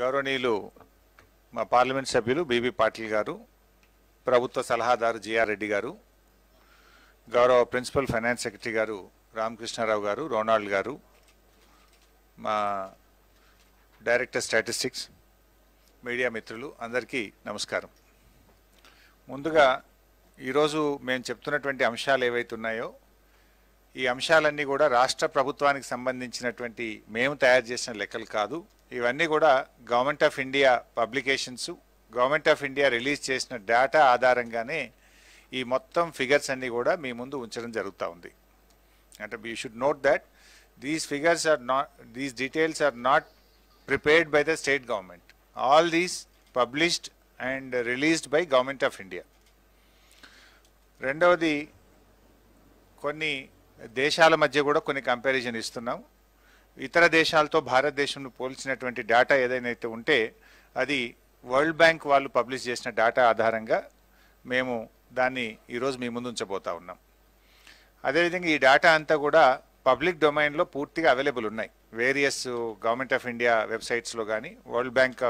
గౌరవనీయులు మా పార్లమెంట్ సభ్యులు బీబీ పాటిల్ గారు ప్రభుత్వ సలహాదారు జిఆర్ రెడ్డి గారు గౌరవ ప్రిన్సిపల్ ఫైనాన్స్ సెక్రటరీ గారు రామకృష్ణారావు గారు రోనాల్డ్ గారు మా డైరెక్టర్ స్టాటిస్టిక్స్ మీడియా మిత్రులు అందరికీ నమస్కారం ముందుగా ఈరోజు మేము చెప్తున్నటువంటి అంశాలు ఏవైతే ఉన్నాయో ఈ అంశాలన్నీ కూడా రాష్ట్ర ప్రభుత్వానికి సంబంధించినటువంటి మేము తయారు చేసిన లెక్కలు కాదు ఇవన్నీ కూడా government of India publications government of India release చేసిన డేటా ఆధారంగానే ఈ మొత్తం ఫిగర్స్ అన్నీ కూడా మీ ముందు ఉంచడం జరుగుతూ ఉంది అంటే you should note that these figures are not these details are not prepared by the state government all these published and released by government of India రెండవది కొన్ని దేశాల మధ్య కూడా కొన్ని కంపారిజన్ ఇస్తున్నాం ఇతర దేశాలతో భారతదేశంను పోల్చినటువంటి డేటా అయితే ఉంటే అది వరల్డ్ బ్యాంక్ వాళ్ళు పబ్లిష్ చేసిన డేటా ఆధారంగా మేము దాన్ని ఈరోజు మీ ముందు ఉంచబోతా ఉన్నాం అదేవిధంగా ఈ డేటా అంతా కూడా పబ్లిక్ డొమైన్లో పూర్తిగా అవైలబుల్ ఉన్నాయి వేరియస్ గవర్నమెంట్ ఆఫ్ ఇండియా వెబ్సైట్స్లో కానీ వరల్డ్ బ్యాంక్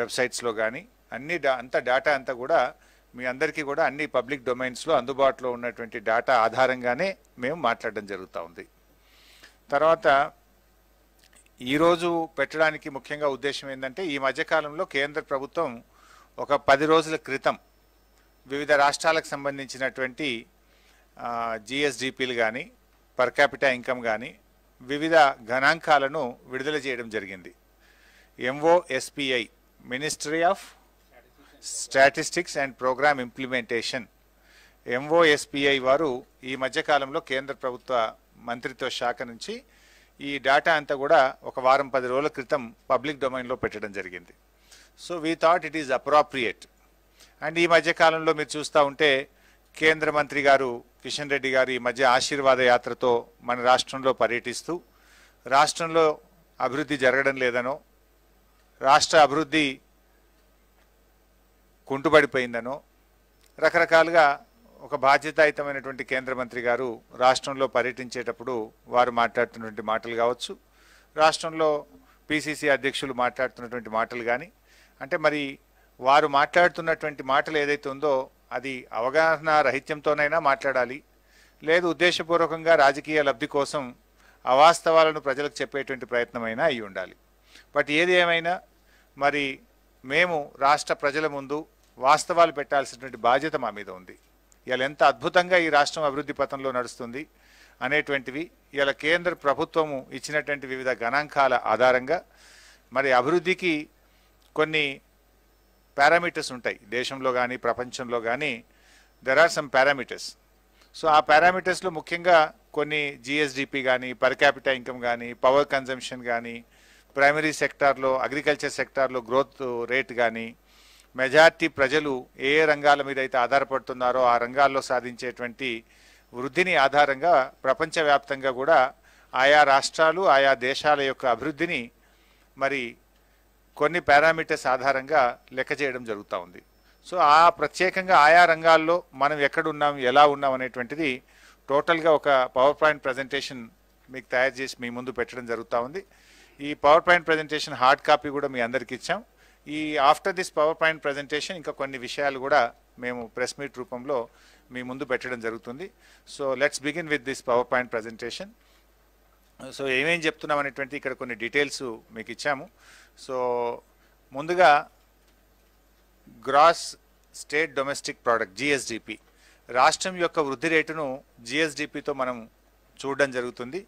వెబ్సైట్స్లో కానీ అన్ని డా అంత డేటా అంతా కూడా మీ అందరికీ కూడా అన్ని పబ్లిక్ డొమైన్స్లో అందుబాటులో ఉన్నటువంటి డేటా ఆధారంగానే మేము మాట్లాడడం జరుగుతూ ఉంది తర్వాత ఈరోజు పెట్టడానికి ముఖ్యంగా ఉద్దేశం ఏంటంటే ఈ మధ్యకాలంలో కేంద్ర ప్రభుత్వం ఒక పది రోజుల క్రితం వివిధ రాష్ట్రాలకు సంబంధించినటువంటి జిఎస్డిపిలు కానీ పర్ క్యాపిటా ఇన్కమ్ కానీ వివిధ గణాంకాలను విడుదల చేయడం జరిగింది MOSPI ministry of statistics and programme implementation MOSPI వారు ఈ మధ్యకాలంలో కేంద్ర ప్రభుత్వ మంత్రిత్వ శాఖ నుంచి ఈ డేటా అంతా కూడా ఒక వారం పది రోజుల క్రితం పబ్లిక్ డొమైన్లో పెట్టడం జరిగింది so we thought it is appropriate and ఈ మధ్యకాలంలో మీరు చూస్తూ ఉంటే కేంద్ర మంత్రి గారు కిషన్ రెడ్డి గారు ఈ మధ్య ఆశీర్వాద యాత్రతో మన రాష్ట్రంలో పర్యటిస్తూ రాష్ట్రంలో అభివృద్ధి జరగడం లేదనో రాష్ట్ర అభివృద్ధి కుంటుపడిపోయిందనో రకరకాలుగా ఒక బాధ్యతాయుతమైనటువంటి కేంద్ర మంత్రి గారు రాష్ట్రంలో పర్యటించేటప్పుడు వారు మాట్లాడుతున్నటువంటి మాటలు కావచ్చు రాష్ట్రంలో పిసిసి అధ్యక్షులు మాట్లాడుతున్నటువంటి మాటలు కానీ అంటే మరి వారు మాట్లాడుతున్నటువంటి మాటలు ఏదైతే ఉందో అది అవగాహన రహిత్యంతోనైనా మాట్లాడాలి లేదు ఉద్దేశపూర్వకంగా రాజకీయ లబ్ధి కోసం అవాస్తవాలను ప్రజలకు చెప్పేటువంటి ప్రయత్నమైనా అయి ఉండాలి బట్ ఏది ఏమైనా మరి మేము రాష్ట్ర ప్రజల ముందు వాస్తవాలు పెట్టాల్సినటువంటి బాధ్యత మా మీద ఉంది ఇవాళ ఎంత అద్భుతంగా ఈ రాష్ట్రం అభివృద్ధి పథంలో నడుస్తుంది అనేటువంటివి ఇవాళ కేంద్ర ప్రభుత్వము ఇచ్చినటువంటి వివిధ గణాంకాల ఆధారంగా మరి అభివృద్ధికి కొన్ని పారామీటర్స్ ఉంటాయి దేశంలో కానీ ప్రపంచంలో కానీ there are some parameters so ఆ పారామీటర్స్లో ముఖ్యంగా కొన్ని జిఎస్డిపి కానీ పర్ క్యాపిటల్ ఇన్కమ్ కానీ పవర్ కన్జంప్షన్ కానీ ప్రైమరీ సెక్టార్లో అగ్రికల్చర్ సెక్టార్లో గ్రోత్ రేట్ కానీ మెజార్టీ ప్రజలు ఏ రంగాల మీద అయితే ఆధారపడుతున్నారో ఆ రంగాల్లో సాధించేటువంటి వృద్ధిని ఆధారంగా ప్రపంచవ్యాప్తంగా కూడా ఆయా రాష్ట్రాలు ఆయా దేశాల యొక్క అభివృద్ధిని మరి కొన్ని పారామీటర్స్ ఆధారంగా లెక్క చేయడం జరుగుతూ ఉంది సో ఆ ప్రత్యేకంగా ఆయా రంగాల్లో మనం ఎక్కడున్నాం ఎలా ఉన్నాం అనేటువంటిది టోటల్గా ఒక పవర్ పాయింట్ ప్రజెంటేషన్ మీకు తయారు చేసి మీ ముందు పెట్టడం జరుగుతూ ఉంది ఈ power point presentation hard copy కూడా మీ అందరికి ఇచ్చాం ఈ after this power point presentation ఇంకా కొన్ని విషయాలు కూడా మేము ప్రెస్ మీట్ రూపంలో మీ ముందు పెట్టడం జరుగుతుంది so let's begin with this power point presentation so ఏమేం చెప్తున్నాం అనేటువంటి ఇక్కడ కొన్ని డీటెయిల్స్ మీకు ఇచ్చాము సో ముందుగా gross state domestic product GSDP రాష్ట్రం యొక్క వృద్ధి రేటును జిఎస్డిపితో మనం చూడడం జరుగుతుంది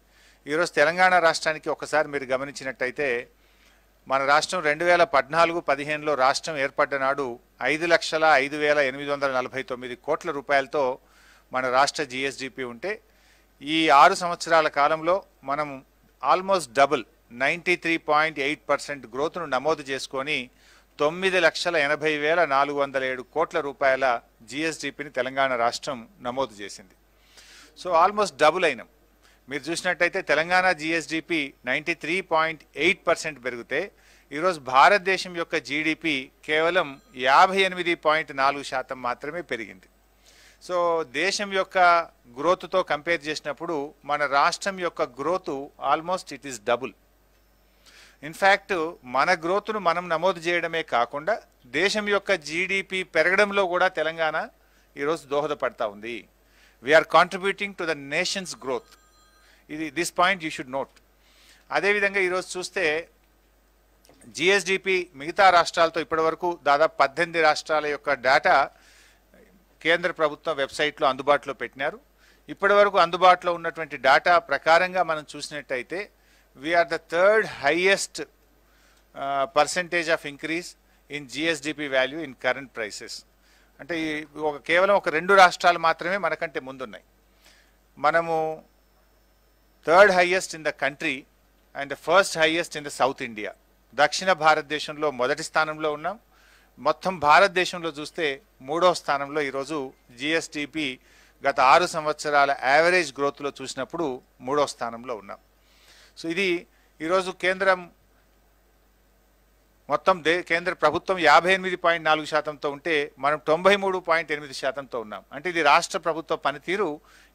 ఈరోజు తెలంగాణ రాష్ట్రానికి ఒకసారి మీరు గమనించినట్టయితే మన రాష్ట్రం రెండు వేల పద్నాలుగు పదిహేనులో రాష్ట్రం ఏర్పడ్డ నాడు ఐదు లక్షల ఐదు వేల ఎనిమిది వందల నలభై తొమ్మిది కోట్ల రూపాయలతో మన రాష్ట్ర జిఎస్డిపి ఉంటే ఈ ఆరు సంవత్సరాల కాలంలో మనం almost double ninety three point eight percent గ్రోత్ను నమోదు చేసుకొని తొమ్మిది లక్షల ఎనభై వేల నాలుగు వందల ఏడు కోట్ల రూపాయల జిఎస్డిపిని తెలంగాణ రాష్ట్రం నమోదు చేసింది సో ఆల్మోస్ట్ డబుల్ అయినాం మీరు చూసినట్టయితే Telangana GSDP ninety three point eight percent పెరిగితే ఈరోజు భారతదేశం యొక్క జీడిపి కేవలం యాభై ఎనిమిది పాయింట్ నాలుగు శాతం మాత్రమే పెరిగింది సో దేశం యొక్క గ్రోత్తో కంపేర్ చేసినప్పుడు మన రాష్ట్రం యొక్క growth almost it is double in fact మన గ్రోత్ను మనం నమోదు చేయడమే కాకుండా దేశం యొక్క జీడిపి పెరగడంలో కూడా తెలంగాణ ఈరోజు దోహదపడతా ఉంది we are contributing to the nation's growth ఇది this point you should note అదేవిధంగా ఈరోజు చూస్తే జిఎస్డిపి మిగతా రాష్ట్రాలతో ఇప్పటివరకు దాదాపు పద్దెనిమిది రాష్ట్రాల యొక్క డేటా కేంద్ర ప్రభుత్వం వెబ్సైట్లో అందుబాటులో పెట్టినారు ఇప్పటివరకు అందుబాటులో ఉన్నటువంటి డేటా ప్రకారంగా మనం చూసినట్టయితే we are the third highest percentage of increase in GSDP value in current prices అంటే ఒక కేవలం ఒక రెండు రాష్ట్రాలు మాత్రమే మనకంటే ముందున్నాయి మనము third highest in the country and the first highest in the south India దక్షిణ భారతదేశంలో మొదటి స్థానంలో ఉన్నాం మొత్తం భారతదేశంలో చూస్తే మూడో స్థానంలో ఈరోజు జిఎస్టిపి గత ఆరు సంవత్సరాల యావరేజ్ గ్రోత్లో చూసినప్పుడు మూడో స్థానంలో ఉన్నాం సో ఇది ఈరోజు కేంద్రం మొత్తం దే కేంద్ర ప్రభుత్వం యాభై ఎనిమిది పాయింట్ నాలుగు శాతంతో ఉంటే మనం తొంభై మూడు పాయింట్ ఎనిమిది శాతంతో ఉన్నాం అంటే ఇది రాష్ట్ర ప్రభుత్వ పనితీరు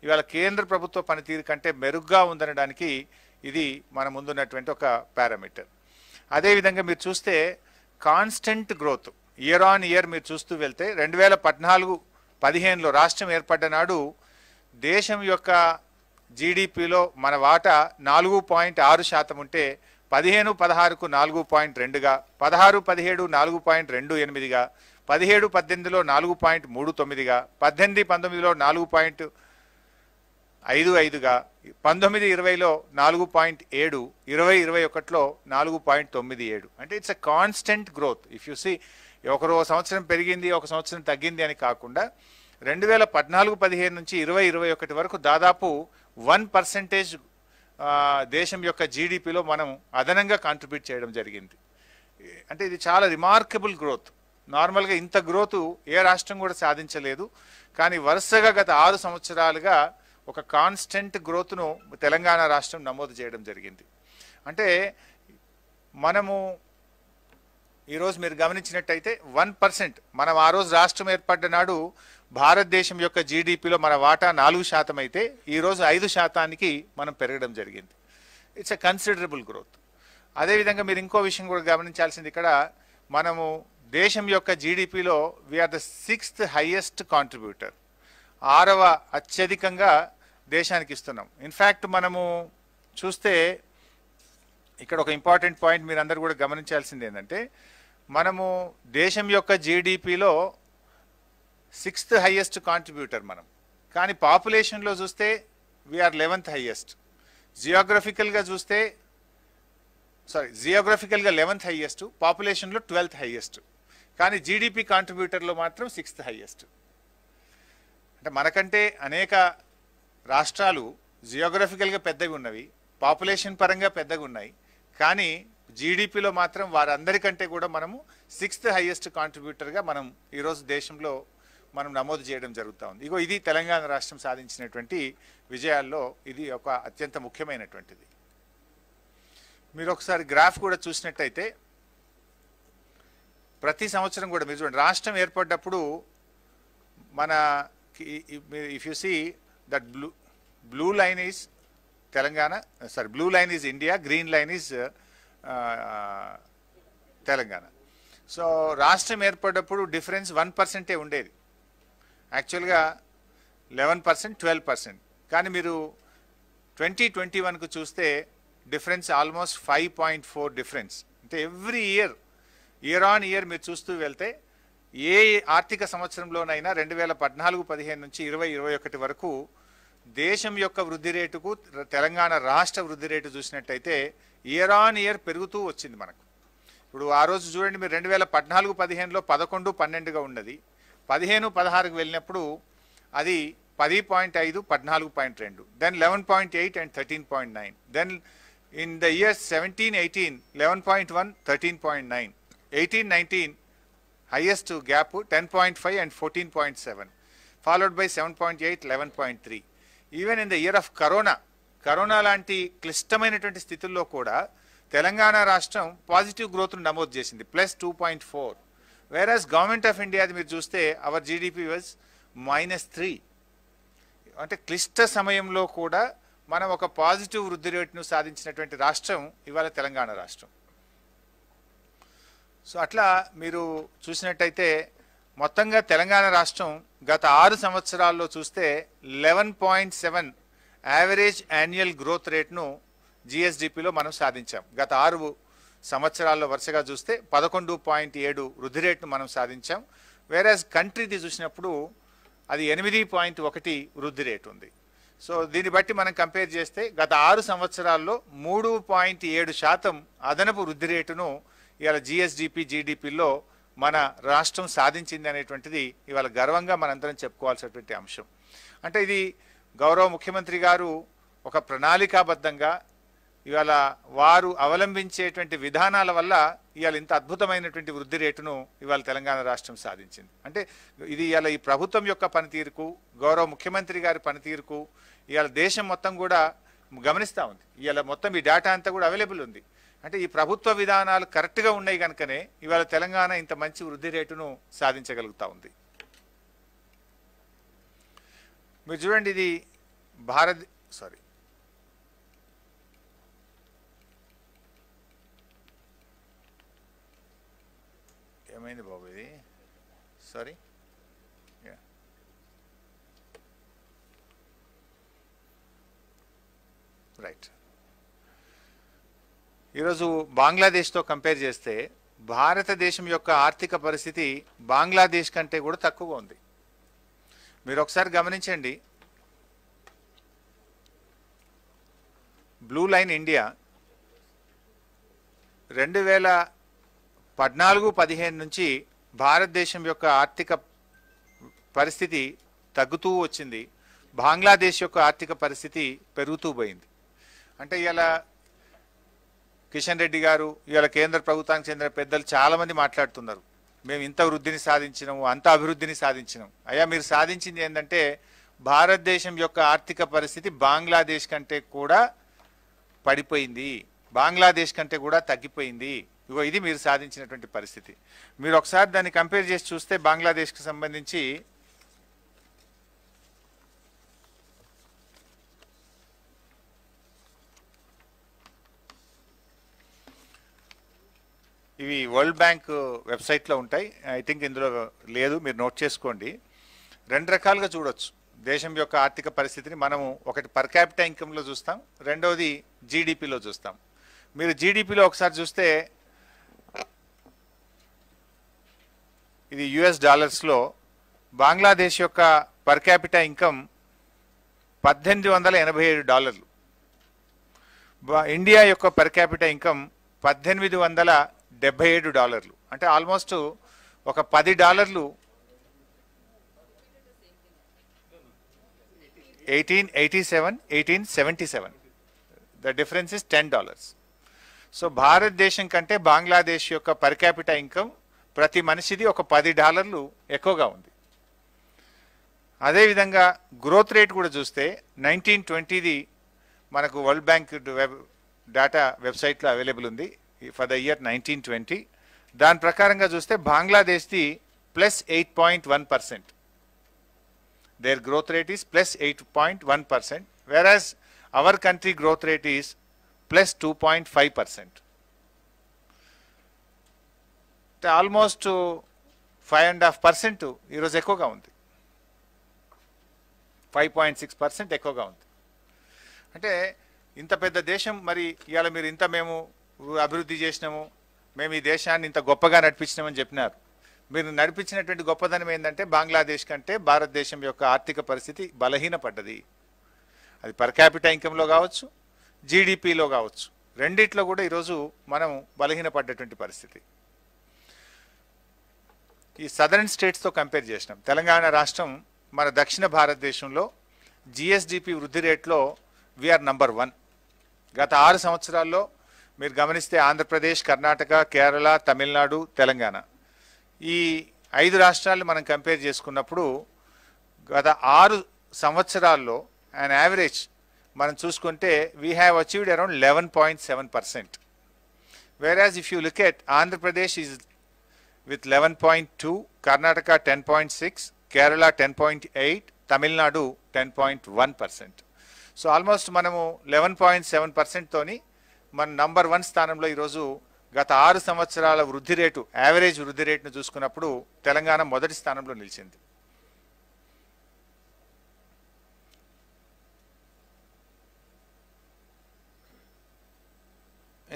ఇవాళ కేంద్ర ప్రభుత్వ పనితీరు కంటే మెరుగ్గా ఉందనడానికి ఇది మన ముందున్నటువంటి ఒక పారామీటర్ అదేవిధంగా మీరు చూస్తే constant growth year on year మీరు చూస్తూ వెళ్తే రెండు వేల పద్నాలుగు పదిహేనులో రాష్ట్రం ఏర్పడ్డ నాడు దేశం యొక్క జీడిపిలో మన వాటా నాలుగు పాయింట్ ఆరు శాతం ఉంటే పదిహేను పదహారుకు నాలుగు పాయింట్ రెండుగా పదహారు పదిహేడు నాలుగు పాయింట్ రెండు ఎనిమిదిగా పదిహేడు పద్దెనిమిదిలో నాలుగు పాయింట్ మూడు తొమ్మిదిగా పద్దెనిమిది పంతొమ్మిదిలో నాలుగు పాయింట్ ఐదు ఐదుగా పంతొమ్మిది ఇరవైలో నాలుగు పాయింట్ ఏడు ఇరవై ఇరవై ఒకటిలో నాలుగు పాయింట్ తొమ్మిది ఏడు అంటే it's a constant growth if you see ఒకరో సంవత్సరం పెరిగింది ఒక సంవత్సరం తగ్గింది అని కాకుండా రెండు వేల పద్నాలుగు పదిహేను నుంచి ఇరవై ఇరవై ఒకటి వరకు దాదాపు వన్ పర్సెంటేజ్ దేశం యొక్క జీడిపిలో మనం అదనంగా కాంట్రిబ్యూట్ చేయడం జరిగింది అంటే ఇది చాలా రిమార్కబుల్ గ్రోత్ నార్మల్గా ఇంత గ్రోత్ ఏ రాష్ట్రం కూడా సాధించలేదు కానీ వరుసగా గత ఆరు సంవత్సరాలుగా ఒక కాన్స్టెంట్ గ్రోత్ను తెలంగాణ రాష్ట్రం నమోదు చేయడం జరిగింది అంటే మనము ఈరోజు మీరు గమనించినట్టయితే వన్ పర్సెంట్ మనం ఆ రోజు రాష్ట్రం ఏర్పడ్డ నాడు భారతదేశం యొక్క జీడిపిలో మన వాటా నాలుగు శాతం అయితే ఈరోజు ఐదు శాతానికి మనం పెరగడం జరిగింది ఇట్స్ ఎ కన్సిడరబుల్ గ్రోత్ అదేవిధంగా మీరు ఇంకో విషయం కూడా గమనించాల్సింది ఇక్కడ మనము దేశం యొక్క జీడిపిలో we are the sixth highest contributor ఆరవ అత్యధికంగా దేశానికి ఇస్తున్నాం ఇన్ఫ్యాక్ట్ మనము చూస్తే ఇక్కడ ఒక ఇంపార్టెంట్ పాయింట్ మీరు కూడా గమనించాల్సింది ఏంటంటే మనము దేశం యొక్క జీడిపిలో సిక్స్త్ హైయెస్ట్ కాంట్రిబ్యూటర్ మనం కానీ పాపులేషన్లో చూస్తే వీఆర్ లెవెంత్ హైయెస్ట్ జియోగ్రఫికల్గా చూస్తే సారీ జియోగ్రఫికల్గా లెవెంత్ హైయెస్ట్ పాపులేషన్లో ట్వెల్త్ హైయెస్ట్ కానీ జీడిపి కాంట్రిబ్యూటర్లో మాత్రం సిక్స్త్ హైయెస్ట్ అంటే మనకంటే అనేక రాష్ట్రాలు జియోగ్రఫికల్గా పెద్దగా ఉన్నవి పాపులేషన్ పరంగా పెద్దగా ఉన్నాయి కానీ జీడిపిలో మాత్రం వారందరికంటే కూడా మనము సిక్స్త్ హైయెస్ట్ కాంట్రిబ్యూటర్గా మనం ఈరోజు దేశంలో మనం నమోదు చేయడం జరుగుతూ ఉంది ఇగో ఇది తెలంగాణ రాష్ట్రం సాధించినటువంటి విజయాల్లో ఇది ఒక అత్యంత ముఖ్యమైనటువంటిది మీరు ఒకసారి గ్రాఫ్ కూడా చూసినట్టయితే ప్రతి సంవత్సరం కూడా మీరు చూడండి రాష్ట్రం ఏర్పడ్డప్పుడు మన if you see that blue blue line is Telangana sorry blue line is India green line is Telangana so రాష్ట్రం ఏర్పడ్డప్పుడు డిఫరెన్స్ వన్ పర్సెంటే ఉండేది యాక్చువల్గా లెవెన్ పర్సెంట్ ట్వెల్వ్ పర్సెంట్ కానీ మీరు ట్వంటీ ట్వంటీ వన్కు చూస్తే difference almost five point four difference అంటే every year year on year మీరు చూస్తూ వెళ్తే ఏ ఆర్థిక సంవత్సరంలోనైనా రెండు వేల పద్నాలుగు పదిహేను నుంచి ఇరవై ఇరవై ఒకటి వరకు దేశం యొక్క వృద్ధి రేటుకు తెలంగాణ రాష్ట్ర వృద్ధి రేటు చూసినట్టయితే ఇయర్ ఆన్ ఇయర్ పెరుగుతూ వచ్చింది మనకు ఇప్పుడు ఆ రోజు చూడండి మీరు రెండు వేల పద్నాలుగు పదిహేనులో పదకొండు పన్నెండుగా ఉన్నది పదిహేను పదహారుకు వెళ్ళినప్పుడు అది పది పాయింట్ ఐదు పద్నాలుగు పాయింట్ రెండు then eleven point eight and thirteen point nine then in the years seventeen eighteen eleven point one thirteen point nine eighteen nineteen highest gap ten point five and fourteen point seven followed by seven point eight eleven point three even in the year of corona corona లాంటి క్లిష్టమైనటువంటి స్థితుల్లో కూడా తెలంగాణ రాష్ట్రం positive గ్రోత్ను నమోదు చేసింది plus two point four whereas government of ఇండియాది మీరు చూస్తే our GDP was minus three అంటే క్లిష్ట సమయంలో కూడా మనం ఒక పాజిటివ్ వృద్ధి రేటును సాధించినటువంటి రాష్ట్రం ఇవాళ తెలంగాణ రాష్ట్రం సో అట్లా మీరు చూసినట్టయితే మొత్తంగా తెలంగాణ రాష్ట్రం గత ఆరు సంవత్సరాల్లో చూస్తే eleven point seven average annual growth రేట్ను జిఎస్డిపిలో మనం సాధించాం గత ఆరు సంవత్సరాల్లో వరుసగా చూస్తే పదకొండు పాయింట్ ఏడు వృద్ధి రేటును మనం సాధించాం వేరేస్ కంట్రీది చూసినప్పుడు అది ఎనిమిది పాయింట్ ఒకటి వృద్ధి రేటు ఉంది సో దీన్ని బట్టి మనం కంపేర్ చేస్తే గత ఆరు సంవత్సరాల్లో మూడు పాయింట్ ఏడు శాతం అదనపు వృద్ధి రేటును ఇవాళ జిఎస్డిపి జీడిపిలో మన రాష్ట్రం సాధించింది అనేటువంటిది ఇవాళ గర్వంగా మనందరం చెప్పుకోవాల్సినటువంటి అంశం అంటే ఇది గౌరవ ముఖ్యమంత్రి గారు ఒక ప్రణాళికాబద్ధంగా ఇవాళ వారు అవలంబించేటువంటి విధానాల వల్ల ఇవాళ ఇంత అద్భుతమైనటువంటి వృద్ధి రేటును ఇవాళ తెలంగాణ రాష్ట్రం సాధించింది అంటే ఇది ఇవాళ ఈ ప్రభుత్వం యొక్క పనితీరుకు గౌరవ ముఖ్యమంత్రి గారి పనితీరుకు ఇవాళ దేశం మొత్తం కూడా గమనిస్తూ ఉంది ఇవాళ మొత్తం ఈ డేటా అంతా కూడా అవైలబుల్ ఉంది అంటే ఈ ప్రభుత్వ విధానాలు కరెక్ట్గా ఉన్నాయి కనుకనే ఇవాళ తెలంగాణ ఇంత మంచి వృద్ధి రేటును సాధించగలుగుతూ ఉంది మీరు చూడండి ఇది భారత్ సారీ ఏమైంది బాబు ఇది సారీ రైట్ ఈరోజు బంగ్లాదేశ్తో కంపేర్ చేస్తే భారతదేశం యొక్క ఆర్థిక పరిస్థితి బంగ్లాదేశ్ కంటే కూడా తక్కువగా ఉంది మీరు ఒకసారి గమనించండి బ్లూ లైన్ ఇండియా రెండు వేల పద్నాలుగు పదిహేను నుంచి భారతదేశం యొక్క ఆర్థిక పరిస్థితి తగ్గుతూ వచ్చింది బంగ్లాదేశ్ యొక్క ఆర్థిక పరిస్థితి పెరుగుతూ పోయింది అంటే ఇలా కిషన్ రెడ్డి గారు ఇవాళ కేంద్ర ప్రభుత్వానికి చెందిన పెద్దలు చాలామంది మాట్లాడుతున్నారు మేము ఇంత వృద్ధిని సాధించినాము అంత అభివృద్ధిని సాధించినాం అయ్యా మీరు సాధించింది ఏంటంటే భారతదేశం యొక్క ఆర్థిక పరిస్థితి బంగ్లాదేశ్ కంటే కూడా పడిపోయింది బంగ్లాదేశ్ కంటే కూడా తగ్గిపోయింది ఇగో ఇది మీరు సాధించినటువంటి పరిస్థితి మీరు ఒకసారి దాన్ని కంపేర్ చేసి చూస్తే బంగ్లాదేశ్కి సంబంధించి ఇవి వరల్డ్ బ్యాంక్ వెబ్సైట్లో ఉంటాయి ఐ థింక్ ఇందులో లేదు మీరు నోట్ చేసుకోండి రెండు రకాలుగా చూడొచ్చు దేశం యొక్క ఆర్థిక పరిస్థితిని మనము ఒకటి పర్ క్యాపిటల్ ఇన్కమ్లో చూస్తాం రెండవది జీడిపిలో చూస్తాం మీరు జీడిపిలో ఒకసారి చూస్తే ఇది యుఎస్ డాలర్స్లో బంగ్లాదేశ్ యొక్క పర్ క్యాపిటా ఇన్కమ్ పద్దెనిమిది వందల ఎనభై ఏడు డాలర్లు ఇండియా యొక్క పర్ క్యాపిటా ఇన్కమ్ పద్దెనిమిది వందల డెబ్బై ఏడు డాలర్లు అంటే ఆల్మోస్ట్ ఒక పది డాలర్లు eighteen eighty seven eighteen seventy seven the difference is ten dollars so భారతదేశం కంటే బంగ్లాదేశ్ యొక్క పర్ క్యాపిటా ఇన్కమ్ ప్రతి మనిషిది ఒక పది డాలర్లు ఎక్కువగా ఉంది అదేవిధంగా గ్రోత్ రేట్ కూడా చూస్తే నైన్టీన్ ట్వంటీది మనకు వరల్డ్ బ్యాంక్ వెబ్ డేటా వెబ్సైట్లో అవైలబుల్ ఉంది for the year nineteen twenty దాని ప్రకారంగా చూస్తే బంగ్లాదేశ్ది plus eight point one percent their growth rate is plus eight point one percent whereas our country growth rate is plus two point five percent almost five and half percent ఈరోజు ఎక్కువగా ఉంది five point six percent ఎక్కువగా ఉంది అంటే ఇంత పెద్ద దేశం మరి ఇవాళ మీరు ఇంత మేము అభివృద్ధి చేసినాము మేము ఈ దేశాన్ని ఇంత గొప్పగా నడిపించినామని చెప్పినారు మీరు నడిపించినటువంటి గొప్పదనం ఏంటంటే బంగ్లాదేశ్ కంటే భారతదేశం యొక్క ఆర్థిక పరిస్థితి బలహీనపడ్డది అది పర్ క్యాపిటల్ ఇన్కంలో కావచ్చు జీడిపిలో కావచ్చు రెండిట్లో కూడా ఈరోజు మనం బలహీనపడ్డటువంటి పరిస్థితి ఈ సదరన్ స్టేట్స్తో కంపేర్ చేసినాం తెలంగాణ రాష్ట్రం మన దక్షిణ భారతదేశంలో జిఎస్డిపి వృద్ధి రేట్లో వీఆర్ నంబర్ వన్ గత ఆరు సంవత్సరాల్లో మీరు గమనిస్తే ఆంధ్రప్రదేశ్ కర్ణాటక కేరళ తమిళనాడు తెలంగాణ ఈ ఐదు రాష్ట్రాలు మనం కంపేర్ చేసుకున్నప్పుడు గత ఆరు సంవత్సరాల్లో అండ్ యావరేజ్ మనం చూసుకుంటే we have achieved around eleven point seven percent where as if you look at Andhra Pradesh is with eleven point point two Karnataka ten six Kerala ten point eight Tamil Nadu ten point one percent so almost మనము eleven point seven పర్సెంట్తోని మన number one స్థానంలో ఈరోజు గత ఆరు సంవత్సరాల వృద్ధి rate average వృద్ధి రేటును చూసుకున్నప్పుడు తెలంగాణ మొదటి స్థానంలో నిలిచింది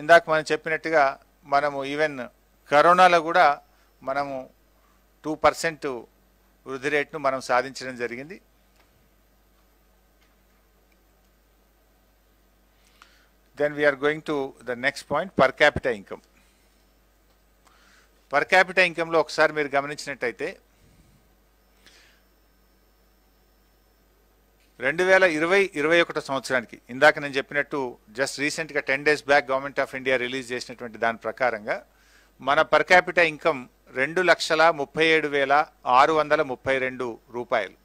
ఇందాక మనం చెప్పినట్టుగా మనము ఈవెన్ కరోనాలో కూడా మనము టూ పర్సెంట్ వృద్ధి రేట్ను మనం సాధించడం జరిగింది then we are going to the next point per capital income per capital ఇన్కంలో ఒకసారి మీరు గమనించినట్టయితే రెండు వేల ఇరవై ఇరవై ఒకటో సంవత్సరానికి ఇందాక నేను చెప్పినట్టు జస్ట్ రీసెంట్గా ten days back government of India release చేసినటువంటి దాని ప్రకారంగా మన పర్ క్యాపిటల్ ఇన్కమ్ రెండు లక్షల ముప్పై ఏడు వేల ఆరు వందల ముప్పై రెండు రూపాయలు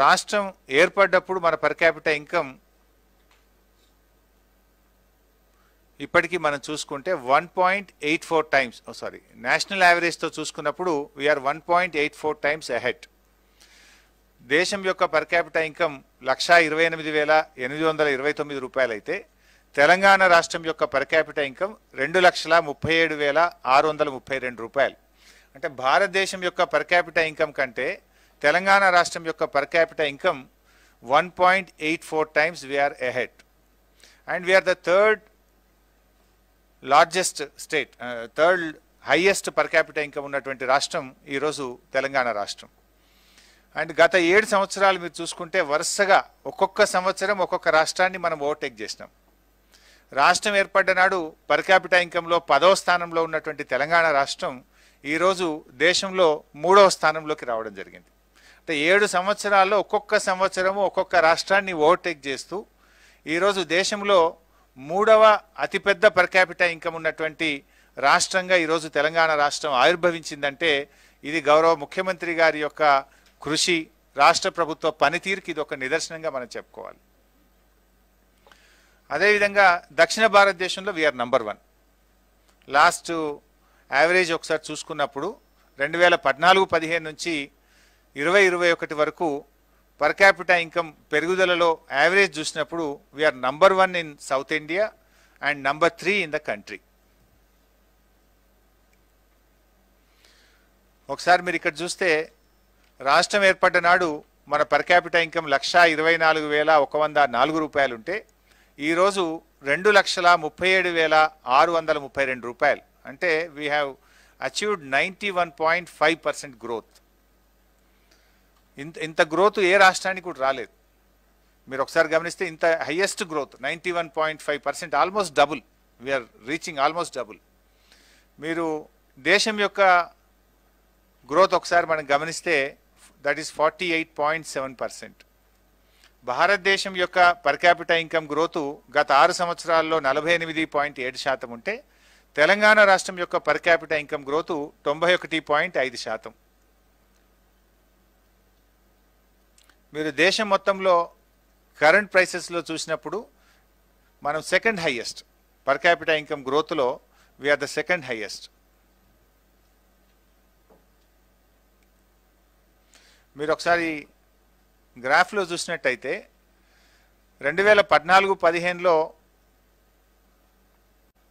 రాష్ట్రం ఏర్పడ్డప్పుడు మన పర్ క్యాపిటల్ ఇన్కమ్ ఇప్పటికీ మనం చూసుకుంటే one point eight four times sorry national యావరేజ్తో చూసుకున్నప్పుడు we are one point eight four times ahead దేశం యొక్క పర్ క్యాపిటల్ ఇన్కమ్ లక్షా ఇరవై ఎనిమిది వేల ఎనిమిది వందల ఇరవై తొమ్మిది రూపాయలైతే తెలంగాణ రాష్ట్రం యొక్క పర్ క్యాపిటల్ ఇన్కమ్ రెండు లక్షల ముప్పై ఏడు వేల ఆరు వందల ముప్పై రెండు రూపాయలు అంటే భారతదేశం యొక్క పర్ క్యాపిటల్ ఇన్కమ్ కంటే తెలంగాణ రాష్ట్రం యొక్క per capital income one point eight four times we are ahead and we are the third largest state third highest per capital income ఉన్నటువంటి రాష్ట్రం ఈరోజు తెలంగాణ రాష్ట్రం అండ్ గత ఏడు సంవత్సరాలు మీరు చూసుకుంటే వరుసగా ఒక్కొక్క సంవత్సరం ఒక్కొక్క రాష్ట్రాన్ని మనం ఓవర్టేక్ చేసినాం రాష్ట్రం ఏర్పడ్డ నాడు పర్ ఇంకంలో ఇన్కంలో స్థానంలో ఉన్నటువంటి తెలంగాణ రాష్ట్రం ఈరోజు దేశంలో మూడవ స్థానంలోకి రావడం జరిగింది అంటే ఏడు సంవత్సరాల్లో ఒక్కొక్క సంవత్సరము ఒక్కొక్క రాష్ట్రాన్ని ఓవర్టేక్ చేస్తూ ఈరోజు దేశంలో మూడవ అతిపెద్ద పర్ ఇంకం ఇన్కమ్ ఉన్నటువంటి రాష్ట్రంగా ఈరోజు తెలంగాణ రాష్ట్రం ఆవిర్భవించిందంటే ఇది గౌరవ ముఖ్యమంత్రి గారి యొక్క కృషి రాష్ట్ర ప్రభుత్వ పనితీరుకి ఇది ఒక నిదర్శనంగా మనం చెప్పుకోవాలి అదేవిధంగా దక్షిణ భారతదేశంలో we are number one last average ఒకసారి చూసుకున్నప్పుడు రెండు వేల పద్నాలుగు పదిహేను నుంచి ఇరవై ఇరవై ఒకటి వరకు పర్ క్యాపిటా ఇన్కమ్ పెరుగుదలలో యావరేజ్ చూసినప్పుడు we are number one in south India and number three in the country ఒకసారి మీరు ఇక్కడ చూస్తే రాష్ట్రం ఏర్పడ్డ నాడు మన పర్ క్యాపిటా ఇన్కమ్ లక్షా ఇరవై నాలుగు వేల ఒక వంద నాలుగు రూపాయలుంటే ఈరోజు రెండు లక్షల ముప్పై ఏడు వేల ఆరు వందల ముప్పై రెండు రూపాయలు అంటే we have achieved ninety one point five percent growth ఇంత ఇంత గ్రోత్ ఏ రాష్ట్రానికి కూడా రాలేదు మీరు ఒకసారి గమనిస్తే ఇంత highest growth ninety one point five percent almost double we are reaching almost double మీరు దేశం యొక్క గ్రోత్ ఒకసారి మనం గమనిస్తే that is forty eight point seven percent భారతదేశం యొక్క పర్ క్యాపిటల్ ఇన్కమ్ గ్రోత్ గత ఆరు సంవత్సరాల్లో నలభై ఎనిమిది పాయింట్ ఏడు శాతం ఉంటే తెలంగాణ రాష్ట్రం యొక్క పర్ క్యాపిటల్ ఇన్కమ్ గ్రోత్ తొంభై ఒకటి పాయింట్ ఐదు శాతం మీరు దేశం మొత్తంలో కరెంట్ ప్రైసెస్లో చూసినప్పుడు మనం second highest per capital income గ్రోత్లో వీఆర్ ద సెకండ్ హైయెస్ట్ మీరు ఒకసారి గ్రాఫ్లో చూసినట్టయితే రెండు వేల పద్నాలుగు పదిహేనులో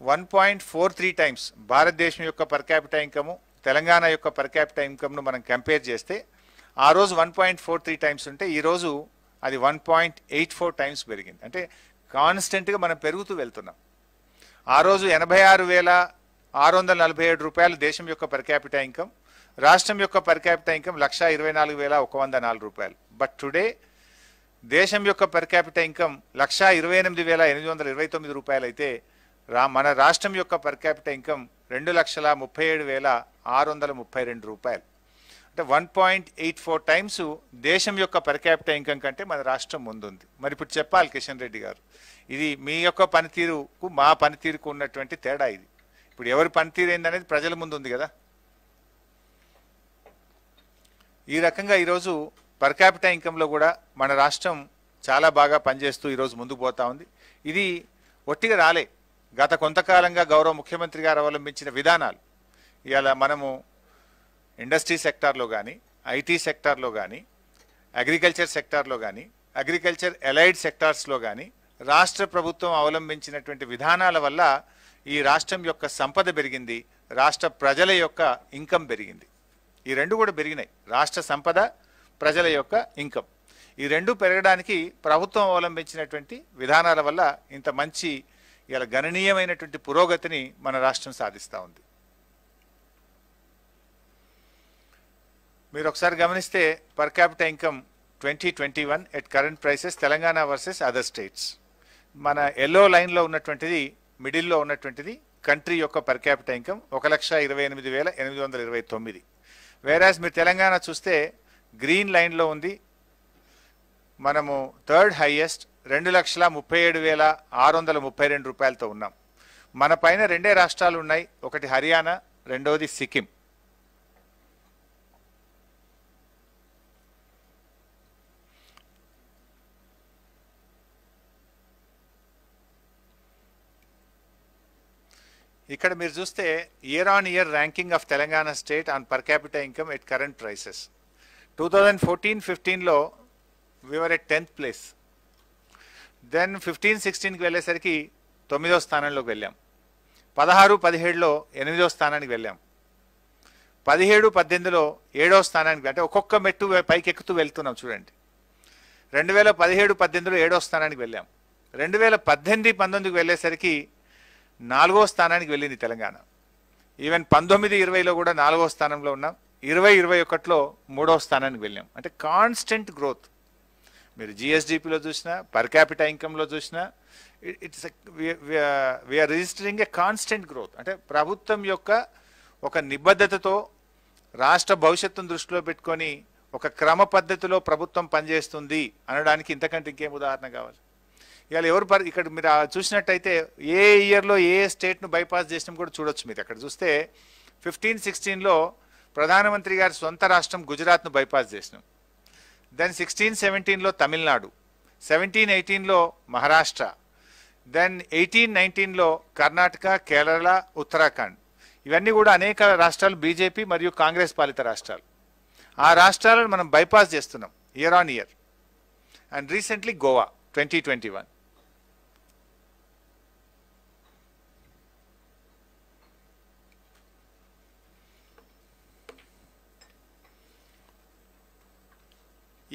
one point four three times భారతదేశం యొక్క పర్ క్యాపిటల్ ఇన్కము తెలంగాణ యొక్క పర్ క్యాపిటల్ ఇన్కమ్ను మనం కంపేర్ చేస్తే ఆ రోజు one point four three times ఉంటే ఈరోజు అది one point eight four times పెరిగింది అంటే కాన్స్టెంట్గా మనం పెరుగుతూ వెళ్తున్నాం ఆ రోజు ఎనభై ఆరు వేల ఆరు వందల నలభై ఏడు రూపాయలు దేశం యొక్క పర్ క్యాపిటల్ ఇన్కమ్ రాష్ట్రం యొక్క పర్ ఇన్కమ్ లక్ష ఇరవై నాలుగు వేల ఒక వంద నాలుగు రూపాయలు బట్ టుడే దేశం యొక్క పర్ ఇన్కమ్ లక్ష ఇరవై ఎనిమిది వేల ఎనిమిది వందల ఇరవై తొమ్మిది రూపాయలు అయితే రా మన రాష్ట్రం యొక్క పర్ ఇన్కమ్ రెండు లక్షల ముప్పై ఏడు వేల ఆరు వందల ముప్పై రెండు రూపాయలు అంటే one point eight four times దేశం యొక్క పర్ ఇన్కమ్ కంటే మన రాష్ట్రం ముందుంది మరి ఇప్పుడు చెప్పాలి కిషన్ రెడ్డి గారు ఇది మీ యొక్క పనితీరుకు మా పనితీరుకు ఉన్నటువంటి తేడా ఇది ఇప్పుడు ఎవరి పనితీరు ఏంటనేది ప్రజల ముందు ఉంది కదా ఈ రకంగా ఈరోజు పర్ క్యాపిటల్ ఇన్కంలో కూడా మన రాష్ట్రం చాలా బాగా పనిచేస్తూ ఈరోజు ముందుకు పోతా ఉంది ఇది ఒట్టిగా రాలే గత కొంతకాలంగా గౌరవ ముఖ్యమంత్రి గారు అవలంబించిన విధానాలు ఇలా మనము ఇండస్ట్రీ సెక్టార్లో కానీ ఐటీ సెక్టార్లో కానీ అగ్రికల్చర్ సెక్టార్లో కానీ అగ్రికల్చర్ ఎలైడ్ సెక్టార్స్లో కానీ రాష్ట్ర ప్రభుత్వం అవలంబించినటువంటి విధానాల వల్ల ఈ రాష్ట్రం యొక్క సంపద పెరిగింది రాష్ట్ర ప్రజల యొక్క ఇన్కమ్ పెరిగింది ఈ రెండు కూడా పెరిగినాయి రాష్ట్ర సంపద ప్రజల యొక్క ఇన్కమ్ ఈ రెండు పెరగడానికి ప్రభుత్వం అవలంబించినటువంటి విధానాల వల్ల ఇంత మంచి ఇలా గణనీయమైనటువంటి పురోగతిని మన రాష్ట్రం సాధిస్తూ ఉంది మీరు ఒకసారి గమనిస్తే per capita income twenty twenty one at current prices Telangana versus other states మన ఎల్లో లైన్లో ఉన్నటువంటిది మిడిల్లో ఉన్నటువంటిది కంట్రీ యొక్క పర్ క్యాపిట ఇన్కమ్ ఒక లక్ష ఇరవై ఎనిమిది వేల ఎనిమిది వందల ఇరవై తొమ్మిది వేరాస్ మీరు తెలంగాణ చూస్తే గ్రీన్ లైన్లో ఉంది మనము థర్డ్ హైయెస్ట్ రెండు లక్షల ముప్పై ఏడు వేల ఆరు వందల ముప్పై రెండు రూపాయలతో ఉన్నాం మన పైన రెండే రాష్ట్రాలు ఉన్నాయి ఒకటి హర్యానా రెండవది సిక్కిం ఇక్కడ మీరు చూస్తే year on year ranking of Telangana state on per capital income at current prices two thousand fourteen ఫిఫ్టీన్లో we were at tenth place then fifteen సిక్స్టీన్కి వెళ్ళేసరికి తొమ్మిదో స్థానంలోకి వెళ్ళాం పదహారు పదిహేడులో ఎనిమిదో స్థానానికి వెళ్ళాం పదిహేడు పద్దెనిమిదిలో ఏడో స్థానానికి అంటే ఒక్కొక్క మెట్టు పైకి ఎక్కుతూ వెళ్తున్నాం చూడండి రెండు వేల పదిహేడు పద్దెనిమిదిలో ఏడో స్థానానికి వెళ్ళాం రెండు వేల పద్దెనిమిది పంతొమ్మిదికి వెళ్ళేసరికి నాలుగో స్థానానికి వెళ్ళింది తెలంగాణ ఈవెన్ పంతొమ్మిది ఇరవైలో కూడా నాలుగో స్థానంలో ఉన్నాం ఇరవై ఇరవై ఒకటిలో మూడో స్థానానికి వెళ్ళాం అంటే కాన్స్టెంట్ గ్రోత్ మీరు జిఎస్డిపిలో చూసినా పర్ క్యాపిటా ఇన్కంలో చూసినా it's we are registering a constant growth అంటే ప్రభుత్వం యొక్క ఒక నిబద్ధతతో రాష్ట్ర భవిష్యత్తును దృష్టిలో పెట్టుకొని ఒక క్రమ పద్ధతిలో ప్రభుత్వం పనిచేస్తుంది అనడానికి ఇంతకంటే ఇంకేం ఉదాహరణ కావాలి ఇవాళ ఎవరు పరి ఇక్కడ మీరు చూసినట్టయితే ఏ ఇయర్లో ఏ స్టేట్ను బైపాస్ చేసినా కూడా చూడొచ్చు మీరు అక్కడ చూస్తే ఫిఫ్టీన్ సిక్స్టీన్లో ప్రధానమంత్రి గారి సొంత రాష్ట్రం గుజరాత్ను బైపాస్ చేసినాం దెన్ సిక్స్టీన్ సెవెంటీన్లో తమిళనాడు సెవెంటీన్ ఎయిటీన్లో మహారాష్ట్ర దెన్ ఎయిటీన్ నైన్టీన్లో కర్ణాటక కేరళ ఉత్తరాఖండ్ ఇవన్నీ కూడా అనేక రాష్ట్రాలు బీజేపీ మరియు కాంగ్రెస్ పాలిత రాష్ట్రాలు ఆ రాష్ట్రాలను మనం బైపాస్ చేస్తున్నాం year on year and recently Goa twenty twenty one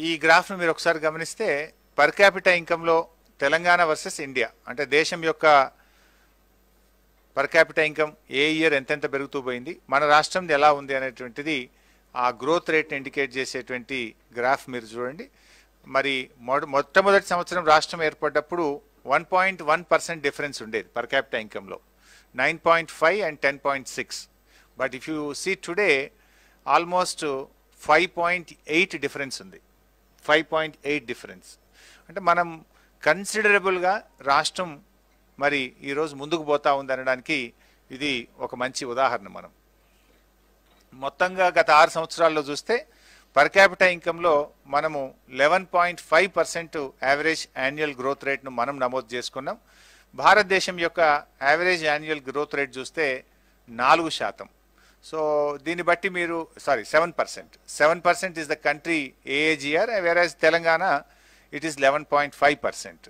ఈ గ్రాఫ్ను మీరు ఒకసారి గమనిస్తే పర్ క్యాపిటా ఇన్కంలో తెలంగాణ వర్సెస్ ఇండియా అంటే దేశం యొక్క per capita income a year ఎంతెంత పెరుగుతూ పోయింది మన రాష్ట్రంది ఎలా ఉంది అనేటువంటిది ఆ గ్రోత్ రేట్ని ఇండికేట్ చేసేటువంటి గ్రాఫ్ మీరు చూడండి మరి మొట్టమొదటి సంవత్సరం రాష్ట్రం ఏర్పడ్డప్పుడు one point one percent difference ఉండేది పర్ క్యాపిటా ఇన్కంలో nine point five and ten point six but if you see today almost five point eight difference ఉంది ఫైవ్ పాయింట్ ఎయిట్ డిఫరెన్స్ అంటే మనం కన్సిడరబుల్గా రాష్ట్రం మరి ఈరోజు ముందుకు పోతా ఉంది అనడానికి ఇది ఒక మంచి ఉదాహరణ మనం మొత్తంగా గత ఆరు సంవత్సరాల్లో చూస్తే పర్ క్యాపిటల్ ఇన్కంలో మనము eleven point five percent average annual growth రేట్ను మనం నమోదు చేసుకున్నాం భారతదేశం యొక్క యావరేజ్ యాన్యువల్ గ్రోత్ రేట్ చూస్తే నాలుగు శాతం సో దీన్ని బట్టి మీరు sorry seven percent seven percent is the country AAGR as Telangana it is eleven point five percent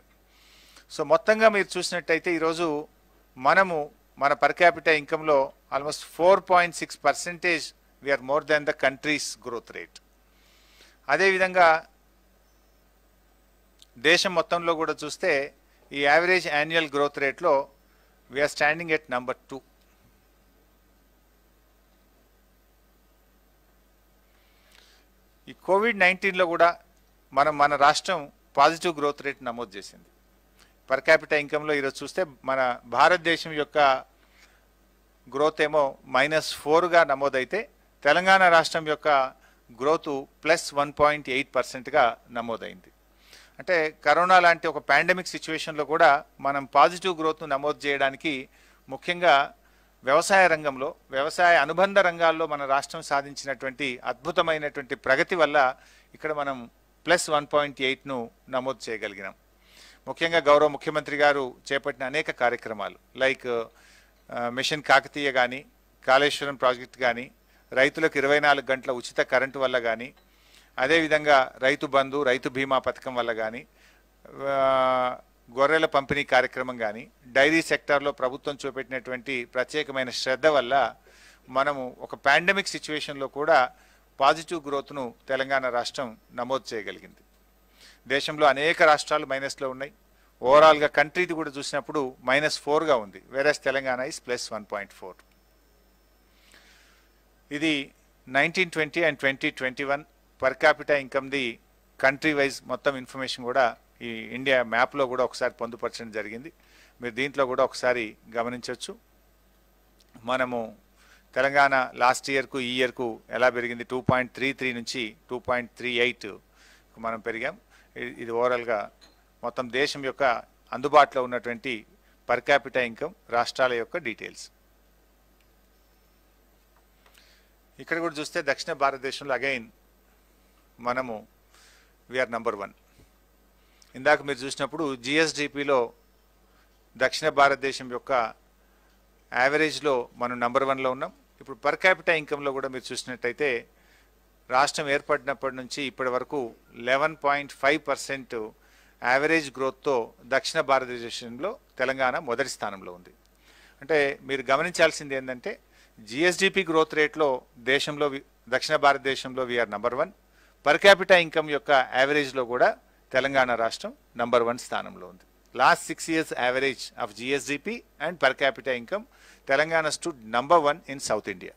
so మొత్తంగా మీరు చూసినట్టయితే ఈరోజు మనము మన పర్ క్యాపిటల్ ఇన్కంలో almost four point six percentage we are more than the country's growth rate అదేవిధంగా దేశం మొత్తంలో కూడా చూస్తే ఈ యావరేజ్ యాన్యువల్ గ్రోత్ రేట్లో we are standing at number two ఈ కోవిడ్ నైన్టీన్లో కూడా మనం మన రాష్ట్రం పాజిటివ్ గ్రోత్ రేట్ నమోదు చేసింది పర్ క్యాపిటల్ ఇన్కంలో ఈరోజు చూస్తే మన భారతదేశం యొక్క గ్రోత్ ఏమో మైనస్ ఫోర్గా నమోదైతే తెలంగాణ రాష్ట్రం యొక్క growth plus one point eight పర్సెంట్గా నమోదైంది అంటే కరోనా లాంటి ఒక పాండమిక్ సిచ్యువేషన్లో కూడా మనం పాజిటివ్ గ్రోత్ను నమోదు చేయడానికి ముఖ్యంగా వ్యవసాయ రంగంలో వ్యవసాయ అనుబంధ రంగాల్లో మన రాష్ట్రం సాధించినటువంటి అద్భుతమైనటువంటి ప్రగతి వల్ల ఇక్కడ మనం ప్లస్ వన్ పాయింట్ ఎయిట్ను నమోదు చేయగలిగినాం ముఖ్యంగా గౌరవ ముఖ్యమంత్రి గారు చేపట్టిన అనేక కార్యక్రమాలు లైక్ మిషన్ కాకతీయ కానీ కాళేశ్వరం ప్రాజెక్ట్ కానీ రైతులకు ఇరవై నాలుగు గంటల ఉచిత కరెంటు వల్ల కానీ అదేవిధంగా రైతు బంధు రైతు బీమా పథకం వల్ల కానీ గొర్రెల పంపిణీ కార్యక్రమం కానీ డైరీ సెక్టార్లో ప్రభుత్వం చూపెట్టినటువంటి ప్రత్యేకమైన శ్రద్ధ వల్ల మనము ఒక పాండమిక్ సిచ్యువేషన్లో కూడా పాజిటివ్ గ్రోత్ను తెలంగాణ రాష్ట్రం నమోదు చేయగలిగింది దేశంలో అనేక రాష్ట్రాలు మైనస్లో ఉన్నాయి ఓవరాల్గా కంట్రీది కూడా చూసినప్పుడు మైనస్ ఫోర్గా ఉంది whereas Telangana is plus one point four ఇది nineteen twenty and twenty twenty one per capita ఇన్కమ్ది కంట్రీ వైజ్ మొత్తం ఇన్ఫర్మేషన్ కూడా ఈ ఇండియా మ్యాప్లో కూడా ఒకసారి పొందుపరచడం జరిగింది మీరు దీంట్లో కూడా ఒకసారి గమనించవచ్చు మనము తెలంగాణ లాస్ట్ ఇయర్కు ఈ ఇయర్కు ఎలా పెరిగింది టూ పాయింట్ త్రీ త్రీ నుంచి టూ పాయింట్ త్రీ ఎయిట్ మనం పెరిగాం ఇది ఓవరాల్గా మొత్తం దేశం యొక్క అందుబాటులో ఉన్నటువంటి పర్ క్యాపిటా ఇన్కమ్ రాష్ట్రాల యొక్క డీటెయిల్స్ ఇక్కడ కూడా చూస్తే దక్షిణ భారతదేశంలో అగైన్ మనము వీఆర్ నంబర్ వన్ ఇందాక మీరు చూసినప్పుడు జిఎస్డిపిలో దక్షిణ భారతదేశం యొక్క యావరేజ్లో మనం నంబర్ వన్లో ఉన్నాం ఇప్పుడు పర్ క్యాపిటల్ ఇన్కంలో కూడా మీరు చూసినట్టయితే రాష్ట్రం ఏర్పడినప్పటి నుంచి ఇప్పటి వరకు eleven point five percent average గ్రోత్తో దక్షిణ భారతదేశంలో తెలంగాణ మొదటి స్థానంలో ఉంది అంటే మీరు గమనించాల్సింది ఏంటంటే జిఎస్డిపి గ్రోత్ రేట్లో దేశంలో దక్షిణ భారతదేశంలో we are number one per capital income యొక్క యావరేజ్లో కూడా తెలంగాణ రాష్ట్రం నంబర్ వన్ స్థానంలో ఉంది last six years average of GSDP and per capital income Telangana stood number one in south India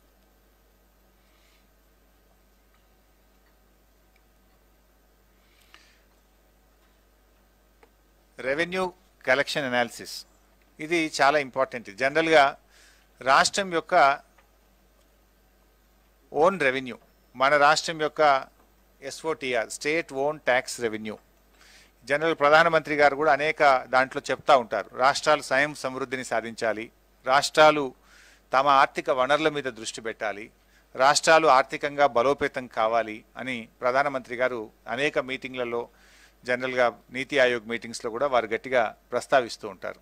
revenue collection analysis ఇది చాలా ఇంపార్టెంట్ జనరల్గా రాష్ట్రం యొక్క ఓన్ రెవెన్యూ మన రాష్ట్రం యొక్క SOTR state own tax revenue general ప్రధానమంత్రి గారు కూడా అనేక దాంట్లో చెప్తా ఉంటారు రాష్ట్రాలు స్వయం సమృద్ధిని సాధించాలి రాష్ట్రాలు తమ ఆర్థిక వనరుల మీద దృష్టి పెట్టాలి రాష్ట్రాలు ఆర్థికంగా బలోపేతం కావాలి అని ప్రధానమంత్రి గారు అనేక మీటింగ్లలో జనరల్గా నీతి ఆయోగ్ మీటింగ్స్లో కూడా వారు గట్టిగా ప్రస్తావిస్తూ ఉంటారు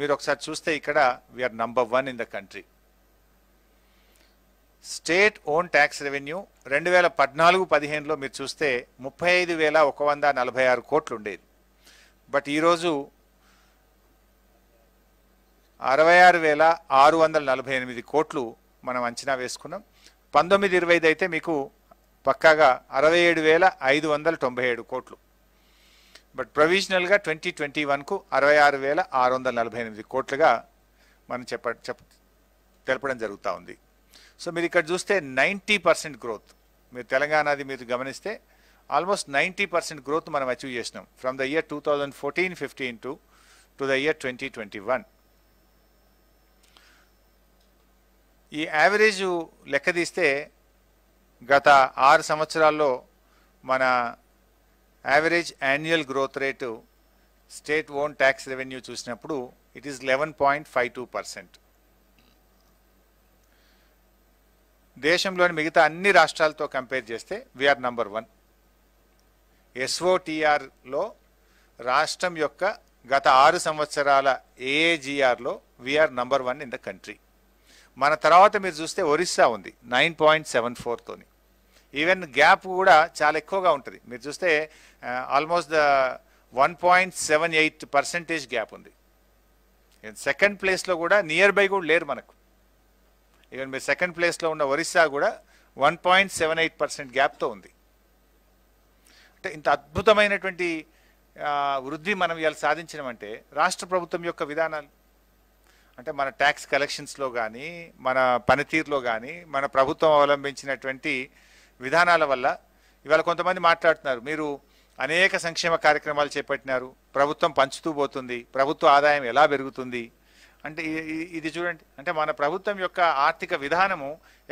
మీరు ఒకసారి చూస్తే ఇక్కడ we are number one in the country state own tax revenue రెండు వేల పద్నాలుగు పదిహేనులో మీరు చూస్తే ముప్పై ఐదు వేల ఒక వంద నలభై ఆరు కోట్లు ఉండేది బట్ ఈరోజు అరవై ఆరు వేల ఆరు వందల నలభై ఎనిమిది కోట్లు మనం అంచనా వేసుకున్నాం పంతొమ్మిది ఇరవై ఐదు అయితే మీకు పక్కాగా అరవై ఏడు వేల ఐదు వందల తొంభై ఏడు కోట్లు బట్ ప్రొవిజనల్గా ట్వంటీ ట్వంటీ వన్కు అరవై ఆరు వేల ఆరు వందల నలభై ఎనిమిది కోట్లుగా మనం చెప్ప చెప్ తెలపడం జరుగుతూ ఉంది సో మీరు ఇక్కడ చూస్తే నైంటీ పర్సెంట్ గ్రోత్ మీరు తెలంగాణది మీరు గమనిస్తే ఆల్మోస్ట్ నైంటీ పర్సెంట్ గ్రోత్ మనం అచీవ్ చేసినాం from the year two thousand fourteen fifteen to to the year twenty twenty one ఈ యావరేజ్ లెక్క తీస్తే గత ఆరు సంవత్సరాల్లో మన average annual growth rate state own tax revenue చూసినప్పుడు it is eleven point five two percent దేశంలోని మిగతా అన్ని రాష్ట్రాలతో కంపేర్ చేస్తే వీఆర్ నంబర్ వన్ ఎస్ఓటీఆర్లో రాష్ట్రం యొక్క గత ఆరు సంవత్సరాల ఏఏజీఆర్లో we are number one in the country మన తర్వాత మీరు చూస్తే ఒరిస్సా ఉంది నైన్ పాయింట్ సెవెన్ ఫోర్తోని ఈవెన్ గ్యాప్ కూడా చాలా ఎక్కువగా ఉంటుంది మీరు చూస్తే almost the one point seven eight percentage gap ఉంది సెకండ్ ప్లేస్లో కూడా నియర్ బై కూడా లేరు మనకు ఈవెన్ మీరు సెకండ్ ప్లేస్లో ఉన్న ఒరిస్సా కూడా one point seven eight percent గ్యాప్తో ఉంది అంటే ఇంత అద్భుతమైనటువంటి వృద్ధి మనం ఇవాళ సాధించినామంటే రాష్ట్ర ప్రభుత్వం యొక్క విధానాలు అంటే మన ట్యాక్స్ కలెక్షన్స్లో కానీ మన పనితీరులో కానీ మన ప్రభుత్వం అవలంబించినటువంటి విధానాల వల్ల ఇవాళ కొంతమంది మాట్లాడుతున్నారు మీరు అనేక సంక్షేమ కార్యక్రమాలు చేపట్టినారు ప్రభుత్వం పంచుతూ పోతుంది ప్రభుత్వ ఆదాయం ఎలా పెరుగుతుంది అంటే ఇది చూడండి అంటే మన ప్రభుత్వం యొక్క ఆర్థిక విధానము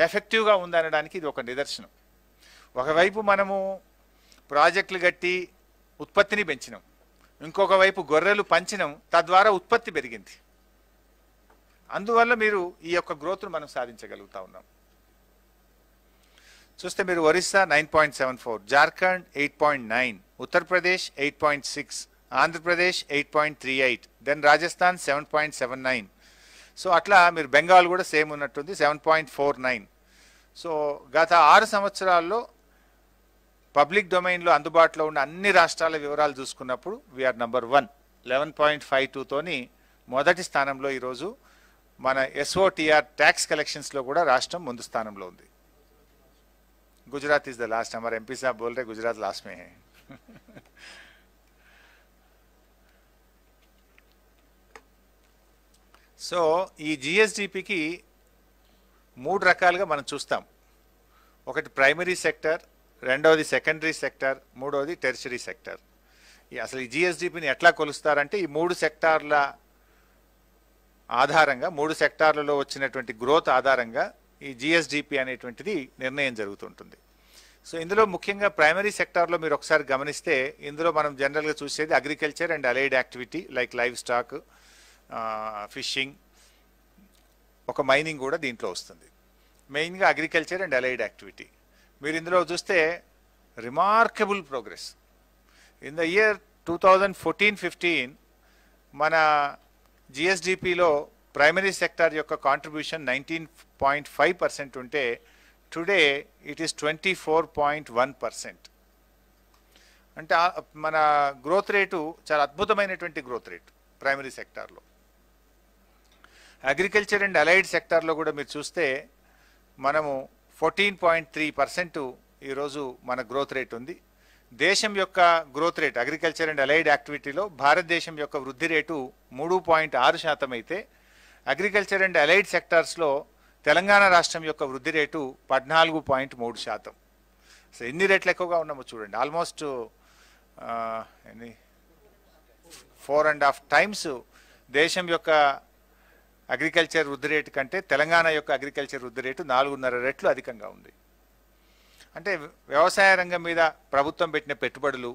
ఎఫెక్టివ్గా ఉందనడానికి ఇది ఒక నిదర్శనం ఒకవైపు మనము ప్రాజెక్టులు కట్టి ఉత్పత్తిని పెంచినాం ఇంకొక వైపు గొర్రెలు పంచినాం తద్వారా ఉత్పత్తి పెరిగింది అందువల్ల మీరు ఈ యొక్క గ్రోత్ను మనం సాధించగలుగుతా ఉన్నాం చూస్తే మీరు Orissa nine point seven four Jharkhand eight point nine Uttar Pradesh eight point six Andhra Pradesh eight point three eight then Rajasthan seven point seven nine so అట్లా మీరు బెంగాల్ కూడా సేమ్ ఉన్నట్టుంది seven point four nine so గత ఆరు సంవత్సరాల్లో పబ్లిక్ డొమైన్లో అందుబాటులో ఉన్న అన్ని రాష్ట్రాల వివరాలు చూసుకున్నప్పుడు we are number one eleven point five టూతోని మొదటి స్థానంలో ఈరోజు మన ఎస్ఓటీఆర్ ట్యాక్స్ కలెక్షన్స్లో కూడా రాష్ట్రం ముందు స్థానంలో ఉంది గుజరాత్ ఈస్ ద లాస్ట్ హమర్ ఎంపీ సాబ్ బోల్ రే గుజరాత్ లాస్ట్ మే సో ఈ జిఎస్డిపికి మూడు రకాలుగా మనం చూస్తాం ఒకటి ప్రైమరీ సెక్టర్ రెండవది సెకండరీ సెక్టర్ మూడవది టెరిషరీ సెక్టర్ అసలు ఈ జిఎస్డిపిని ఎట్లా కొలుస్తారంటే ఈ మూడు సెక్టార్ల ఆధారంగా మూడు సెక్టార్లలో వచ్చినటువంటి గ్రోత్ ఆధారంగా ఈ జిఎస్డిపి అనేటువంటిది నిర్ణయం జరుగుతుంటుంది సో ఇందులో ముఖ్యంగా ప్రైమరీ సెక్టార్లో మీరు ఒకసారి గమనిస్తే ఇందులో మనం జనరల్గా చూసేది agriculture and allied activity like livestock fishing ఒక మైనింగ్ కూడా దీంట్లో వస్తుంది మెయిన్గా అగ్రికల్చర్ అండ్ అలైడ్ యాక్టివిటీ మీరు ఇందులో చూస్తే remarkable progress in the year two thousand fourteen fifteen మన జిఎస్డిపిలో ప్రైమరీ సెక్టార్ యొక్క contribution nineteen point five percent ఉంటే today it is twenty four point one percent అంటే మన గ్రోత్ రేటు చాలా అద్భుతమైనటువంటి గ్రోత్ రేటు ప్రైమరీ సెక్టార్లో అగ్రికల్చర్ అండ్ అలైడ్ సెక్టార్లో కూడా మీరు చూస్తే మనము ఫోర్టీన్ పాయింట్ త్రీ పర్సెంట్ ఈరోజు మన గ్రోత్ రేట్ ఉంది దేశం యొక్క growth rate agriculture and allied యాక్టివిటీలో భారతదేశం యొక్క వృద్ధి రేటు మూడు పాయింట్ ఆరు శాతం అయితే అగ్రికల్చర్ అండ్ అలైడ్ సెక్టార్స్లో తెలంగాణ రాష్ట్రం యొక్క వృద్ధి రేటు పద్నాలుగు పాయింట్ మూడు శాతం సో ఎన్ని రేట్లు ఎక్కువగా ఉన్నామో చూడండి ఆల్మోస్ట్ ఎన్ని ఫోర్ అండ్ హాఫ్ టైమ్స్ దేశం యొక్క అగ్రికల్చర్ వృద్ధి రేటు కంటే తెలంగాణ యొక్క అగ్రికల్చర్ వృద్ధి రేటు నాలుగున్నర రెట్లు అధికంగా ఉంది అంటే వ్యవసాయ రంగం మీద ప్రభుత్వం పెట్టిన పెట్టుబడులు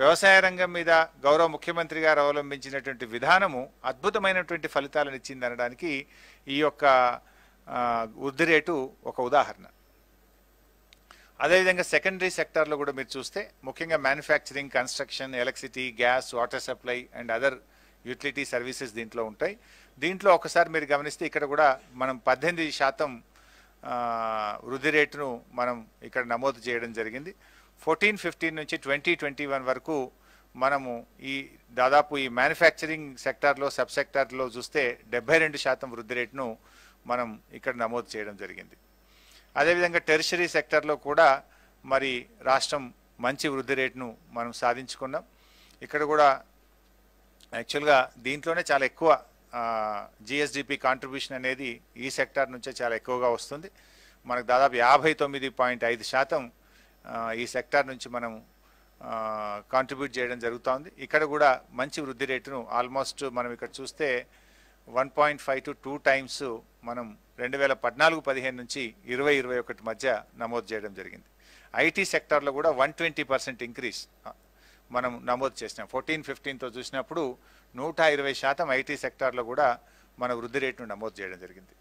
వ్యవసాయ రంగం మీద గౌరవ ముఖ్యమంత్రి గారు అవలంబించినటువంటి విధానము అద్భుతమైనటువంటి ఫలితాలను ఇచ్చిందనడానికి ఈ యొక్క వృద్ధి రేటు ఒక ఉదాహరణ అదేవిధంగా సెకండరీ సెక్టార్లో కూడా మీరు చూస్తే ముఖ్యంగా manufacturing construction electricity gas water supply and other utility services దీంట్లో ఉంటాయి దీంట్లో ఒకసారి మీరు గమనిస్తే ఇక్కడ కూడా మనం పద్దెనిమిది శాతం వృద్ధి రేటును మనం ఇక్కడ నమోదు చేయడం జరిగింది ఫోర్టీన్ ఫిఫ్టీన్ నుంచి ట్వంటీ ట్వంటీ వన్ వరకు మనము ఈ దాదాపు ఈ మ్యానుఫ్యాక్చరింగ్ సెక్టార్లో సబ్ సెక్టార్లో చూస్తే డెబ్బై రెండు శాతం వృద్ధి రేటును మనం ఇక్కడ నమోదు చేయడం జరిగింది అదేవిధంగా టెరిషరీ సెక్టార్లో కూడా మరి రాష్ట్రం మంచి వృద్ధి రేటును మనం సాధించుకున్నాం ఇక్కడ కూడా యాక్చువల్గా దీంట్లోనే చాలా ఎక్కువ జిఎస్డిపి కాంట్రిబ్యూషన్ అనేది ఈ సెక్టార్ నుంచే చాలా ఎక్కువగా వస్తుంది మనకు దాదాపు యాభై తొమ్మిది పాయింట్ ఐదు శాతం ఈ సెక్టార్ నుంచి మనం కాంట్రిబ్యూట్ చేయడం జరుగుతుంది ఇక్కడ కూడా మంచి వృద్ధి రేటును ఆల్మోస్ట్ మనం ఇక్కడ చూస్తే one point five to two times మనం రెండు వేల పద్నాలుగు పదిహేను నుంచి ఇరవై ఇరవై ఒకటి మధ్య నమోదు చేయడం జరిగింది ఐటీ సెక్టార్లో కూడా వన్ ట్వంటీ పర్సెంట్ ఇంక్రీస్ మనం నమోదు చేసినాం ఫోర్టీన్ ఫిఫ్టీన్తో చూసినప్పుడు నూట ఇరవై శాతం ఐటీ సెక్టార్లో కూడా మన వృద్ధి రేటును నమోదు చేయడం జరిగింది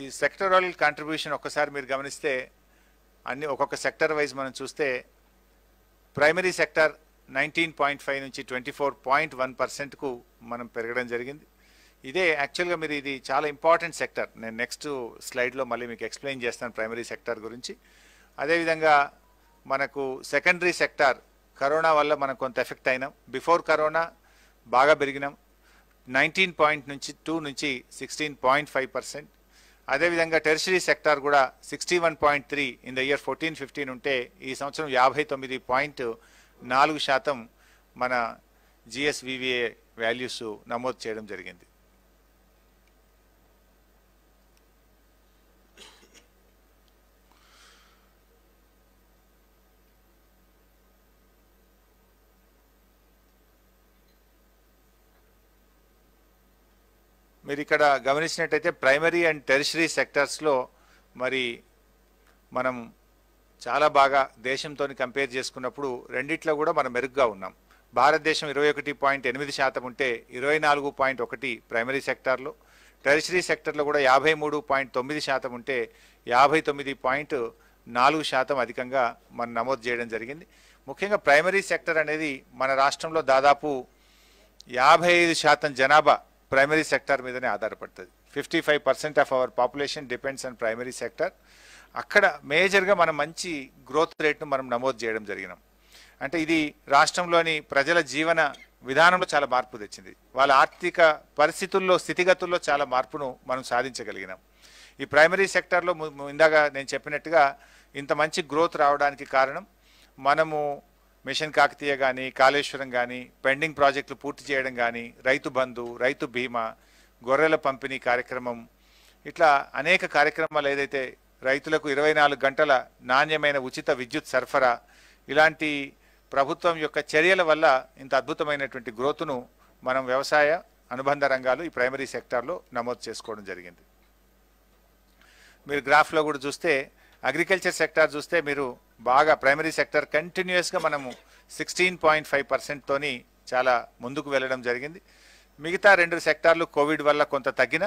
ఈ సెక్టరల్ కాంట్రిబ్యూషన్ ఒక్కసారి మీరు గమనిస్తే అన్ని ఒక్కొక్క సెక్టర్ వైజ్ మనం చూస్తే primary sector nineteen point five నుంచి ట్వంటీ ఫోర్ పాయింట్ వన్ పర్సెంట్కు మనం పెరగడం జరిగింది ఇదే యాక్చువల్గా మీరు ఇది చాలా ఇంపార్టెంట్ సెక్టర్ నేను నెక్స్ట్ స్లైడ్లో మళ్ళీ మీకు ఎక్స్ప్లెయిన్ చేస్తాను ప్రైమరీ సెక్టర్ గురించి అదేవిధంగా మనకు సెకండరీ సెక్టార్ కరోనా వల్ల మనం కొంత ఎఫెక్ట్ అయినాం బిఫోర్ కరోనా బాగా పెరిగినాం నైన్టీన్ పాయింట్ నుంచి టూ నుంచి సిక్స్టీన్ పాయింట్ ఫైవ్ పర్సెంట్ అదేవిధంగా టెరిషరీ సెక్టార్ కూడా sixty one point three in the year fourteen fifteen ఉంటే ఈ సంవత్సరం యాభై తొమ్మిది పాయింట్ నాలుగు శాతం మన జిఎస్వివిఏ వాల్యూస్ నమోదు చేయడం జరిగింది మీరు ఇక్కడ గమనించినట్టయితే ప్రైమరీ అండ్ టెరిషరీ సెక్టార్స్లో మరి మనం చాలా బాగా దేశంతో కంపేర్ చేసుకున్నప్పుడు రెండిట్లో కూడా మనం మెరుగ్గా ఉన్నాం భారతదేశం ఇరవై ఒకటి పాయింట్ ఎనిమిది శాతం ఉంటే ఇరవై నాలుగు పాయింట్ ఒకటి ప్రైమరీ సెక్టార్లో టెరిషరీ సెక్టర్లో కూడా యాభై మూడు పాయింట్ తొమ్మిది శాతం ఉంటే యాభై తొమ్మిది పాయింట్ నాలుగు శాతం అధికంగా మనం నమోదు చేయడం జరిగింది ముఖ్యంగా ప్రైమరీ సెక్టర్ అనేది మన రాష్ట్రంలో దాదాపు యాభై ఐదు శాతం జనాభా ప్రైమరీ సెక్టార్ మీదనే ఆధారపడుతుంది fifty five percent of our population depends on primary sector అక్కడ మేజర్గా మనం మంచి గ్రోత్ రేట్ను మనం నమోదు చేయడం జరిగినాం అంటే ఇది రాష్ట్రంలోని ప్రజల జీవన విధానంలో చాలా మార్పు తెచ్చింది వాళ్ళ ఆర్థిక పరిస్థితుల్లో స్థితిగతుల్లో చాలా మార్పును మనం సాధించగలిగినాం ఈ ప్రైమరీ సెక్టార్లో ఇందాక నేను చెప్పినట్టుగా ఇంత మంచి గ్రోత్ రావడానికి కారణం మనము మిషన్ కాకతీయ కానీ కాళేశ్వరం కానీ పెండింగ్ ప్రాజెక్టులు పూర్తి చేయడం కానీ రైతు బంధు రైతు బీమా గొర్రెల పంపిణీ కార్యక్రమం ఇట్లా అనేక కార్యక్రమాలు ఏదైతే రైతులకు ఇరవై నాలుగు గంటల నాణ్యమైన ఉచిత విద్యుత్ సరఫరా ఇలాంటి ప్రభుత్వం యొక్క చర్యల వల్ల ఇంత అద్భుతమైనటువంటి గ్రోత్ను మనం వ్యవసాయ అనుబంధ రంగాలు ఈ ప్రైమరీ సెక్టార్లో నమోదు చేసుకోవడం జరిగింది మీరు గ్రాఫ్లో కూడా చూస్తే అగ్రికల్చర్ సెక్టార్ చూస్తే మీరు బాగా ప్రైమరీ సెక్టర్ కంటిన్యూస్గా మనము సిక్స్టీన్ పాయింట్ ఫైవ్ పర్సెంట్తోని చాలా ముందుకు వెళ్ళడం జరిగింది మిగతా రెండు సెక్టార్లు కోవిడ్ వల్ల కొంత తగ్గిన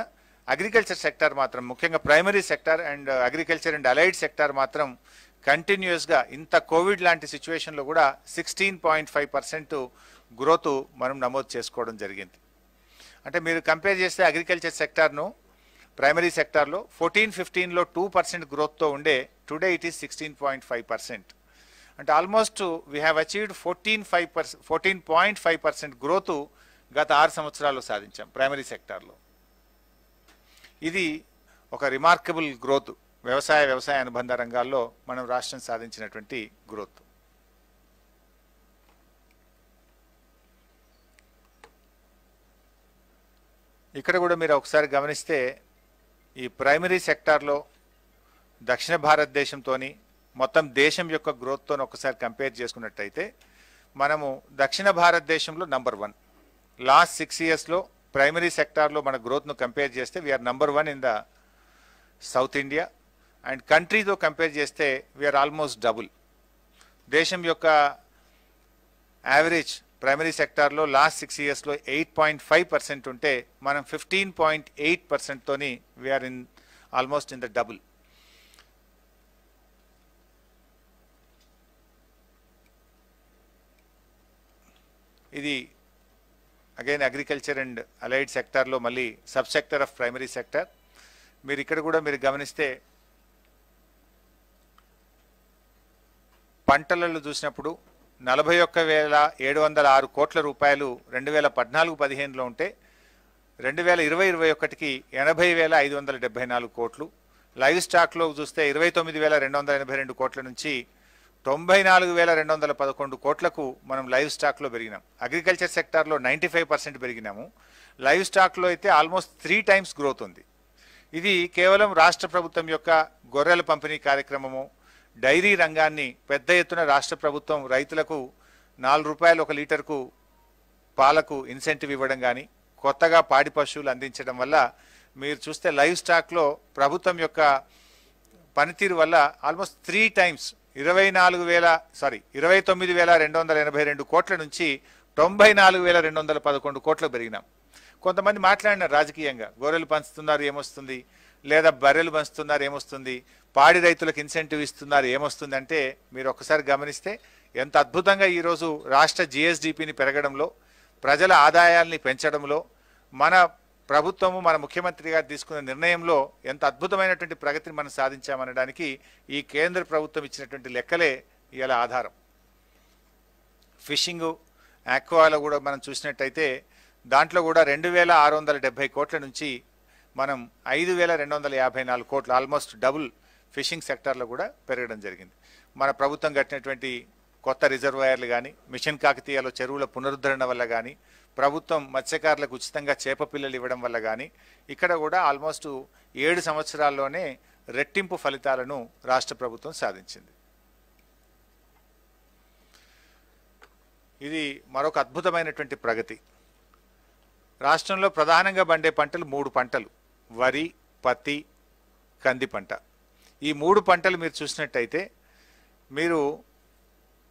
అగ్రికల్చర్ సెక్టార్ మాత్రం ముఖ్యంగా primary sector and agriculture and allied sector మాత్రం కంటిన్యూస్గా ఇంత కోవిడ్ లాంటి సిచ్యువేషన్లో కూడా sixteen point five percent growth మనం నమోదు చేసుకోవడం జరిగింది అంటే మీరు కంపేర్ చేస్తే అగ్రికల్చర్ సెక్టార్ను ప్రైమరీ సెక్టార్లో ఫోర్టీన్ ఫిఫ్టీన్లో టూ పర్సెంట్ గ్రోత్తో ఉండే today it is sixteen point five percent అంటే almost we have achieved fourteen five percent fourteen point five percent growth గత ఆరు సంవత్సరాల్లో సాధించాం ప్రైమరీ సెక్టార్లో ఇది ఒక రిమార్కబుల్ గ్రోత్ వ్యవసాయ వ్యవసాయ అనుబంధ రంగాల్లో మనం రాష్ట్రం సాధించినటువంటి గ్రోత్ ఇక్కడ కూడా మీరు ఒకసారి గమనిస్తే ఈ ప్రైమరీ సెక్టార్లో దక్షిణ భారతదేశంతో మొత్తం దేశం యొక్క గ్రోత్తో ఒకసారి కంపేర్ చేసుకున్నట్టయితే మనము దక్షిణ భారతదేశంలో నంబర్ వన్ లాస్ట్ సిక్స్ ఇయర్స్లో ప్రైమరీ సెక్టార్లో మన గ్రోత్ను కంపేర్ చేస్తే we are number one in the south India and కంట్రీతో కంపేర్ చేస్తే వీఆర్ ఆల్మోస్ట్ డబుల్ దేశం యొక్క యావరేజ్ ప్రైమరీ సెక్టార్లో లాస్ట్ సిక్స్ ఇయర్స్లో ఎయిట్ పాయింట్ ఫైవ్ పర్సెంట్ ఉంటే మనం ఫిఫ్టీన్ పాయింట్ ఎయిట్ పర్సెంట్తోని we are in almost in the double ఇది అగైన్ అగ్రికల్చర్ అండ్ అలైడ్ సెక్టార్లో మళ్ళీ sub sector of primary sector మీరు ఇక్కడ కూడా మీరు గమనిస్తే పంటలలో చూసినప్పుడు నలభై ఒక్క వేల ఏడు వందల ఆరు కోట్ల రూపాయలు రెండు వేల పద్నాలుగు పదిహేనులో ఉంటే రెండు వేల ఇరవై ఇరవై ఒకటికి ఎనభై వేల ఐదు వందల డెబ్బై నాలుగు కోట్లు లైవ్ స్టాక్లో చూస్తే ఇరవై తొమ్మిది వేల రెండు వందల ఎనభై రెండు కోట్ల నుంచి తొంభై నాలుగు వేల రెండు వందల పదకొండు కోట్లకు మనం లైవ్ స్టాక్లో పెరిగినాం అగ్రికల్చర్ సెక్టార్లో నైంటీ ఫైవ్ పర్సెంట్ పెరిగినాము లైవ్ స్టాక్లో అయితే ఆల్మోస్ట్ త్రీ టైమ్స్ గ్రోత్ ఉంది ఇది కేవలం రాష్ట్ర ప్రభుత్వం యొక్క గొర్రెల పంపిణీ కార్యక్రమము డైరీ రంగాన్ని పెద్ద ఎత్తున రాష్ట్ర ప్రభుత్వం రైతులకు నాలుగు రూపాయలు ఒక లీటర్కు పాలకు ఇన్సెంటివ్ ఇవ్వడం కానీ కొత్తగా పాడి పశువులు అందించడం వల్ల మీరు చూస్తే లైవ్ స్టాక్లో ప్రభుత్వం యొక్క పనితీరు వల్ల ఆల్మోస్ట్ త్రీ టైమ్స్ ఇరవై నాలుగు వేల సారీ ఇరవై తొమ్మిది వేల రెండు వందల ఎనభై రెండు కోట్ల నుంచి తొంభై నాలుగు వేల రెండు వందల పదకొండు కోట్లు పెరిగినాం కొంతమంది మాట్లాడినారు రాజకీయంగా గొర్రెలు పంచుతున్నారు ఏమొస్తుంది లేదా బర్రెలు పంచుతున్నారు ఏమొస్తుంది పాడి రైతులకు ఇన్సెంటివ్ ఇస్తున్నారు ఏమొస్తుంది అంటే మీరు ఒక్కసారి గమనిస్తే ఎంత అద్భుతంగా ఈరోజు రాష్ట్ర జిఎస్డిపిని పెరగడంలో ప్రజల ఆదాయాల్ని పెంచడంలో మన ప్రభుత్వము మన ముఖ్యమంత్రి గారు తీసుకున్న నిర్ణయంలో ఎంత అద్భుతమైనటువంటి ప్రగతిని మనం సాధించామనడానికి ఈ కేంద్ర ప్రభుత్వం ఇచ్చినటువంటి లెక్కలే ఇలా ఆధారం ఫిషింగ్ ఆక్వాలో కూడా మనం చూసినట్టయితే దాంట్లో కూడా రెండు వేల ఆరు వందల డెబ్బై కోట్ల నుంచి మనం ఐదు వేల రెండు వందల యాభై నాలుగు కోట్లు ఆల్మోస్ట్ డబుల్ ఫిషింగ్ సెక్టార్లో కూడా పెరగడం జరిగింది మన ప్రభుత్వం కట్టినటువంటి కొత్త రిజర్వాయర్లు కానీ మిషన్ కాకతీయలో చెరువుల పునరుద్ధరణ వల్ల కానీ ప్రభుత్వం మత్స్యకారులకు ఉచితంగా చేప పిల్లలు ఇవ్వడం వల్ల కానీ ఇక్కడ కూడా ఆల్మోస్ట్ ఏడు సంవత్సరాల్లోనే రెట్టింపు ఫలితాలను రాష్ట్ర ప్రభుత్వం సాధించింది ఇది మరొక అద్భుతమైనటువంటి ప్రగతి రాష్ట్రంలో ప్రధానంగా పండే పంటలు మూడు పంటలు వరి పత్తి కంది పంట ఈ మూడు పంటలు మీరు చూసినట్టయితే మీరు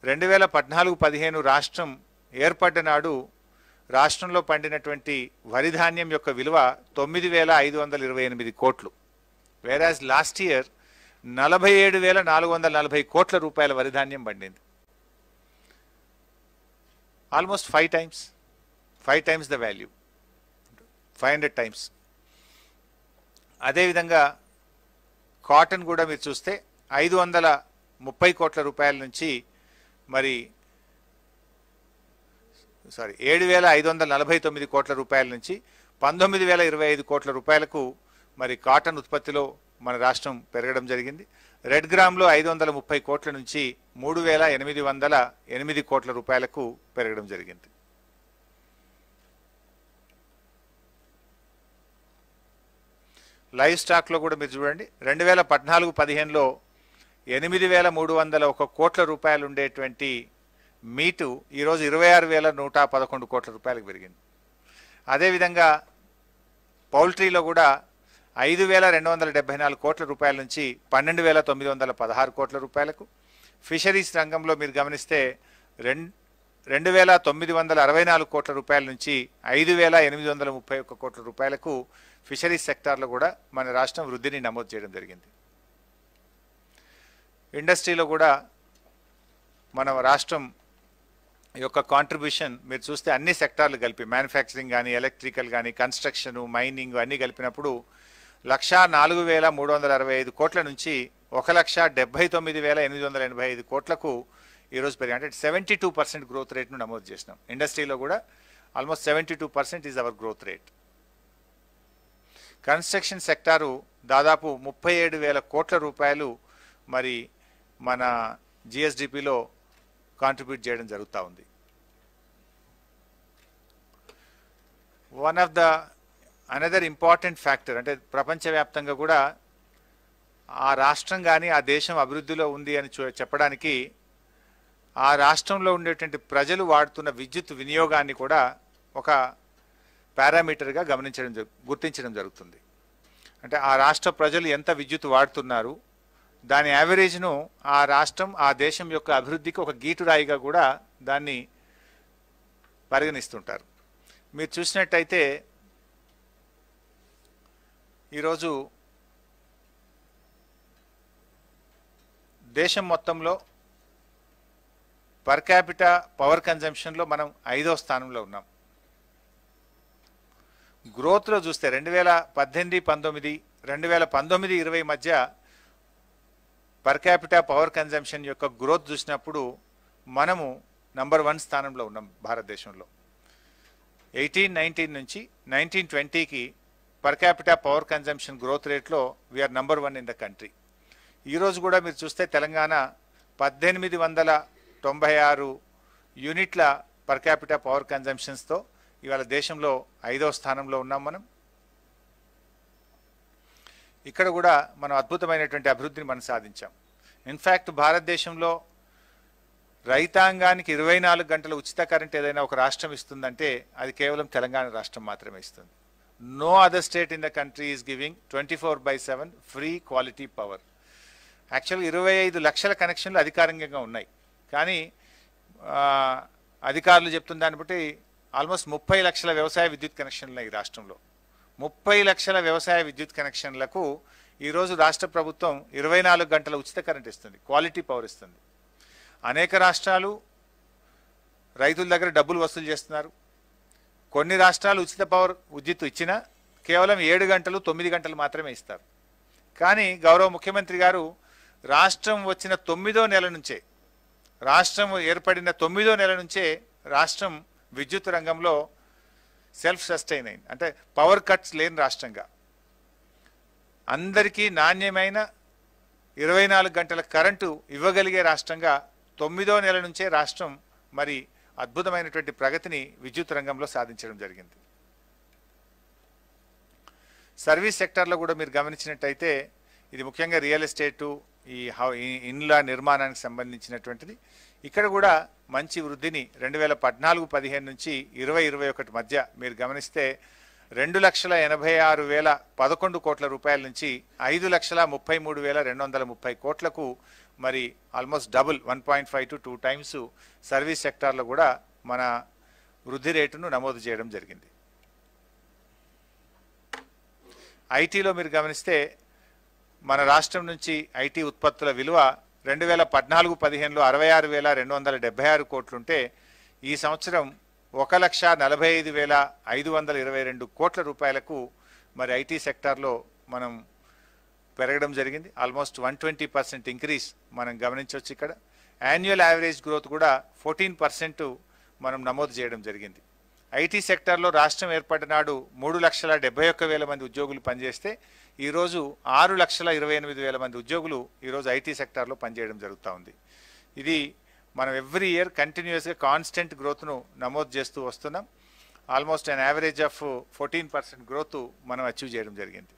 రెండు వేల పద్నాలుగు పదిహేను రాష్ట్రం ఏర్పడ్డనాడు రాష్ట్రంలో పండినటువంటి వరి ధాన్యం యొక్క విలువ తొమ్మిది వేల ఐదు వందల ఇరవై ఎనిమిది కోట్లు వేరాజ్ లాస్ట్ ఇయర్ నలభై ఏడు వేల నాలుగు వందల నలభై కోట్ల రూపాయల వరి ధాన్యం పండింది almost five times five times the value five hundred times అదేవిధంగా కాటన్ కూడా మీరు చూస్తే ఐదు వందల ముప్పై కోట్ల రూపాయల నుంచి మరి సారీ ఏడు వేల ఐదు వందల నలభై తొమ్మిది కోట్ల రూపాయల నుంచి పంతొమ్మిది వేల ఇరవై ఐదు కోట్ల రూపాయలకు మరి కాటన్ ఉత్పత్తిలో మన రాష్ట్రం పెరగడం జరిగింది రెడ్ గ్రామ్లో ఐదు వందల ముప్పై కోట్ల నుంచి మూడు వేల ఎనిమిది వందల ఎనిమిది కోట్ల రూపాయలకు పెరగడం జరిగింది లైవ్ స్టాక్లో కూడా మీరు చూడండి రెండు వేల పద్నాలుగు పదిహేనులో ఎనిమిది వేల మూడు వందల ఒక కోట్ల రూపాయలు ఉండేటువంటి మీటు ఈరోజు ఇరవై ఆరు వేల నూట పదకొండు కోట్ల రూపాయలకు పెరిగింది అదేవిధంగా పౌల్ట్రీలో కూడా ఐదు వేల రెండు వందల డెబ్బై నాలుగు కోట్ల రూపాయల నుంచి పన్నెండు వేల తొమ్మిది వందల పదహారు కోట్ల రూపాయలకు ఫిషరీస్ రంగంలో మీరు గమనిస్తే రెండు రెండు వేల తొమ్మిది వందల అరవై నాలుగు కోట్ల రూపాయల నుంచి ఐదు వేల ఎనిమిది వందల ముప్పై ఒక్క కోట్ల రూపాయలకు ఫిషరీస్ సెక్టార్లో కూడా మన రాష్ట్రం వృద్ధిని నమోదు చేయడం జరిగింది ఇండస్ట్రీలో కూడా మన రాష్ట్రం యొక్క కాంట్రిబ్యూషన్ మీరు చూస్తే అన్ని సెక్టార్లు కలిపి మ్యానుఫ్యాక్చరింగ్ కానీ ఎలక్ట్రికల్ కానీ కన్స్ట్రక్షన్ మైనింగ్ అన్నీ కలిపినప్పుడు లక్షా నాలుగు వేల మూడు వందల అరవై ఐదు కోట్ల నుంచి ఒక లక్ష డెబ్బై తొమ్మిది వేల ఎనిమిది వందల ఎనభై ఐదు కోట్లకు ఈరోజు పెరిగి అంటే సెవెంటీ టూ పర్సెంట్ గ్రోత్ రేట్ను నమోదు చేసినాం ఇండస్ట్రీలో కూడా almost seventy two percent is our growth rate construction sector దాదాపు ముప్పై ఏడు వేల కోట్ల రూపాయలు మరి మన జిఎస్డిపిలో కాంట్రిబ్యూట్ చేయడం జరుగుతూ ఉంది one of the another important factor అంటే ప్రపంచవ్యాప్తంగా కూడా ఆ రాష్ట్రం కానీ ఆ దేశం అభివృద్ధిలో ఉంది అని చెప్పడానికి ఆ రాష్ట్రంలో ఉండేటువంటి ప్రజలు వాడుతున్న విద్యుత్ వినియోగాన్ని కూడా ఒక పారామీటర్గా గమనించడం గుర్తించడం జరుగుతుంది అంటే ఆ రాష్ట్ర ప్రజలు ఎంత విద్యుత్ వాడుతున్నారు దాని యావరేజ్ను ఆ రాష్ట్రం ఆ దేశం యొక్క అభివృద్ధికి ఒక గీటురాయిగా కూడా దాన్ని పరిగణిస్తుంటారు మీరు చూసినట్టయితే ఈరోజు దేశం మొత్తంలో పర్ క్యాపిటా పవర్ కన్జంప్షన్లో మనం ఐదో స్థానంలో ఉన్నాం గ్రోత్లో చూస్తే రెండు వేల పద్దెనిమిది పంతొమ్మిది రెండు వేల పంతొమ్మిది ఇరవై మధ్య పర్ క్యాపిటా పవర్ కన్జంప్షన్ యొక్క గ్రోత్ చూసినప్పుడు మనము నంబర్ వన్ స్థానంలో ఉన్నాం భారతదేశంలో ఎయిటీన్ నైన్టీన్ నుంచి నైన్టీన్ ట్వంటీకి per capita power consumption growth రేట్లో we are number one in the country ఈరోజు కూడా మీరు చూస్తే తెలంగాణ పద్దెనిమిది వందల తొంభై ఆరు యూనిట్ల పర్ క్యాపిటా పవర్ కన్జంప్షన్స్తో ఇవాళ దేశంలో ఐదవ స్థానంలో ఉన్నాం మనం ఇక్కడ కూడా మనం అద్భుతమైనటువంటి అభివృద్ధిని మనం సాధించాం ఇన్ఫ్యాక్ట్ భారతదేశంలో రైతాంగానికి ఇరవై నాలుగు గంటల ఉచిత కరెంట్ ఏదైనా ఒక రాష్ట్రం ఇస్తుందంటే అది కేవలం తెలంగాణ రాష్ట్రం మాత్రమే ఇస్తుంది no other state in the country is giving twenty four by seven free quality power యాక్చువల్గా ఇరవై ఐదు లక్షల కనెక్షన్లు అధికారికంగా ఉన్నాయి కానీ అధికారులు చెప్తున్న దాన్ని బట్టి ఆల్మోస్ట్ ముప్పై లక్షల వ్యవసాయ విద్యుత్ కనెక్షన్లు ఈ రాష్ట్రంలో ముప్పై లక్షల వ్యవసాయ విద్యుత్ కనెక్షన్లకు ఈరోజు రాష్ట్ర ప్రభుత్వం ఇరవై నాలుగు గంటల ఉచిత కరెంట్ ఇస్తుంది క్వాలిటీ పవర్ ఇస్తుంది అనేక రాష్ట్రాలు రైతుల దగ్గర డబ్బులు వసూలు చేస్తున్నారు కొన్ని రాష్ట్రాలు ఉచిత పవర్ విద్యుత్ ఇచ్చినా కేవలం ఏడు గంటలు తొమ్మిది గంటలు మాత్రమే ఇస్తారు కానీ గౌరవ ముఖ్యమంత్రి గారు రాష్ట్రం వచ్చిన తొమ్మిదో నెల నుంచే రాష్ట్రం ఏర్పడిన తొమ్మిదో నెల నుంచే రాష్ట్రం విద్యుత్ రంగంలో సెల్ఫ్ సస్టైన్ అయింది అంటే పవర్ కట్స్ లేని రాష్ట్రంగా అందరికీ నాణ్యమైన ఇరవై నాలుగు గంటల కరెంటు ఇవ్వగలిగే రాష్ట్రంగా తొమ్మిదో నెల నుంచే రాష్ట్రం మరి అద్భుతమైనటువంటి ప్రగతిని విద్యుత్ రంగంలో సాధించడం జరిగింది సర్వీస్ సెక్టార్లో కూడా మీరు గమనించినట్టయితే ఇది ముఖ్యంగా రియల్ ఎస్టేటు ఈ ఇండ్ల నిర్మాణానికి సంబంధించినటువంటిది ఇక్కడ కూడా మంచి వృద్ధిని రెండు వేల పద్నాలుగు పదిహేను నుంచి ఇరవై ఇరవై ఒకటి మధ్య మీరు గమనిస్తే రెండు లక్షల ఎనభై ఆరు వేల పదకొండు కోట్ల రూపాయల నుంచి ఐదు లక్షల ముప్పై మూడు వేల రెండు వందల ముప్పై కోట్లకు మరి almost double one point five to two times service సెక్టార్లో కూడా మన వృద్ధి రేటును నమోదు చేయడం జరిగింది ఐటీలో మీరు గమనిస్తే మన రాష్ట్రం నుంచి ఐటీ ఉత్పత్తుల విలువ రెండు వేల పద్నాలుగు పదిహేనులో అరవై ఆరు వేల రెండు వందల డెబ్బై ఆరు కోట్లుంటే ఈ సంవత్సరం ఒక లక్ష నలభై ఐదు వేల ఐదు వందల ఇరవై రెండు కోట్ల రూపాయలకు మరి ఐటీ సెక్టార్లో మనం పెరగడం జరిగింది almost one twenty percent increase మనం గమనించవచ్చు ఇక్కడ యాన్యువల్ యావరేజ్ గ్రోత్ కూడా ఫోర్టీన్ పర్సెంట్ మనం నమోదు చేయడం జరిగింది ఐటీ సెక్టార్లో రాష్ట్రం ఏర్పడినాడు మూడు లక్షల డెబ్బై ఒక్క వేల మంది ఉద్యోగులు పనిచేస్తే ఈరోజు ఆరు లక్షల ఇరవై ఎనిమిది వేల మంది ఉద్యోగులు ఈరోజు ఐటీ సెక్టార్లో పనిచేయడం జరుగుతూ ఉంది ఇది మనం ఎవ్రీ ఇయర్ కంటిన్యూస్గా కాన్స్టెంట్ గ్రోత్ను నమోదు చేస్తూ వస్తున్నాం almost an average of fourteen percent growth మనం అచీవ్ చేయడం జరిగింది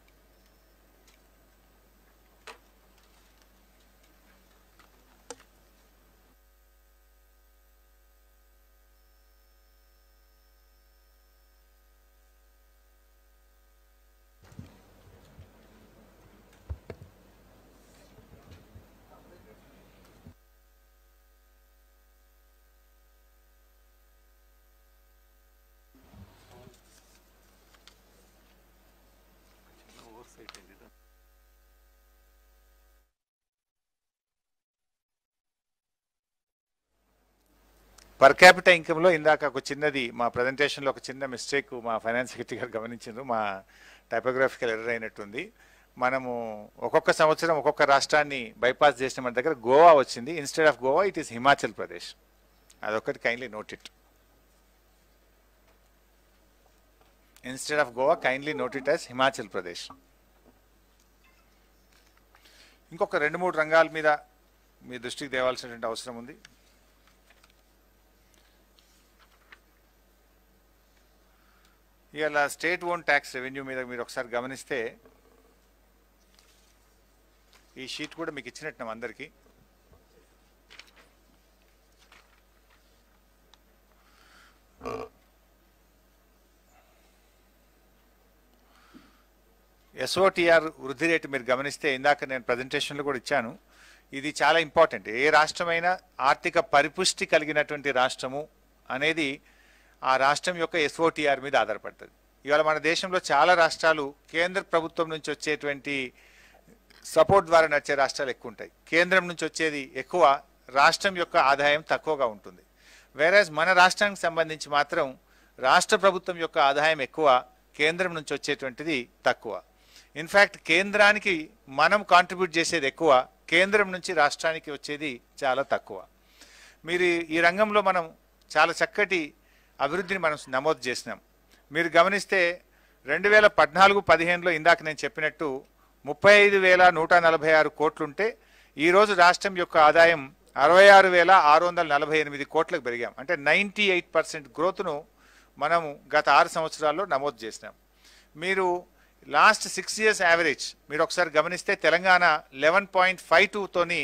పర్ క్యాపిట ఇన్కమ్లో ఇందాక ఒక చిన్నది మా ప్రజెంటేషన్లో ఒక చిన్న మిస్టేక్ మా ఫైనాన్స్ సెక్రటరీ గారు గమనించారు మా టైపోగ్రాఫికల్ ఎర్ర అయినట్టుంది మనము ఒక్కొక్క సంవత్సరం ఒక్కొక్క రాష్ట్రాన్ని బైపాస్ చేసిన మన దగ్గర గోవా వచ్చింది instead of Goa it is Himachal Pradesh అదొకటి kindly note it instead of Goa kindly note it as Himachal Pradesh ఇంకొక రెండు మూడు రంగాల మీద మీ దృష్టికి తేవాల్సినటువంటి అవసరం ఉంది ఇవాళ స్టేట్ ఓన్ ట్యాక్స్ రెవెన్యూ మీద మీరు ఒకసారి గమనిస్తే ఈ షీట్ కూడా మీకు ఇచ్చినట్టు అందరికీ ఎస్ఓటిఆర్ వృద్ధి రేటు మీరు గమనిస్తే ఇందాక నేను ప్రజెంటేషన్లో కూడా ఇచ్చాను ఇది చాలా ఇంపార్టెంట్ ఏ రాష్ట్రమైనా ఆర్థిక పరిపుష్టి కలిగినటువంటి రాష్ట్రము అనేది ఆ రాష్ట్రం యొక్క ఎస్ఓటీఆర్ మీద ఆధారపడుతుంది ఇవాళ మన దేశంలో చాలా రాష్ట్రాలు కేంద్ర ప్రభుత్వం నుంచి వచ్చేటువంటి సపోర్ట్ ద్వారా నడిచే రాష్ట్రాలు ఎక్కువ ఉంటాయి కేంద్రం నుంచి వచ్చేది ఎక్కువ రాష్ట్రం యొక్క ఆదాయం తక్కువగా ఉంటుంది వేరాజ్ మన రాష్ట్రానికి సంబంధించి మాత్రం రాష్ట్ర ప్రభుత్వం యొక్క ఆదాయం ఎక్కువ కేంద్రం నుంచి వచ్చేటువంటిది తక్కువ ఇన్ఫ్యాక్ట్ కేంద్రానికి మనం కాంట్రిబ్యూట్ చేసేది ఎక్కువ కేంద్రం నుంచి రాష్ట్రానికి వచ్చేది చాలా తక్కువ మీరు ఈ రంగంలో మనం చాలా చక్కటి అభివృద్ధిని మనం నమోదు చేసినాం మీరు గమనిస్తే రెండు వేల పద్నాలుగు పదిహేనులో ఇందాక నేను చెప్పినట్టు ముప్పై ఐదు వేల నూట నలభై ఆరు కోట్లుంటే ఈరోజు రాష్ట్రం యొక్క ఆదాయం అరవై ఆరు వేల ఆరు వందల నలభై ఎనిమిది కోట్లకు పెరిగాం అంటే నైంటీ ఎయిట్ పర్సెంట్ గ్రోత్ను మనము గత ఆరు సంవత్సరాల్లో నమోదు చేసినాం మీరు లాస్ట్ సిక్స్ ఇయర్స్ యావరేజ్ మీరు ఒకసారి గమనిస్తే తెలంగాణ లెవెన్ పాయింట్ ఫైవ్ టూతోని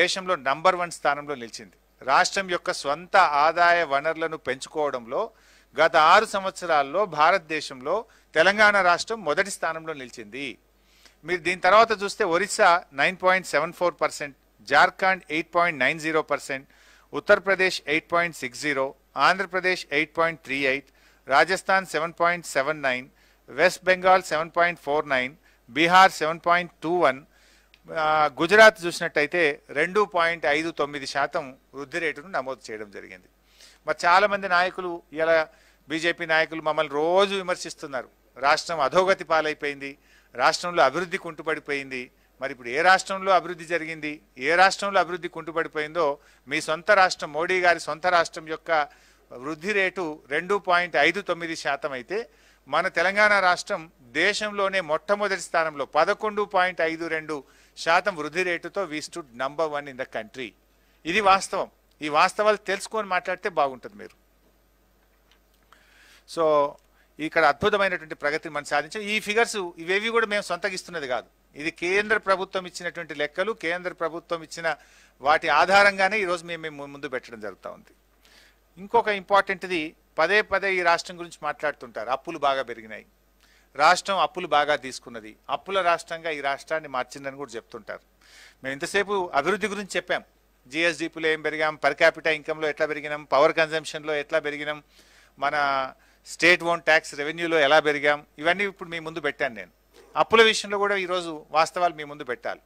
దేశంలో నంబర్ వన్ స్థానంలో నిలిచింది రాష్ట్రం యొక్క స్వంత ఆదాయ వనరులను పెంచుకోవడంలో గత ఆరు సంవత్సరాల్లో భారతదేశంలో తెలంగాణ రాష్ట్రం మొదటి స్థానంలో నిలిచింది మీరు దీని తర్వాత చూస్తే Orissa nine point seven four percent Jharkhand eight point nine zero percent Uttar Pradesh eight point six zero Andhra Pradesh eight point three eight Rajasthan seven point seven nine West Bengal seven point four nine Bihar seven point two one Gujarat చూసినట్టయితే రెండు పాయింట్ ఐదు తొమ్మిది శాతం వృద్ధి రేటును నమోదు చేయడం జరిగింది మరి చాలామంది నాయకులు ఇలా బీజేపీ నాయకులు మమ్మల్ని రోజు విమర్శిస్తున్నారు రాష్ట్రం అధోగతి పాలైపోయింది రాష్ట్రంలో అభివృద్ధి కుంటుపడిపోయింది మరి ఇప్పుడు ఏ రాష్ట్రంలో అభివృద్ధి జరిగింది ఏ రాష్ట్రంలో అభివృద్ధి కుంటుపడిపోయిందో మీ సొంత రాష్ట్రం మోడీ గారి సొంత రాష్ట్రం యొక్క వృద్ధి రేటు రెండు పాయింట్ ఐదు తొమ్మిది శాతం అయితే మన తెలంగాణ రాష్ట్రం దేశంలోనే మొట్టమొదటి స్థానంలో పదకొండు పాయింట్ ఐదు రెండు శాతం వృద్ధి రేటుతో we stood number one in the country ఇది వాస్తవం ఈ వాస్తవాలు తెలుసుకొని మాట్లాడితే బాగుంటుంది మీరు సో ఇక్కడ అద్భుతమైనటువంటి ప్రగతిని మనం సాధించాం ఈ ఫిగర్స్ ఇవేవి కూడా మేము సొంతగిస్తున్నది కాదు ఇది కేంద్ర ప్రభుత్వం ఇచ్చినటువంటి లెక్కలు కేంద్ర ప్రభుత్వం ఇచ్చిన వాటి ఆధారంగానే ఈరోజు మేము మేము ముందు పెట్టడం జరుగుతూ ఉంది ఇంకొక ఇంపార్టెంట్ది పదే పదే ఈ రాష్ట్రం గురించి మాట్లాడుతుంటారు అప్పులు బాగా పెరిగినాయి రాష్ట్రం అప్పులు బాగా తీసుకున్నది అప్పుల రాష్ట్రంగా ఈ రాష్ట్రాన్ని మార్చిందని కూడా చెప్తుంటారు మేము ఇంతసేపు అభివృద్ధి గురించి చెప్పాం జిఎస్డిపిలో ఏం పెరిగాం పర్ క్యాపిటల్ ఇన్కంలో ఎట్లా పెరిగినాం పవర్ కన్జంప్షన్లో ఎట్లా పెరిగినాం మన స్టేట్ ఓన్ ట్యాక్స్ రెవెన్యూలో ఎలా పెరిగాం ఇవన్నీ ఇప్పుడు మీ ముందు పెట్టాను నేను అప్పుల విషయంలో కూడా ఈరోజు వాస్తవాలు మీ ముందు పెట్టాలి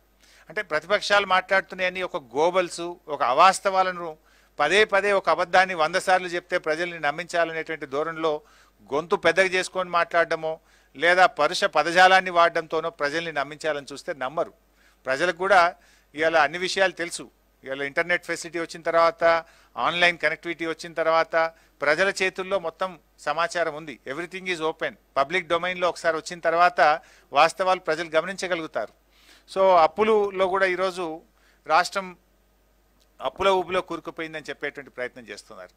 అంటే ప్రతిపక్షాలు మాట్లాడుతున్నాయని ఒక గోబల్స్ ఒక అవాస్తవాలను పదే పదే ఒక అబద్ధాన్ని వంద సార్లు చెప్తే ప్రజల్ని నమ్మించాలనేటువంటి ధోరణిలో గొంతు పెద్దగా చేసుకొని మాట్లాడడమో లేదా పరుష పదజాలాన్ని వాడడంతోనో ప్రజల్ని నమ్మించాలని చూస్తే నమ్మరు ప్రజలకు కూడా ఇవాళ అన్ని విషయాలు తెలుసు ఇవాళ ఇంటర్నెట్ ఫెసిలిటీ వచ్చిన తర్వాత ఆన్లైన్ కనెక్టివిటీ వచ్చిన తర్వాత ప్రజల చేతుల్లో మొత్తం సమాచారం ఉంది ఎవ్రీథింగ్ ఈజ్ ఓపెన్ పబ్లిక్ డొమైన్లో ఒకసారి వచ్చిన తర్వాత వాస్తవాలు ప్రజలు గమనించగలుగుతారు సో అప్పులులో కూడా ఈరోజు రాష్ట్రం అప్పుల ఊపులో కూరుకుపోయిందని చెప్పేటువంటి ప్రయత్నం చేస్తున్నారు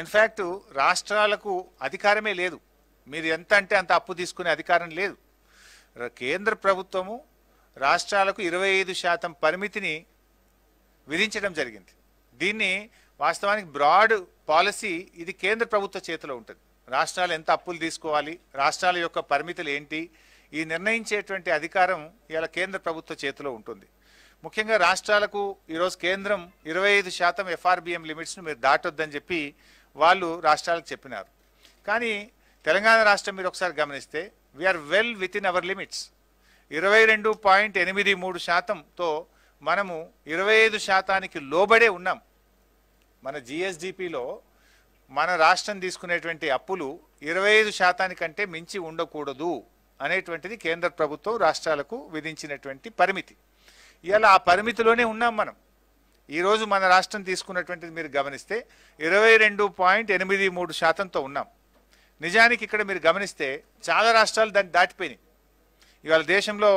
ఇన్ఫ్యాక్టు రాష్ట్రాలకు అధికారమే లేదు మీరు ఎంత అంటే అంత అప్పు తీసుకునే అధికారం లేదు కేంద్ర ప్రభుత్వము రాష్ట్రాలకు ఇరవై ఐదు శాతం పరిమితిని విధించడం జరిగింది దీన్ని వాస్తవానికి బ్రాడ్ పాలసీ ఇది కేంద్ర ప్రభుత్వ చేతిలో ఉంటుంది రాష్ట్రాలు ఎంత అప్పులు తీసుకోవాలి రాష్ట్రాల యొక్క పరిమితులు ఏంటి ఈ నిర్ణయించేటువంటి అధికారం ఇలా కేంద్ర ప్రభుత్వ చేతిలో ఉంటుంది ముఖ్యంగా రాష్ట్రాలకు ఈరోజు కేంద్రం ఇరవై ఐదు శాతం ఎఫ్ఆర్బిఎం లిమిట్స్ను మీరు దాటొద్దని చెప్పి వాళ్ళు రాష్ట్రాలకు చెప్పినారు కానీ తెలంగాణ రాష్ట్రం మీరు ఒకసారి గమనిస్తే we are well within our limits ఇరవై రెండు పాయింట్ ఎనిమిది మూడు శాతంతో మనము ఇరవై ఐదు శాతానికి లోబడే ఉన్నాం మన జిఎస్డిపిలో మన రాష్ట్రం తీసుకునేటువంటి అప్పులు ఇరవై ఐదు శాతానికంటే మించి ఉండకూడదు అనేటువంటిది కేంద్ర ప్రభుత్వం రాష్ట్రాలకు విధించినటువంటి పరిమితి ఇలా ఆ పరిమితిలోనే ఉన్నాం మనం ఈరోజు మన రాష్ట్రం తీసుకున్నటువంటిది మీరు గమనిస్తే ఇరవై రెండు పాయింట్ ఎనిమిది మూడు శాతంతో ఉన్నాం నిజానికి ఇక్కడ మీరు గమనిస్తే చాలా రాష్ట్రాలు దాన్ని దాటిపోయినాయి ఇవాళ దేశంలో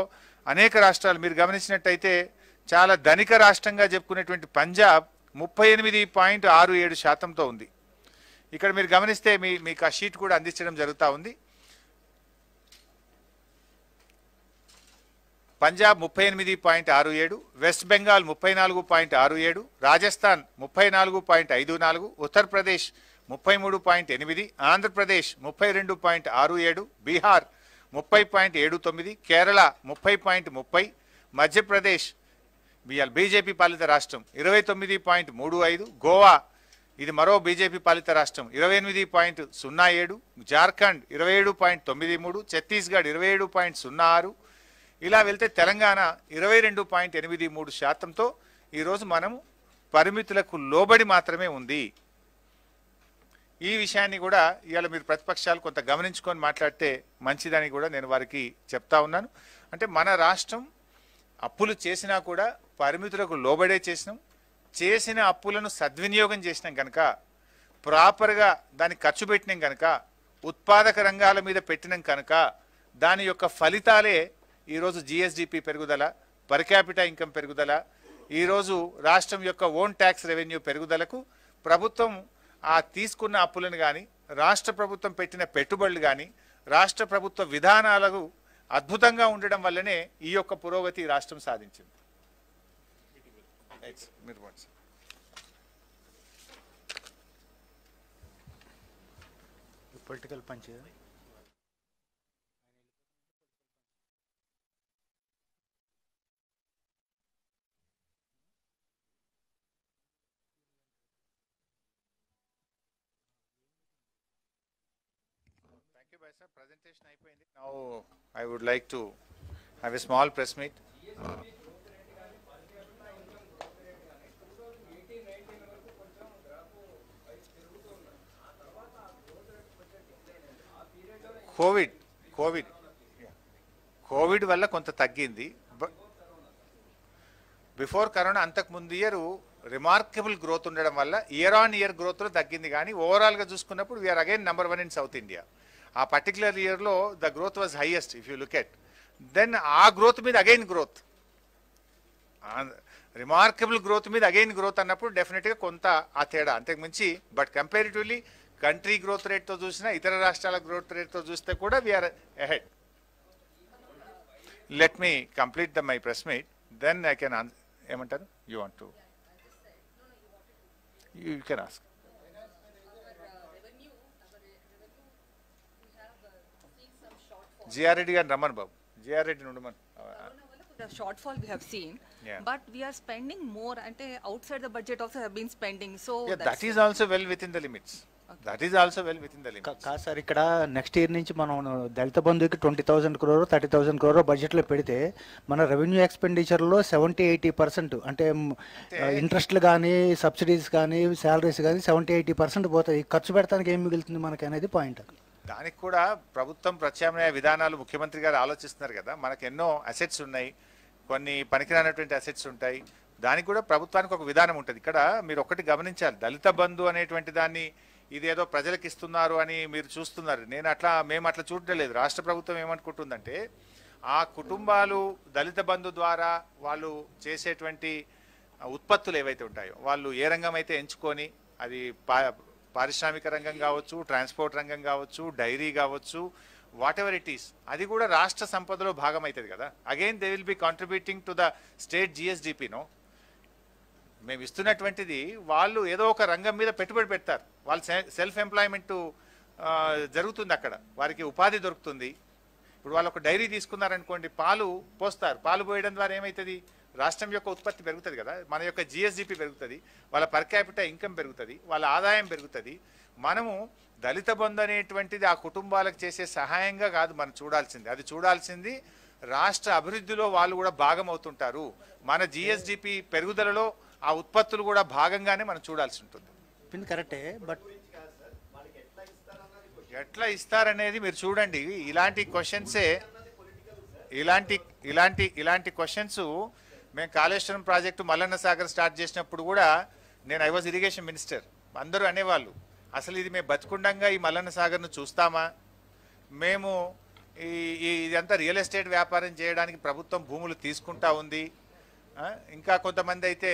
అనేక రాష్ట్రాలు మీరు గమనించినట్టయితే చాలా ధనిక రాష్ట్రంగా చెప్పుకునేటువంటి పంజాబ్ ముప్పై ఎనిమిది పాయింట్ ఆరు ఏడు శాతంతో ఉంది ఇక్కడ మీరు గమనిస్తే మీ మీకు ఆ షీట్ కూడా అందించడం జరుగుతూ ఉంది పంజాబ్ ముప్పై ఎనిమిది పాయింట్ ఆరు ఏడు వెస్ట్ బెంగాల్ ముప్పై నాలుగు పాయింట్ ఆరు ఏడు రాజస్థాన్ ముప్పై నాలుగు పాయింట్ ఐదు నాలుగు ఉత్తరప్రదేశ్ ముప్పై మూడు పాయింట్ ఎనిమిది ఆంధ్రప్రదేశ్ ముప్పై రెండు పాయింట్ ఆరు ఏడు బీహార్ ముప్పై పాయింట్ ఏడు తొమ్మిది కేరళ ముప్పై పాయింట్ ముప్పై మధ్యప్రదేశ్ బీజేపీ పాలిత రాష్ట్రం ఇరవై తొమ్మిది పాయింట్ మూడు ఐదు గోవా ఇది మరో బీజేపీ పాలిత రాష్ట్రం ఇరవై ఎనిమిది పాయింట్ సున్నా ఏడు జార్ఖండ్ ఇరవై ఏడు పాయింట్ తొమ్మిది మూడు ఛత్తీస్గఢ్ ఇరవై ఏడు పాయింట్ సున్నా ఆరు ఇలా వెళ్తే తెలంగాణ ఇరవై రెండు పాయింట్ ఎనిమిది మూడు శాతంతో ఈరోజు మనము పరిమితులకు లోబడి మాత్రమే ఉంది ఈ విషయాన్ని కూడా ఇవాళ మీరు ప్రతిపక్షాలు కొంత గమనించుకొని మాట్లాడితే మంచిదని కూడా నేను వారికి చెప్తా ఉన్నాను అంటే మన రాష్ట్రం అప్పులు చేసినా కూడా పరిమితులకు లోబడే చేసినాం చేసిన అప్పులను సద్వినియోగం చేసినాం కనుక ప్రాపర్గా దాన్ని ఖర్చు పెట్టినాం కనుక ఉత్పాదక రంగాల మీద పెట్టినాం కనుక దాని యొక్క ఫలితాలే ఈరోజు జిఎస్డిపి పెరుగుదల పర్ క్యాపిటా ఇన్కమ్ పెరుగుదల ఈరోజు రాష్ట్రం యొక్క ఓన్ ట్యాక్స్ రెవెన్యూ పెరుగుదలకు ప్రభుత్వం ఆ తీసుకున్న అప్పులను కానీ రాష్ట్ర ప్రభుత్వం పెట్టిన పెట్టుబడులు కానీ రాష్ట్ర ప్రభుత్వ విధానాలకు అద్భుతంగా ఉండడం వల్లనే ఈ యొక్క పురోగతి రాష్ట్రం సాధించింది పొలిటికల్ పంచాయతీ ప్రెజెంటేషన్ అయిపోయింది now I would like to have a small press meet covid covid covid వల్ల కొంత తగ్గింది బిఫోర్ కరోనా అంతకు ముందు ఇయర్ రిమార్కబుల్ గ్రోత్ ఉండడం వల్ల ఇయర్ ఆన్ ఇయర్ గ్రోత్లో తగ్గింది కానీ ఓవరాల్గా చూసుకున్నప్పుడు we are again number one in south India ఆ పర్టికులర్ ఇయర్లో the growth was highest if you look at then ఆ గ్రోత్ మీద అగైన్ గ్రోత్ రిమార్కబుల్ గ్రోత్ మీద అగైన్ గ్రోత్ అన్నప్పుడు డెఫినెట్గా కొంత ఆ తేడా అంతకుమించి బట్ కంపారిటివ్లీ కంట్రీ గ్రోత్ రేట్తో చూసినా ఇతర రాష్ట్రాల గ్రోత్ రేట్తో చూస్తే కూడా we are ahead let me complete the my press meet then I can ఏమంటారు you want to you can ask GR Reddy గారిని రమ్మను బాబు జిఆర్ రెడ్డిని shortfall we have seen but we are spending more అంటే outside the budget also have been spending so that is also well within the limits that is also well within the limits కాదు sir ఇక్కడ next year నుంచి మనం uh, దళిత బంధువుకి twenty thousand crore thirty thousand crore బడ్జెట్లో పెడితే మన revenue ఎక్స్పెండిచర్లో సెవెంటీ ఎయిటీ పర్సెంట్ అంటే ఇంట్రెస్ట్లు కానీ సబ్సిడీస్ కానీ సాలరీస్ కానీ సెవెంటీ ఎయిటీ పర్సెంట్ పోతాయి ఖర్చు పెడతానికి ఏం మిగులుతుంది మనకి అనేది పాయింట్ దానికి కూడా ప్రభుత్వం ప్రత్యామ్నాయ విధానాలు ముఖ్యమంత్రి గారు ఆలోచిస్తున్నారు కదా మనకు ఎన్నో అసెట్స్ ఉన్నాయి కొన్ని పనికిరానటువంటి అసెట్స్ ఉంటాయి దానికి కూడా ప్రభుత్వానికి ఒక విధానం ఉంటుంది ఇక్కడ మీరు ఒకటి గమనించాలి దళిత బంధు అనేటువంటి దాన్ని ఇదేదో ప్రజలకు ఇస్తున్నారు అని మీరు చూస్తున్నారు నేను అట్లా మేము అట్లా చూడటం లేదు రాష్ట్ర ప్రభుత్వం ఏమనుకుంటుందంటే ఆ కుటుంబాలు దళిత బంధు ద్వారా వాళ్ళు చేసేటువంటి ఉత్పత్తులు ఏవైతే ఉంటాయో వాళ్ళు ఏ రంగం అయితే ఎంచుకొని అది పారిశ్రామిక రంగం కావచ్చు ట్రాన్స్పోర్ట్ రంగం కావచ్చు డైరీ కావచ్చు వాట్ ఎవర్ ఇట్ ఈస్ అది కూడా రాష్ట్ర సంపదలో భాగం అవుతుంది కదా again they will be contributing to the state జిఎస్డిపిను మేము ఇస్తున్నటువంటిది వాళ్ళు ఏదో ఒక రంగం మీద పెట్టుబడి పెడతారు వాళ్ళు సెల్ఫ్ ఎంప్లాయ్మెంటు జరుగుతుంది అక్కడ వారికి ఉపాధి దొరుకుతుంది ఇప్పుడు వాళ్ళు ఒక డైరీ తీసుకున్నారనుకోండి పాలు పోస్తారు పాలు పోయడం ద్వారా ఏమవుతుంది రాష్ట్రం యొక్క ఉత్పత్తి పెరుగుతుంది కదా మన యొక్క జిఎస్డిపి పెరుగుతుంది వాళ్ళ పర్ క్యాపిటల్ ఇన్కమ్ పెరుగుతుంది వాళ్ళ ఆదాయం పెరుగుతుంది మనము దళిత బంధు అనేటువంటిది ఆ కుటుంబాలకు చేసే సహాయంగా కాదు మనం చూడాల్సింది అది చూడాల్సింది రాష్ట్ర అభివృద్ధిలో వాళ్ళు కూడా భాగం అవుతుంటారు మన జిఎస్డిపి పెరుగుదలలో ఆ ఉత్పత్తులు కూడా భాగంగానే మనం చూడాల్సి ఉంటుంది పిన్ కరెక్టే బట్ ఎట్లా ఇస్తారనేది మీరు చూడండి ఇలాంటి క్వశ్చన్సే ఇలాంటి ఇలాంటి ఇలాంటి క్వశ్చన్స్ మేము కాళేశ్వరం ప్రాజెక్టు మల్లన్న సాగర్ స్టార్ట్ చేసినప్పుడు కూడా నేను ఐ వాజ్ ఇరిగేషన్ మినిస్టర్ అందరూ అనేవాళ్ళు అసలు ఇది మేము బతుకుండంగా ఈ మల్లన్న సాగర్ను చూస్తామా మేము ఈ ఇదంతా రియల్ ఎస్టేట్ వ్యాపారం చేయడానికి ప్రభుత్వం భూములు తీసుకుంటా ఉంది ఇంకా కొంతమంది అయితే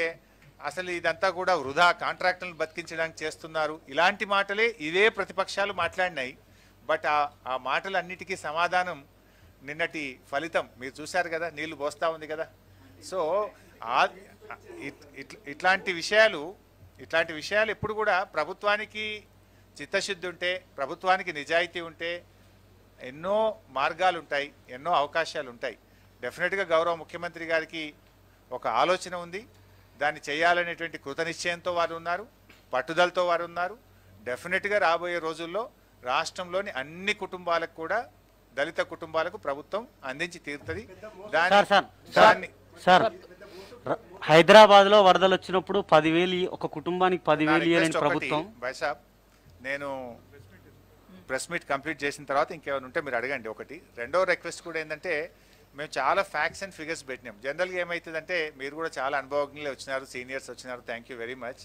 అసలు ఇదంతా కూడా వృధా కాంట్రాక్టులను బతికించడానికి చేస్తున్నారు ఇలాంటి మాటలే ఇదే ప్రతిపక్షాలు మాట్లాడినాయి బట్ ఆ మాటలన్నిటికీ సమాధానం నిన్నటి ఫలితం మీరు చూశారు కదా నీళ్లు పోస్తూ ఉంది కదా సో ఇట్లాంటి విషయాలు ఇట్లాంటి విషయాలు ఎప్పుడు కూడా ప్రభుత్వానికి చిత్తశుద్ధి ఉంటే ప్రభుత్వానికి నిజాయితీ ఉంటే ఎన్నో మార్గాలు ఉంటాయి ఎన్నో అవకాశాలు ఉంటాయి డెఫినెట్గా గౌరవ ముఖ్యమంత్రి గారికి ఒక ఆలోచన ఉంది దాన్ని చేయాలనేటువంటి కృతనిశ్చయంతో వారు ఉన్నారు పట్టుదలతో వారు ఉన్నారు డెఫినెట్గా రాబోయే రోజుల్లో రాష్ట్రంలోని అన్ని కుటుంబాలకు కూడా దళిత కుటుంబాలకు ప్రభుత్వం అందించి తీరుతుంది దాన్ని దాన్ని సార్ హైదరాబాద్ లో వరదలు వచ్చినప్పుడు పదివేలు ఒక కుటుంబానికి పదివేలు ఇవ్వలేని ప్రభుత్వం నేను ప్రెస్ మీట్ కంప్లీట్ చేసిన తర్వాత ఇంకేమైనా ఉంటే మీరు అడగండి ఒకటి రెండో రిక్వెస్ట్ కూడా ఏంటంటే మేము చాలా ఫ్యాక్ట్స్ అండ్ ఫిగర్స్ పెట్టినాం జనరల్గా ఏమవుతుందంటే మీరు కూడా చాలా అనుభవజ్ఞులే వచ్చినారు సీనియర్స్ వచ్చినారు థ్యాంక్ యూ వెరీ మచ్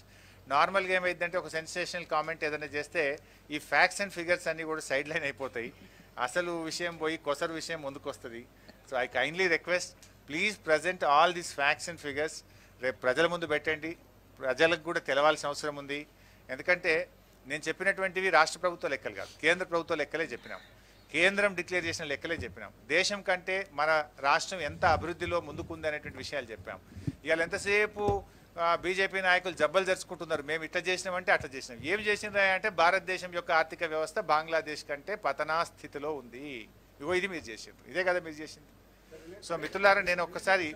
నార్మల్గా ఏమైందంటే ఒక సెన్సేషనల్ కామెంట్ ఏదైనా చేస్తే ఈ ఫ్యాక్ట్స్ అండ్ ఫిగర్స్ అన్నీ కూడా సైడ్ లైన్ అయిపోతాయి అసలు విషయం పోయి కొసరు విషయం ముందుకు so I kindly request please present all these facts and figures రేపు ప్రజల ముందు పెట్టండి ప్రజలకు కూడా తెలవాల్సిన అవసరం ఉంది ఎందుకంటే నేను చెప్పినటువంటివి రాష్ట్ర ప్రభుత్వ లెక్కలు కాదు కేంద్ర ప్రభుత్వ లెక్కలే చెప్పినాం కేంద్రం డిక్లేర్ చేసిన లెక్కలే చెప్పినాం దేశం కంటే మన రాష్ట్రం ఎంత అభివృద్ధిలో ముందుకుంది అనేటువంటి విషయాలు చెప్పాం ఇవాళ ఎంతసేపు బీజేపీ నాయకులు జబ్బలు జరుచుకుంటున్నారు మేము ఇట్లా చేసినామంటే అట్లా చేసినాం ఏం చేసిందా అంటే భారతదేశం యొక్క ఆర్థిక వ్యవస్థ బంగ్లాదేశ్ కంటే పతనా స్థితిలో ఉంది ఇగో ఇది మీరు చేసింది ఇదే కదా మీరు చేసింది సో మిత్రులారా నేను ఒక్కసారి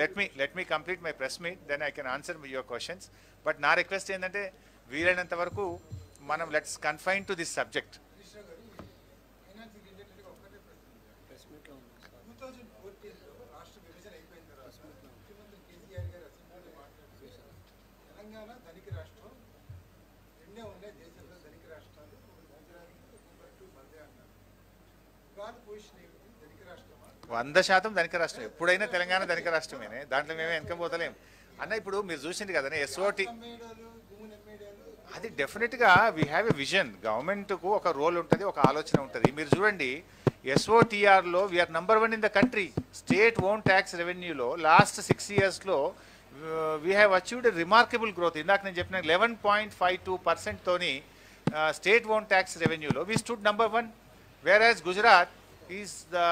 let me let me complete my press meet then I can answer your questions but నా రిక్వెస్ట్ ఏంటంటే వీలైనంత వరకు మనం let's confine to this subject వంద శాతం ధనిక రాష్ట్రం ఎప్పుడైనా తెలంగాణ ధనిక రాష్ట్రమేనే దాంట్లో మేమే వెనకపోతలేం అన్న ఇప్పుడు మీరు చూసింది కదా ఎస్ఓటి అది డెఫినెట్గా వీ హ్యావ్ ఎ విజన్ గవర్నమెంట్కు ఒక రోల్ ఉంటుంది ఒక ఆలోచన ఉంటుంది మీరు చూడండి ఎస్ఓటీఆర్లో we are number one in the country state own tax రెవెన్యూలో లాస్ట్ సిక్స్ ఇయర్స్లో we have achieved remarkable growth ఇందాక నేను చెప్పిన లెవెన్ పాయింట్ ఫైవ్ టూ పర్సెంట్తోని స్టేట్ ఓన్ ట్యాక్స్ రెవెన్యూలో we stood number one whereas Gujarat is the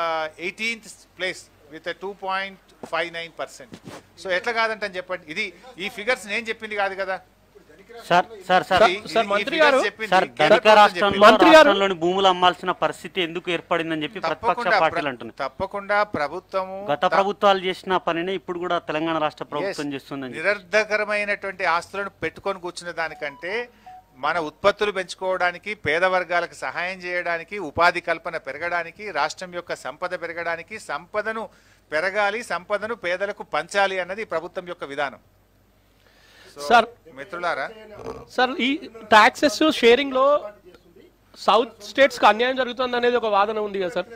eighteenth place with two point five nine percent so ఎట్లా అని చెప్పండి ఇది ఈ ఫిగర్స్ నేను చెప్పింది కాదు కదా సార్ సార్ సార్ మంత్రి భూములు అమ్మాల్సిన పరిస్థితి ఎందుకు ఏర్పడిందని చెప్పి ప్రతిపక్ష పార్టీలు అంటున్నారు తప్పకుండా ప్రభుత్వము గత ప్రభుత్వాలు చేసిన పనినే ఇప్పుడు కూడా తెలంగాణ రాష్ట్ర ప్రభుత్వం చేస్తుందని నిరర్ధకరమైనటువంటి ఆస్తులను పెట్టుకొని కూర్చున్న దానికంటే మన ఉత్పత్తులు పెంచుకోవడానికి పేద వర్గాలకు సహాయం చేయడానికి ఉపాధి కల్పన పెరగడానికి రాష్ట్రం యొక్క సంపద పెరగడానికి సంపదను పెరగాలి సంపదను పేదలకు పంచాలి అన్నది ప్రభుత్వం యొక్క విధానం సార్ మిత్రులారా సార్ ఈ ట్యాక్సెస్ షేరింగ్ లో సౌత్ స్టేట్స్ కు అన్యాయం జరుగుతుంది అనేది ఒక వాదన ఉంది కదా సార్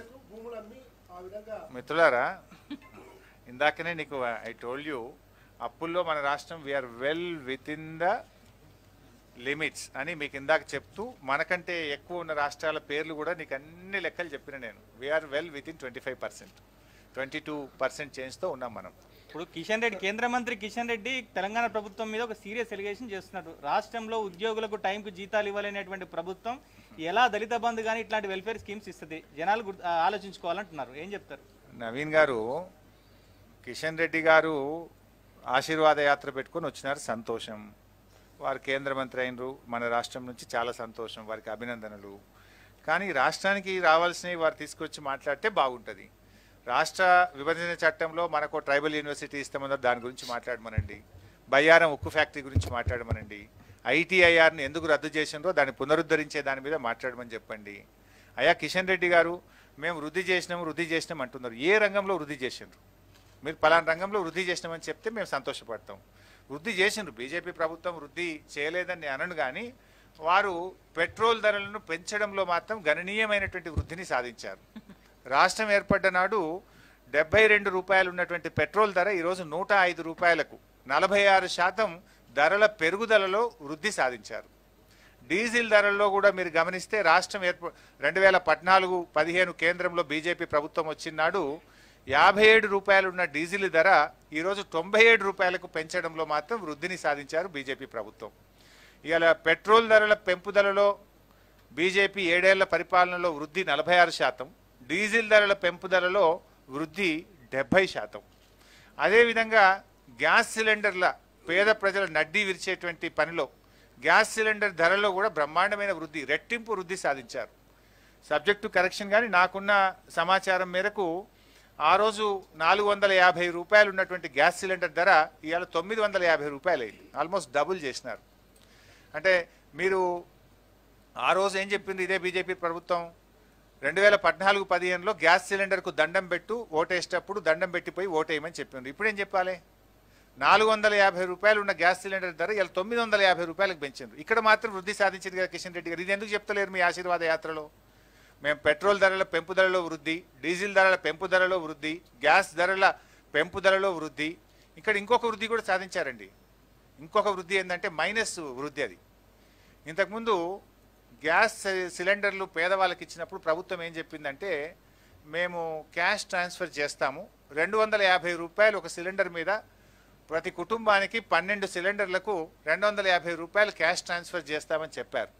మిత్రులారా ఇందాకనే నీకు ఐ టోల్ యూ అప్పుల్లో మన రాష్ట్రం are well within the limits అని మీకు ఇందాక చెప్తూ మనకంటే ఎక్కువ ఉన్న రాష్ట్రాల పేర్లు కూడా నీకు అన్ని లెక్కలు చెప్పిన నేను we are well within twenty five percent twenty two percent చేంజ్తో ఉన్నాం మనం ఇప్పుడు కిషన్ రెడ్డి కేంద్ర మంత్రి కిషన్ రెడ్డి తెలంగాణ ప్రభుత్వం మీద ఒక సీరియస్ ఎలిగేషన్ చేస్తున్నారు రాష్ట్రంలో ఉద్యోగులకు టైంకు జీతాలు ఇవ్వలేనటువంటి ప్రభుత్వం ఎలా దళిత బంధు కానీ ఇట్లాంటి వెల్ఫేర్ స్కీమ్స్ ఇస్తుంది జనాలు ఆలోచించుకోవాలంటున్నారు ఏం చెప్తారు నవీన్ గారు కిషన్ రెడ్డి గారు ఆశీర్వాద యాత్ర పెట్టుకొని వచ్చినారు సంతోషం వారు కేంద్ర మంత్రి అయినరు మన రాష్ట్రం నుంచి చాలా సంతోషం వారికి అభినందనలు కానీ రాష్ట్రానికి రావాల్సినవి వారు తీసుకొచ్చి మాట్లాడితే బాగుంటుంది రాష్ట్ర విభజన చట్టంలో మనకు ట్రైబల్ యూనివర్సిటీ ఇస్తామన్నారు దాని గురించి మాట్లాడమనండి బయ్యారం ఉక్కు ఫ్యాక్టరీ గురించి మాట్లాడమనండి ఐటీఐఆర్ని ఎందుకు రద్దు చేసిందో దాన్ని పునరుద్ధరించే దాని మీద మాట్లాడమని చెప్పండి అయ్యా కిషన్ రెడ్డి గారు మేము వృద్ధి చేసినాం వృద్ధి చేసినాం అంటున్నారు ఏ రంగంలో వృద్ధి చేసినారు మీరు పలానా రంగంలో వృద్ధి చేసినామని చెప్తే మేము సంతోషపడతాం వృద్ధి చేసిండ్రు బీజేపీ ప్రభుత్వం వృద్ధి చేయలేదని అనను కానీ వారు పెట్రోల్ ధరలను పెంచడంలో మాత్రం గణనీయమైనటువంటి వృద్ధిని సాధించారు రాష్ట్రం ఏర్పడ్డ నాడు డెబ్బై రెండు రూపాయలు ఉన్నటువంటి పెట్రోల్ ధర ఈరోజు నూట ఐదు రూపాయలకు నలభై ఆరు శాతం ధరల పెరుగుదలలో వృద్ధి సాధించారు డీజిల్ ధరల్లో కూడా మీరు గమనిస్తే రాష్ట్రం ఏర్ప రెండు వేల పద్నాలుగు పదిహేను కేంద్రంలో బీజేపీ ప్రభుత్వం వచ్చినాడు యాభై ఏడు రూపాయలున్న డీజిల్ ధర ఈరోజు తొంభై ఏడు రూపాయలకు పెంచడంలో మాత్రం వృద్ధిని సాధించారు బీజేపీ ప్రభుత్వం ఇవాళ పెట్రోల్ ధరల పెంపుదలలో బీజేపీ ఏడేళ్ల పరిపాలనలో వృద్ధి నలభై ఆరు శాతం డీజిల్ ధరల పెంపుదలలో వృద్ధి డెబ్బై శాతం అదేవిధంగా గ్యాస్ సిలిండర్ల పేద ప్రజల నడ్డీ విరిచేటువంటి పనిలో గ్యాస్ సిలిండర్ ధరలో కూడా బ్రహ్మాండమైన వృద్ధి రెట్టింపు వృద్ధి సాధించారు సబ్జెక్టు కరెక్షన్ కానీ నాకున్న సమాచారం మేరకు ఆ రోజు నాలుగు వందల యాభై రూపాయలు ఉన్నటువంటి గ్యాస్ సిలిండర్ ధర ఇవాళ తొమ్మిది వందల యాభై రూపాయలు అయింది ఆల్మోస్ట్ డబుల్ చేసినారు అంటే మీరు ఆ రోజు ఏం చెప్పింది ఇదే బీజేపీ ప్రభుత్వం రెండు వేల పద్నాలుగు పదిహేనులో గ్యాస్ సిలిండర్కు దండం పెట్టు ఓటేసేటప్పుడు దండం పెట్టిపోయి ఓటేయమని ఇప్పుడు ఇప్పుడేం చెప్పాలి నాలుగు వందల యాభై రూపాయలు ఉన్న గ్యాస్ సిలిండర్ ధర ఇలా తొమ్మిది వందల యాభై రూపాయలకు పెంచారు ఇక్కడ మాత్రం వృద్ధి సాధించింది కదా కిషన్ రెడ్డి గారు ఇది ఎందుకు చెప్తలేరు మీ ఆశీర్వాద యాత్రలో మేము పెట్రోల్ ధరల పెంపుదలలో వృద్ధి డీజిల్ ధరల పెంపుదలలో వృద్ధి గ్యాస్ ధరల పెంపుదలలో వృద్ధి ఇక్కడ ఇంకొక వృద్ధి కూడా సాధించారండి ఇంకొక వృద్ధి ఏంటంటే మైనస్ వృద్ధి అది ఇంతకుముందు గ్యాస్ సిలిండర్లు పేదవాళ్ళకి ఇచ్చినప్పుడు ప్రభుత్వం ఏం చెప్పిందంటే మేము క్యాష్ ట్రాన్స్ఫర్ చేస్తాము రెండు వందల యాభై రూపాయలు ఒక సిలిండర్ మీద ప్రతి కుటుంబానికి పన్నెండు సిలిండర్లకు రెండు వందల యాభై రూపాయలు క్యాష్ ట్రాన్స్ఫర్ చేస్తామని చెప్పారు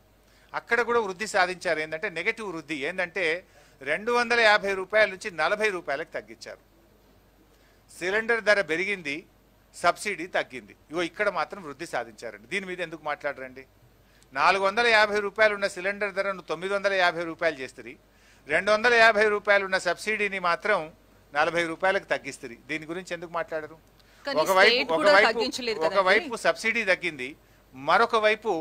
అక్కడ కూడా వృద్ధి సాధించారు ఏంటంటే నెగటివ్ వృద్ధి ఏంటంటే రెండు వందల యాభై రూపాయల నుంచి నలభై రూపాయలకు తగ్గించారు సిలిండర్ ధర పెరిగింది సబ్సిడీ తగ్గింది ఇగో ఇక్కడ మాత్రం వృద్ధి సాధించారండి దీని మీద ఎందుకు మాట్లాడరండి నాలుగు వందల యాభై రూపాయలు ఉన్న సిలిండర్ ధరను తొమ్మిది వందల యాభై రూపాయలు చేస్తుంది రెండు వందల యాభై రూపాయలు ఉన్న సబ్సిడీని మాత్రం నలభై రూపాయలకు తగ్గిస్తుంది దీని గురించి ఎందుకు మాట్లాడరు ఒకవైపు ఒకవైపు ఒకవైపు సబ్సిడీ తగ్గింది మరొక వైపు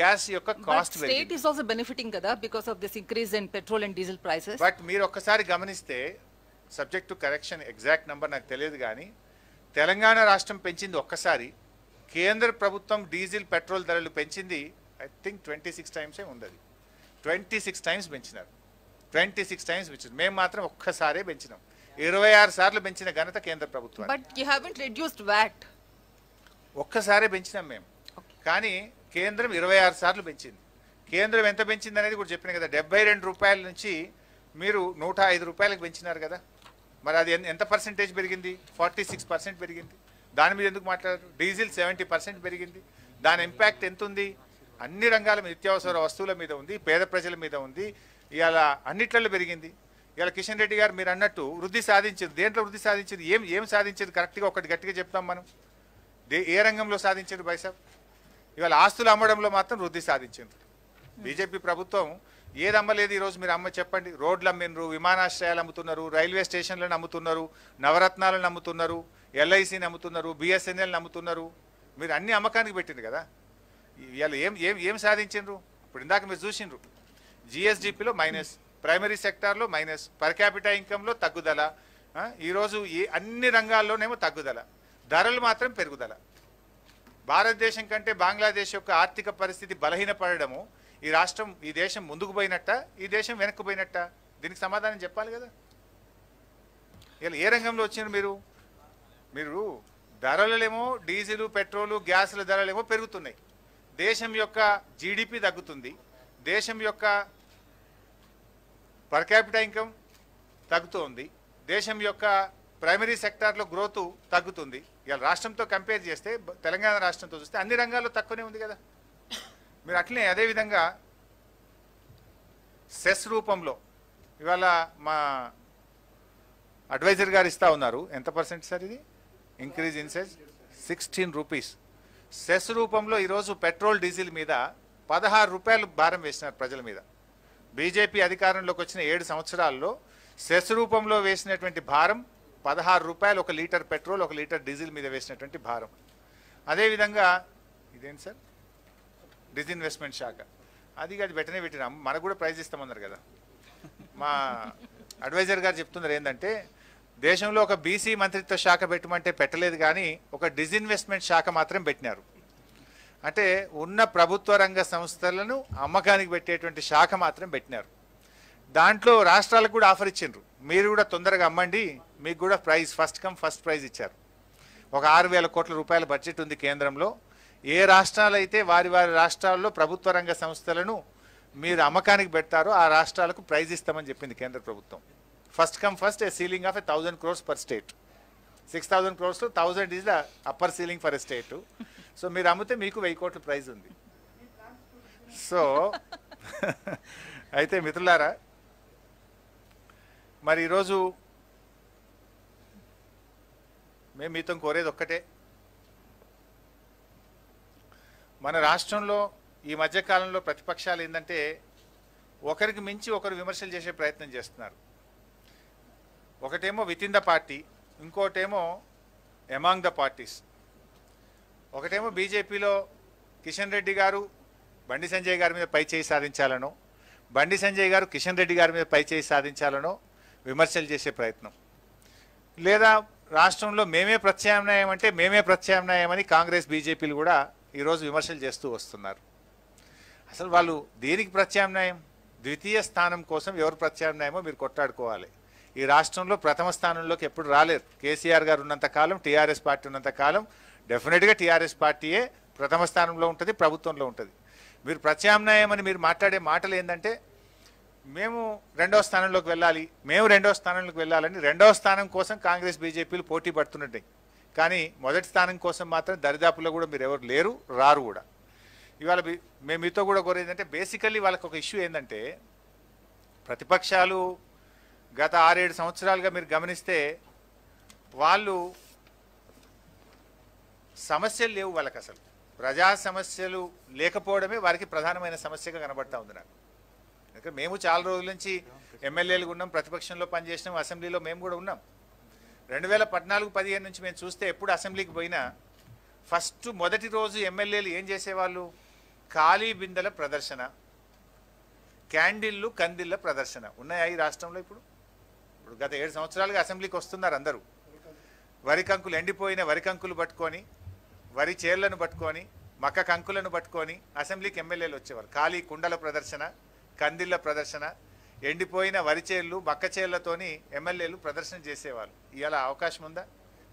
గ్యాస్ యొక్క cost state is also benefiting కదా because of this increase in petrol and diesel prices but మీరు ఒక్కసారి గమనిస్తే subject to correction exact number నాకు తెలియదు కానీ తెలంగాణ రాష్ట్రం పెంచింది ఒక్కసారి కేంద్ర ప్రభుత్వం డీజిల్ పెట్రోల్ ధరలు పెంచింది ఐ థింక్ ట్వంటీ సిక్స్ టైమ్సే ఉంది ట్వంటీ సిక్స్ టైమ్స్ పెంచినారు ట్వంటీ సిక్స్ టైమ్స్ పెంచింది మేము మాత్రం ఒక్కసారే పెంచినాం ఇరవై ఆరు సార్లు పెంచిన ఘనత కేంద్ర ప్రభుత్వం but you haven't reduced VAT ఒక్కసారే పెంచినాం మేము కానీ కేంద్రం ఇరవై ఆరు సార్లు పెంచింది కేంద్రం ఎంత పెంచింది అనేది కూడా చెప్పిన కదా డెబ్బై రెండు రూపాయల నుంచి మీరు నూట ఐదు రూపాయలకు పెంచినారు కదా మరి అది ఎంత పర్సెంటేజ్ పెరిగింది ఫార్టీ సిక్స్ పర్సెంట్ పెరిగింది దాని మీద ఎందుకు మాట్లాడారు డీజిల్ సెవెంటీ పర్సెంట్ పెరిగింది దాని ఇంపాక్ట్ ఎంత ఉంది అన్ని రంగాల నిత్యావసర వస్తువుల మీద ఉంది పేద ప్రజల మీద ఉంది ఇవాళ అన్నిట్లలో పెరిగింది ఇలా కిషన్ రెడ్డి గారు మీరు అన్నట్టు వృద్ధి సాధించింది దేంట్లో వృద్ధి సాధించింది ఏం ఏం సాధించింది కరెక్ట్గా ఒకటి గట్టిగా చెప్తాం మనం ఏ రంగంలో సాధించింది బైసాబ్ ఇవాళ ఆస్తులు అమ్మడంలో మాత్రం వృద్ధి సాధించింది బీజేపీ ప్రభుత్వం ఏది అమ్మలేదు ఈరోజు మీరు అమ్మ చెప్పండి రోడ్లు అమ్మినరు విమానాశ్రయాలు అమ్ముతున్నారు రైల్వే స్టేషన్లను అమ్ముతున్నారు నవరత్నాలను అమ్ముతున్నారు ఎల్ఐసిని అమ్ముతున్నారు బిఎస్ఎన్ఎల్ని అమ్ముతున్నారు మీరు అన్ని అమ్మకానికి పెట్టింది కదా ఇవాళ ఏం ఏం ఏం సాధించిండ్రు ఇప్పుడు ఇందాక మీరు చూసిండ్రు జిఎస్డిపిలో మైనస్ ప్రైమరీ సెక్టార్లో మైనస్ పర్ క్యాపిటల్ ఇన్కంలో తగ్గుదల ఈరోజు ఏ అన్ని రంగాల్లోనేమో తగ్గుదల ధరలు మాత్రం పెరుగుదల భారతదేశం కంటే బంగ్లాదేశ్ యొక్క ఆర్థిక పరిస్థితి బలహీనపడడము ఈ రాష్ట్రం ఈ దేశం ముందుకు పోయినట్ట ఈ దేశం వెనక్కు పోయినట్ట దీనికి సమాధానం చెప్పాలి కదా ఇలా ఏ రంగంలో వచ్చినారు మీరు మీరు ధరలలేమో డీజిల్ పెట్రోలు గ్యాసుల ధరలేమో పెరుగుతున్నాయి దేశం యొక్క జీడిపి తగ్గుతుంది దేశం యొక్క పర్ క్యాపిటల్ ఇన్కమ్ తగ్గుతోంది దేశం యొక్క ప్రైమరీ సెక్టార్లో గ్రోత్ తగ్గుతుంది ఇవాళ రాష్ట్రంతో కంపేర్ చేస్తే తెలంగాణ రాష్ట్రంతో చూస్తే అన్ని రంగాల్లో తక్కువనే ఉంది కదా మీరు అట్లనే అదేవిధంగా సెస్ రూపంలో ఇవాళ మా అడ్వైజర్ గారు ఇస్తూ ఉన్నారు ఎంత పర్సెంట్ సార్ ఇది increase in cess sixteen rupees cess రూపంలో ఈరోజు పెట్రోల్ డీజిల్ మీద పదహారు రూపాయలు భారం వేసినారు ప్రజల మీద బీజేపీ అధికారంలోకి వచ్చిన ఏడు సంవత్సరాల్లో సెస్ రూపంలో వేసినటువంటి భారం పదహారు రూపాయలు ఒక లీటర్ పెట్రోల్ ఒక లీటర్ డీజిల్ మీద వేసినటువంటి భారం అదేవిధంగా ఇదేంటి సార్ డిజిన్వెస్ట్మెంట్ శాఖ అది అది పెట్టనే పెట్టినాం మనకు కూడా ప్రైజ్ ఇస్తామన్నారు కదా మా అడ్వైజర్ గారు చెప్తున్నారు ఏంటంటే దేశంలో ఒక బీసీ మంత్రిత్వ శాఖ పెట్టమంటే పెట్టలేదు కానీ ఒక డిజిన్వెస్ట్మెంట్ శాఖ మాత్రం పెట్టినారు అంటే ఉన్న ప్రభుత్వ రంగ సంస్థలను అమ్మకానికి పెట్టేటువంటి శాఖ మాత్రం పెట్టినారు దాంట్లో రాష్ట్రాలకు కూడా ఆఫర్ ఇచ్చిండ్రు మీరు కూడా తొందరగా అమ్మండి మీకు కూడా prize first come first prize ఇచ్చారు ఒక ఆరు వేల కోట్ల రూపాయల బడ్జెట్ ఉంది కేంద్రంలో ఏ రాష్ట్రాలైతే వారి వారి రాష్ట్రాల్లో ప్రభుత్వ రంగ సంస్థలను మీరు అమ్మకానికి పెడతారో ఆ రాష్ట్రాలకు ప్రైజ్ ఇస్తామని చెప్పింది కేంద్ర ప్రభుత్వం first come first a ceiling of a thousand crores per state six thousand క్రోర్స్లో thousand is the upper ceiling for a state so మీరు అమ్మితే మీకు వెయ్యి కోట్ల ప్రైజ్ ఉంది సో అయితే మిత్రులారా మరి ఈరోజు మేము మీతో కోరేది ఒక్కటే మన రాష్ట్రంలో ఈ మధ్యకాలంలో ప్రతిపక్షాలు ఏంటంటే ఒకరికి మించి ఒకరు విమర్శలు చేసే ప్రయత్నం చేస్తున్నారు ఒకటేమో విత్ ఇన్ ద పార్టీ ఇంకోటేమో ఎమాంగ్ ద పార్టీస్ ఒకటేమో బీజేపీలో కిషన్ రెడ్డి గారు బండి సంజయ్ గారి మీద పై చేయి సాధించాలనో బండి సంజయ్ గారు కిషన్ రెడ్డి గారి మీద పై చేయి సాధించాలనో విమర్శలు చేసే ప్రయత్నం లేదా రాష్ట్రంలో మేమే ప్రత్యామ్నాయం అంటే మేమే ప్రత్యామ్నాయం అని కాంగ్రెస్ బీజేపీలు కూడా ఈరోజు విమర్శలు చేస్తూ వస్తున్నారు అసలు వాళ్ళు దేనికి ప్రత్యామ్నాయం ద్వితీయ స్థానం కోసం ఎవరు ప్రత్యామ్నాయమో మీరు కొట్టాడుకోవాలి ఈ రాష్ట్రంలో ప్రథమ స్థానంలోకి ఎప్పుడు రాలేదు కేసీఆర్ గారు ఉన్నంత కాలం టీఆర్ఎస్ పార్టీ ఉన్నంత కాలం డెఫినెట్గా టీఆర్ఎస్ పార్టీయే ప్రథమ స్థానంలో ఉంటుంది ప్రభుత్వంలో ఉంటుంది మీరు ప్రత్యామ్నాయం అని మీరు మాట్లాడే మాటలు ఏంటంటే మేము రెండవ స్థానంలోకి వెళ్ళాలి మేము రెండవ స్థానంలోకి వెళ్ళాలని రెండవ స్థానం కోసం కాంగ్రెస్ బీజేపీలు పోటీ పడుతున్నట్టే కానీ మొదటి స్థానం కోసం మాత్రం దరిదాపులో కూడా మీరు ఎవరు లేరు రారు కూడా ఇవాళ మేము మీతో కూడా కోరేదంటే బేసికల్లీ వాళ్ళకి ఒక ఇష్యూ ఏంటంటే ప్రతిపక్షాలు గత ఆరేడు సంవత్సరాలుగా మీరు గమనిస్తే వాళ్ళు సమస్యలు లేవు వాళ్ళకి అసలు ప్రజా సమస్యలు లేకపోవడమే వారికి ప్రధానమైన సమస్యగా కనబడతా ఉంది నాకు ఎందుకంటే మేము చాలా రోజుల నుంచి ఎమ్మెల్యేలు ఉన్నాం ప్రతిపక్షంలో పనిచేసినాం అసెంబ్లీలో మేము కూడా ఉన్నాం రెండు వేల పద్నాలుగు పదిహేను నుంచి మేము చూస్తే ఎప్పుడు అసెంబ్లీకి పోయినా ఫస్ట్ మొదటి రోజు ఎమ్మెల్యేలు ఏం చేసేవాళ్ళు ఖాళీ బిందెల ప్రదర్శన క్యాండిళ్ళు కందిళ్ళ ప్రదర్శన ఉన్నాయా ఈ రాష్ట్రంలో ఇప్పుడు ఇప్పుడు గత ఏడు సంవత్సరాలుగా అసెంబ్లీకి వస్తున్నారు అందరూ వరి కంకులు ఎండిపోయిన వరి కంకులు పట్టుకొని వరి చేర్లను పట్టుకొని మక్క కంకులను పట్టుకొని అసెంబ్లీకి ఎమ్మెల్యేలు వచ్చేవారు ఖాళీ కుండల ప్రదర్శన కందిళ్ళ ప్రదర్శన ఎండిపోయిన వరిచేళ్ళు బక్కచేళ్లతోని ఎమ్మెల్యేలు ప్రదర్శన చేసేవాళ్ళు ఇవాళ అవకాశం ఉందా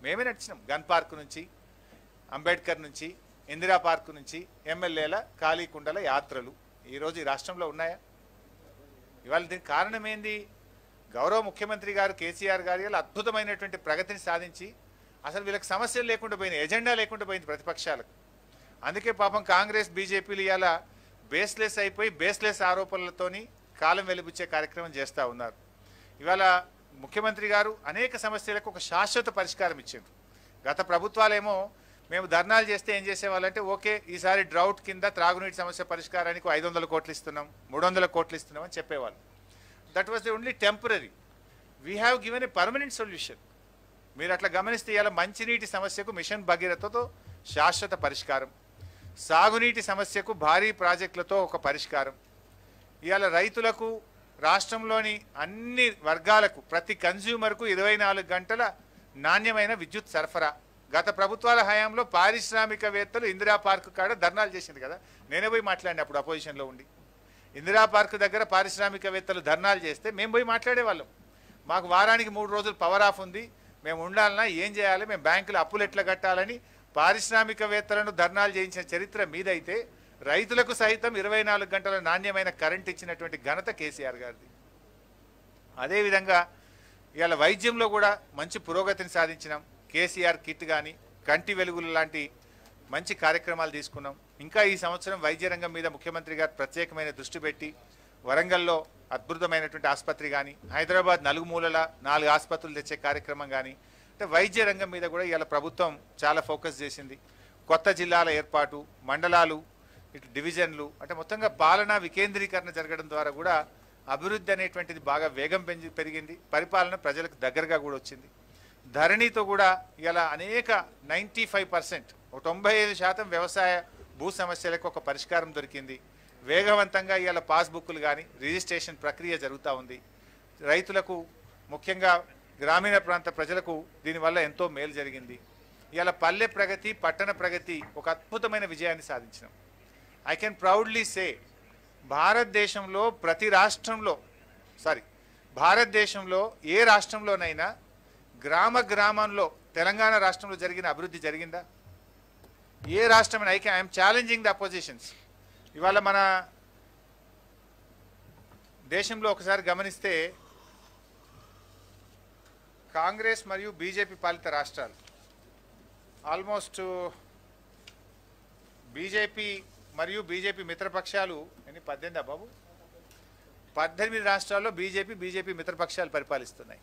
మేమే నడిచినాం గన్ పార్క్ నుంచి అంబేద్కర్ నుంచి ఇందిరా పార్క్ నుంచి ఎమ్మెల్యేల ఖాళీ కుండల యాత్రలు ఈరోజు ఈ రాష్ట్రంలో ఉన్నాయా ఇవాళ దీనికి కారణం ఏంది గౌరవ ముఖ్యమంత్రి గారు కేసీఆర్ ఇలా అద్భుతమైనటువంటి ప్రగతిని సాధించి అసలు వీళ్ళకి సమస్యలు లేకుండా పోయింది ఎజెండా లేకుండా పోయింది ప్రతిపక్షాలకు అందుకే పాపం కాంగ్రెస్ బీజేపీలు ఇవాళ బేస్లెస్ అయిపోయి బేస్లెస్ ఆరోపణలతోని కాలం వెలిపించే కార్యక్రమం చేస్తూ ఉన్నారు ఇవాళ ముఖ్యమంత్రి గారు అనేక సమస్యలకు ఒక శాశ్వత పరిష్కారం ఇచ్చారు గత ప్రభుత్వాలేమో మేము ధర్నాలు చేస్తే ఏం చేసేవాళ్ళంటే ఓకే ఈసారి డ్రౌట్ కింద త్రాగునీటి సమస్య పరిష్కారానికి ఐదు వందల కోట్లు ఇస్తున్నాం మూడు వందల కోట్లు ఇస్తున్నాం అని చెప్పేవాళ్ళు that was the only temporary we have given a permanent solution మీరు అట్లా గమనిస్తే ఇవాళ మంచినీటి సమస్యకు మిషన్ భగీరథతో శాశ్వత పరిష్కారం సాగునీటి సమస్యకు భారీ ప్రాజెక్టులతో ఒక పరిష్కారం ఇవాళ రైతులకు రాష్ట్రంలోని అన్ని వర్గాలకు ప్రతి కన్జ్యూమర్కు ఇరవై గంటల నాణ్యమైన విద్యుత్ సరఫరా గత ప్రభుత్వాల హయాంలో పారిశ్రామికవేత్తలు ఇందిరా పార్క్ కాడ ధర్నాలు చేసింది కదా నేనే పోయి మాట్లాడి అప్పుడు అపోజిషన్లో ఉండి ఇందిరా పార్క్ దగ్గర పారిశ్రామికవేత్తలు ధర్నాలు చేస్తే మేము పోయి మాట్లాడేవాళ్ళం మాకు వారానికి మూడు రోజులు పవర్ ఆఫ్ ఉంది మేము ఉండాలన్నా ఏం చేయాలి మేము బ్యాంకులు అప్పులు ఎట్లా కట్టాలని పారిశ్రామికవేత్తలను ధర్నాలు చేయించిన చరిత్ర మీదైతే రైతులకు సైతం ఇరవై గంటల నాణ్యమైన కరెంట్ ఇచ్చినటువంటి ఘనత కేసీఆర్ గారిది అదేవిధంగా ఇవాళ వైద్యంలో కూడా మంచి పురోగతిని సాధించినాం కేసీఆర్ కిట్ కానీ కంటి వెలుగులు లాంటి మంచి కార్యక్రమాలు తీసుకున్నాం ఇంకా ఈ సంవత్సరం వైద్య రంగం మీద ముఖ్యమంత్రి గారు ప్రత్యేకమైన దృష్టి పెట్టి వరంగల్లో అద్భుతమైనటువంటి ఆసుపత్రి కానీ హైదరాబాద్ నలుగు మూలల నాలుగు ఆసుపత్రులు తెచ్చే కార్యక్రమం కానీ అంటే వైద్య రంగం మీద కూడా ఇవాళ ప్రభుత్వం చాలా ఫోకస్ చేసింది కొత్త జిల్లాల ఏర్పాటు మండలాలు ఇటు డివిజన్లు అంటే మొత్తంగా పాలన వికేంద్రీకరణ జరగడం ద్వారా కూడా అభివృద్ధి అనేటువంటిది బాగా వేగం పెంచి పెరిగింది పరిపాలన ప్రజలకు దగ్గరగా కూడా వచ్చింది ధరణితో కూడా ఇలా అనేక నైంటీ ఫైవ్ పర్సెంట్ తొంభై ఐదు శాతం వ్యవసాయ భూ సమస్యలకు ఒక పరిష్కారం దొరికింది వేగవంతంగా ఇవాళ పాస్బుక్లు కానీ రిజిస్ట్రేషన్ ప్రక్రియ జరుగుతూ ఉంది రైతులకు ముఖ్యంగా గ్రామీణ ప్రాంత ప్రజలకు దీనివల్ల ఎంతో మేలు జరిగింది ఇవాళ పల్లె ప్రగతి పట్టణ ప్రగతి ఒక అద్భుతమైన విజయాన్ని సాధించినాం ఐ కెన్ ప్రౌడ్లీ సే భారతదేశంలో ప్రతి రాష్ట్రంలో సారీ భారతదేశంలో ఏ రాష్ట్రంలోనైనా గ్రామ గ్రామంలో తెలంగాణ రాష్ట్రంలో జరిగిన అభివృద్ధి జరిగిందా ఏ రాష్ట్రమైన I I'm challenging the oppositions ఇవాళ మన దేశంలో ఒకసారి గమనిస్తే కాంగ్రెస్ మరియు బీజేపీ పాలిత రాష్ట్రాలు ఆల్మోస్ట్ బీజేపీ మరియు బీజేపీ మిత్రపక్షాలు అని పద్దెనిమిదా బాబు పద్దెనిమిది రాష్ట్రాల్లో బీజేపీ బీజేపీ మిత్రపక్షాలు పరిపాలిస్తున్నాయి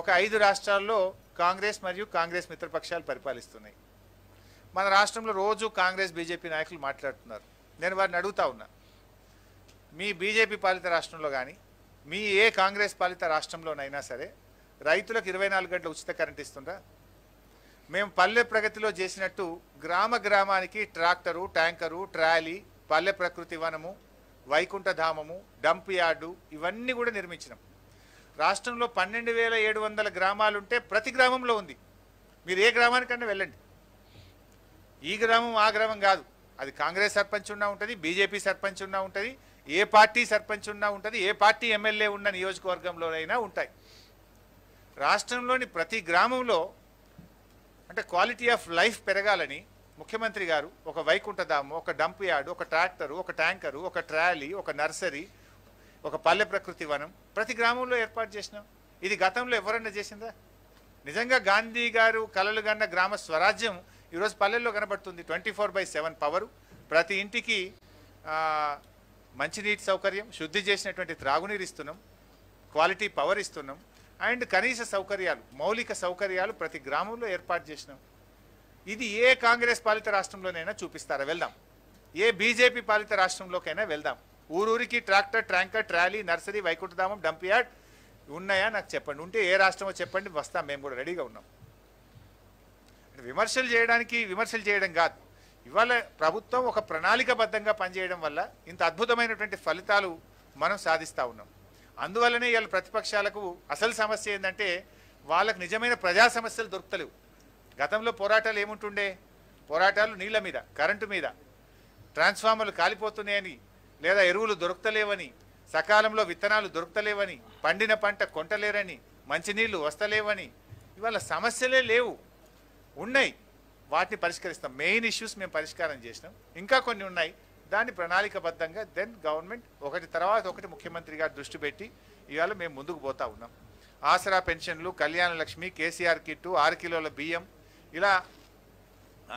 ఒక ఐదు రాష్ట్రాల్లో కాంగ్రెస్ మరియు కాంగ్రెస్ మిత్రపక్షాలు పరిపాలిస్తున్నాయి మన రాష్ట్రంలో రోజు కాంగ్రెస్ బీజేపీ నాయకులు మాట్లాడుతున్నారు నేను వారిని అడుగుతా ఉన్నా మీ బీజేపీ పాలిత రాష్ట్రంలో కానీ మీ ఏ కాంగ్రెస్ పాలిత రాష్ట్రంలోనైనా సరే రైతులకు ఇరవై నాలుగు గంటల ఉచిత కరెంట్ ఇస్తుందా మేము పల్లె ప్రగతిలో చేసినట్టు గ్రామ గ్రామానికి ట్రాక్టరు ట్యాంకరు ట్రాలీ పల్లె ప్రకృతి వనము వైకుంఠధామము డంప్ యార్డు ఇవన్నీ కూడా నిర్మించినాం రాష్ట్రంలో పన్నెండు వేల ఏడు వందల గ్రామాలుంటే ప్రతి గ్రామంలో ఉంది మీరు ఏ గ్రామానికన్నా వెళ్ళండి ఈ గ్రామం ఆ గ్రామం కాదు అది కాంగ్రెస్ సర్పంచ్ ఉన్నా ఉంటుంది బీజేపీ సర్పంచ్ ఉన్నా ఉంటుంది ఏ పార్టీ సర్పంచ్ ఉన్నా ఉంటుంది ఏ పార్టీ ఎమ్మెల్యే ఉన్న నియోజకవర్గంలోనైనా ఉంటాయి రాష్ట్రంలోని ప్రతి గ్రామంలో అంటే క్వాలిటీ ఆఫ్ లైఫ్ పెరగాలని ముఖ్యమంత్రి గారు ఒక వైకుంఠధాము ఒక డంప్ యార్డు ఒక ట్రాక్టరు ఒక ట్యాంకరు ఒక ట్రాలీ ఒక నర్సరీ ఒక పల్లె ప్రకృతి వనం ప్రతి గ్రామంలో ఏర్పాటు చేసినాం ఇది గతంలో ఎవరన్నా చేసిందా నిజంగా గాంధీ గారు కలలు కన్న గ్రామ స్వరాజ్యం ఈరోజు పల్లెల్లో కనబడుతుంది twenty four by seven power ప్రతి ఇంటికి మంచినీటి సౌకర్యం శుద్ధి చేసినటువంటి త్రాగునీరు ఇస్తున్నాం క్వాలిటీ పవర్ ఇస్తున్నాం అండ్ కనీస సౌకర్యాలు మౌలిక సౌకర్యాలు ప్రతి గ్రామంలో ఏర్పాటు చేసినాం ఇది ఏ కాంగ్రెస్ పాలిత రాష్ట్రంలోనైనా చూపిస్తారా వెళ్దాం ఏ బీజేపీ పాలిత రాష్ట్రంలోకైనా వెళ్దాం ఊరూరికి ట్రాక్టర్ ట్యాంకర్ ట్రాలీ నర్సరీ వైకుంఠధామం డంప్ యార్డ్ ఉన్నాయా నాకు చెప్పండి ఉంటే ఏ రాష్ట్రమో చెప్పండి వస్తాం మేము కూడా రెడీగా ఉన్నాం విమర్శలు చేయడానికి విమర్శలు చేయడం కాదు ఇవాళ ప్రభుత్వం ఒక ప్రణాళికబద్ధంగా పనిచేయడం వల్ల ఇంత అద్భుతమైనటువంటి ఫలితాలు మనం సాధిస్తూ ఉన్నాం అందువల్లనే ఇవాళ ప్రతిపక్షాలకు అసలు సమస్య ఏంటంటే వాళ్ళకు నిజమైన ప్రజా సమస్యలు దొరుకుతలేవు గతంలో పోరాటాలు ఏముంటుండే పోరాటాలు నీళ్ల మీద కరెంటు మీద ట్రాన్స్ఫార్మర్లు కాలిపోతున్నాయని లేదా ఎరువులు దొరుకుతలేవని సకాలంలో విత్తనాలు దొరుకుతలేవని పండిన పంట కొంటలేరని మంచినీళ్ళు వస్తలేవని ఇవాళ సమస్యలే లేవు ఉన్నాయి వాటిని పరిష్కరిస్తాం మెయిన్ ఇష్యూస్ మేము పరిష్కారం చేసినాం ఇంకా కొన్ని ఉన్నాయి దాన్ని ప్రణాళికబద్ధంగా దెన్ గవర్నమెంట్ ఒకటి తర్వాత ఒకటి ముఖ్యమంత్రి గారు దృష్టి పెట్టి ఇవాళ మేము ముందుకు పోతా ఉన్నాం ఆసరా పెన్షన్లు కళ్యాణ లక్ష్మి కేసీఆర్ కిట్టు ఆరు కిలోల బియ్యం ఇలా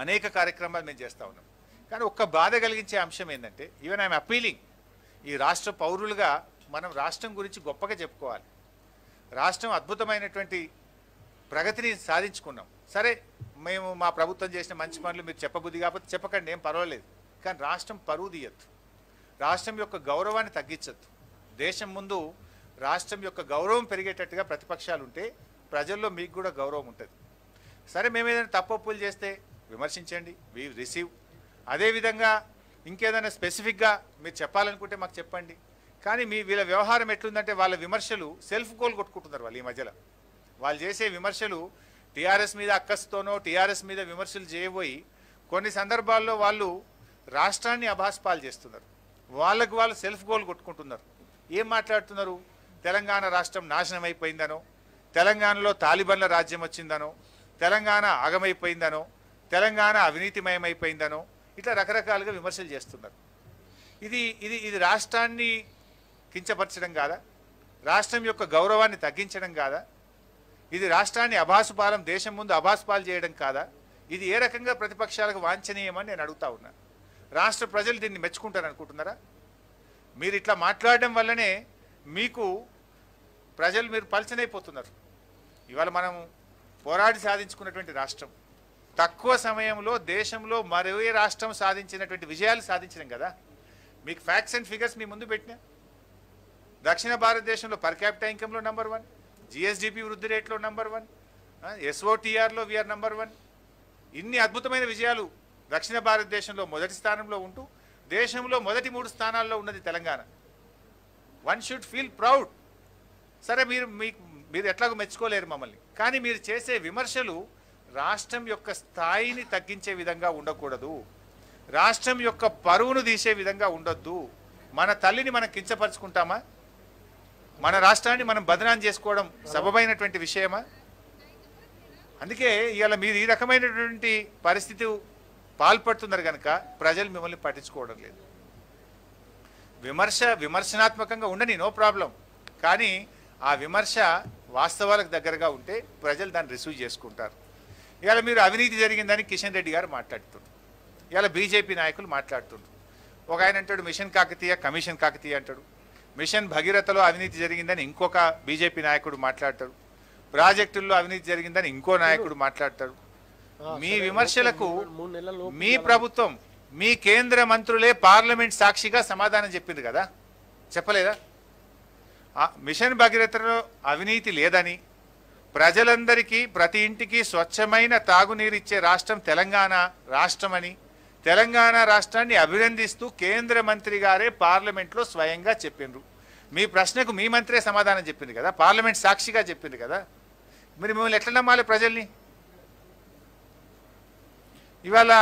అనేక కార్యక్రమాలు మేము చేస్తూ ఉన్నాం కానీ ఒక్క బాధ కలిగించే అంశం ఏంటంటే ఈవెన్ ఐఎమ్ అపీలింగ్ ఈ రాష్ట్ర పౌరులుగా మనం రాష్ట్రం గురించి గొప్పగా చెప్పుకోవాలి రాష్ట్రం అద్భుతమైనటువంటి ప్రగతిని సాధించుకున్నాం సరే మేము మా ప్రభుత్వం చేసిన మంచి పనులు మీరు చెప్పబుద్ది కాకపోతే చెప్పకండి ఏం పర్వాలేదు కానీ రాష్ట్రం పరువు తీయద్దు రాష్ట్రం యొక్క గౌరవాన్ని తగ్గించద్దు దేశం ముందు రాష్ట్రం యొక్క గౌరవం పెరిగేటట్టుగా ప్రతిపక్షాలు ఉంటే ప్రజల్లో మీకు కూడా గౌరవం ఉంటుంది సరే మేము ఏదైనా తప్పప్పులు చేస్తే విమర్శించండి వీ రిసీవ్ అదేవిధంగా ఇంకేదైనా స్పెసిఫిక్గా మీరు చెప్పాలనుకుంటే మాకు చెప్పండి కానీ మీ వీళ్ళ వ్యవహారం ఎట్లుందంటే వాళ్ళ విమర్శలు సెల్ఫ్ గోల్ కొట్టుకుంటున్నారు వాళ్ళు ఈ మధ్యలో వాళ్ళు చేసే విమర్శలు టీఆర్ఎస్ మీద అక్కస్తోనో టీఆర్ఎస్ మీద విమర్శలు చేయబోయి కొన్ని సందర్భాల్లో వాళ్ళు రాష్ట్రాన్ని అభాస్పాలు చేస్తున్నారు వాళ్ళకు వాళ్ళు సెల్ఫ్ గోల్ కొట్టుకుంటున్నారు ఏం మాట్లాడుతున్నారు తెలంగాణ రాష్ట్రం నాశనం అయిపోయిందనో తెలంగాణలో తాలిబన్ల రాజ్యం వచ్చిందనో తెలంగాణ అగమైపోయిందనో తెలంగాణ అవినీతిమయమైపోయిందనో ఇట్లా రకరకాలుగా విమర్శలు చేస్తున్నారు ఇది ఇది ఇది రాష్ట్రాన్ని కించపరచడం కాదా రాష్ట్రం యొక్క గౌరవాన్ని తగ్గించడం కాదా ఇది రాష్ట్రాన్ని అభాసుపాలం దేశం ముందు అభాసుపాలు చేయడం కాదా ఇది ఏ రకంగా ప్రతిపక్షాలకు వాంఛనీయమని నేను అడుగుతా ఉన్నాను రాష్ట్ర ప్రజలు దీన్ని మెచ్చుకుంటారు అనుకుంటున్నారా మీరు ఇట్లా మాట్లాడడం వల్లనే మీకు ప్రజలు మీరు పలచనైపోతున్నారు ఇవాళ మనం పోరాడి సాధించుకున్నటువంటి రాష్ట్రం తక్కువ సమయంలో దేశంలో మరో రాష్ట్రం సాధించినటువంటి విజయాలు సాధించడం కదా మీకు ఫ్యాక్ట్స్ అండ్ ఫిగర్స్ మీ ముందు పెట్టిన దక్షిణ భారతదేశంలో పర్ క్యాపిటల్ ఇన్కమ్లో నెంబర్ వన్ జిఎస్డిపి వృద్ధి రేట్లో నెంబర్ వన్ ఎస్ఓటీఆర్లో వీఆర్ నెంబర్ వన్ ఇన్ని అద్భుతమైన విజయాలు దక్షిణ భారతదేశంలో మొదటి స్థానంలో ఉంటూ దేశంలో మొదటి మూడు స్థానాల్లో ఉన్నది Telangana one should feel proud సరే మీరు మీకు మీరు ఎట్లాగో మెచ్చుకోలేరు మమ్మల్ని కానీ మీరు చేసే విమర్శలు రాష్ట్రం యొక్క స్థాయిని తగ్గించే విధంగా ఉండకూడదు రాష్ట్రం యొక్క పరువును తీసే విధంగా ఉండొద్దు మన తల్లిని మనం కించపరుచుకుంటామా మన రాష్ట్రాన్ని మనం బదనాం చేసుకోవడం సబబైనటువంటి విషయమా అందుకే ఇవాళ మీరు ఈ రకమైనటువంటి పరిస్థితి పాల్పడుతున్నారు కనుక ప్రజలు మిమ్మల్ని పట్టించుకోవడం లేదు విమర్శ విమర్శనాత్మకంగా ఉండని నో ప్రాబ్లం కానీ ఆ విమర్శ వాస్తవాలకు దగ్గరగా ఉంటే ప్రజలు దాన్ని రిసీవ్ చేసుకుంటారు ఇవాళ మీరు అవినీతి జరిగిందని కిషన్ రెడ్డి గారు మాట్లాడుతున్నారు ఇవాళ బీజేపీ నాయకులు మాట్లాడుతుంటారు ఒక ఆయన అంటాడు మిషన్ కాకతీయ కమిషన్ కాకతీయ అంటాడు మిషన్ భగీరథలో అవినీతి జరిగిందని ఇంకొక బీజేపీ నాయకుడు మాట్లాడతాడు ప్రాజెక్టుల్లో అవినీతి జరిగిందని ఇంకో నాయకుడు మాట్లాడతాడు మీ విమర్శలకు మీ ప్రభుత్వం మీ కేంద్ర మంత్రులే పార్లమెంట్ సాక్షిగా సమాధానం చెప్పింది కదా చెప్పలేదా మిషన్ భగీరథలో అవినీతి లేదని ప్రజలందరికీ ప్రతి ఇంటికి స్వచ్ఛమైన తాగునీరు ఇచ్చే రాష్ట్రం తెలంగాణ రాష్ట్రమని తెలంగాణ రాష్ట్రాన్ని అభినందిస్తూ కేంద్ర మంత్రి గారే పార్లమెంట్లో స్వయంగా చెప్పిండ్రు మీ ప్రశ్నకు మీ మంత్రే సమాధానం చెప్పింది కదా పార్లమెంట్ సాక్షిగా చెప్పింది కదా మరి మిమ్మల్ని ఎట్లా నమ్మాలి ప్రజల్ని ఇవాళ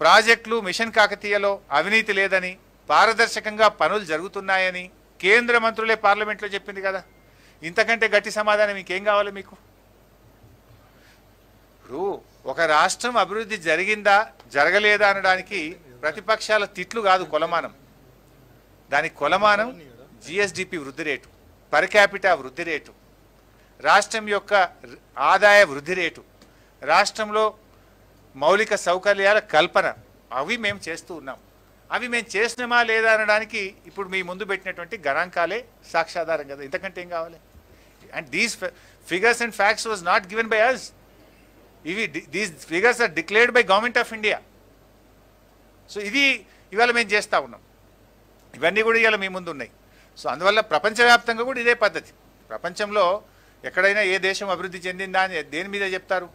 ప్రాజెక్టులు మిషన్ కాకతీయలో అవినీతి లేదని పారదర్శకంగా పనులు జరుగుతున్నాయని కేంద్ర మంత్రులే పార్లమెంట్లో చెప్పింది కదా ఇంతకంటే గట్టి సమాధానం ఇంకేం కావాలి మీకు ఇప్పుడు ఒక రాష్ట్రం అభివృద్ధి జరిగిందా జరగలేదా అనడానికి ప్రతిపక్షాల తిట్లు కాదు కొలమానం దాని కొలమానం జిఎస్డిపి వృద్ధి రేటు పర్ క్యాపిటా వృద్ధి రేటు రాష్ట్రం యొక్క ఆదాయ వృద్ధి రేటు రాష్ట్రంలో మౌలిక సౌకర్యాల కల్పన అవి మేము చేస్తూ ఉన్నాం అవి మేము చేసినామా లేదా అనడానికి ఇప్పుడు మీ ముందు పెట్టినటువంటి గణాంకాలే సాక్ష్యాధారం కదా ఇంతకంటే ఏం కావాలి and these figures and facts was not given by us ఇవి these figures are declared by government of India so ఇది ఇవాళ మేము చేస్తూ ఉన్నాం ఇవన్నీ కూడా ఇవాళ మీ ముందు ఉన్నాయి సో అందువల్ల ప్రపంచవ్యాప్తంగా కూడా ఇదే పద్ధతి ప్రపంచంలో ఎక్కడైనా ఏ దేశం అభివృద్ధి చెందిందా అని దేని మీద చెప్తారు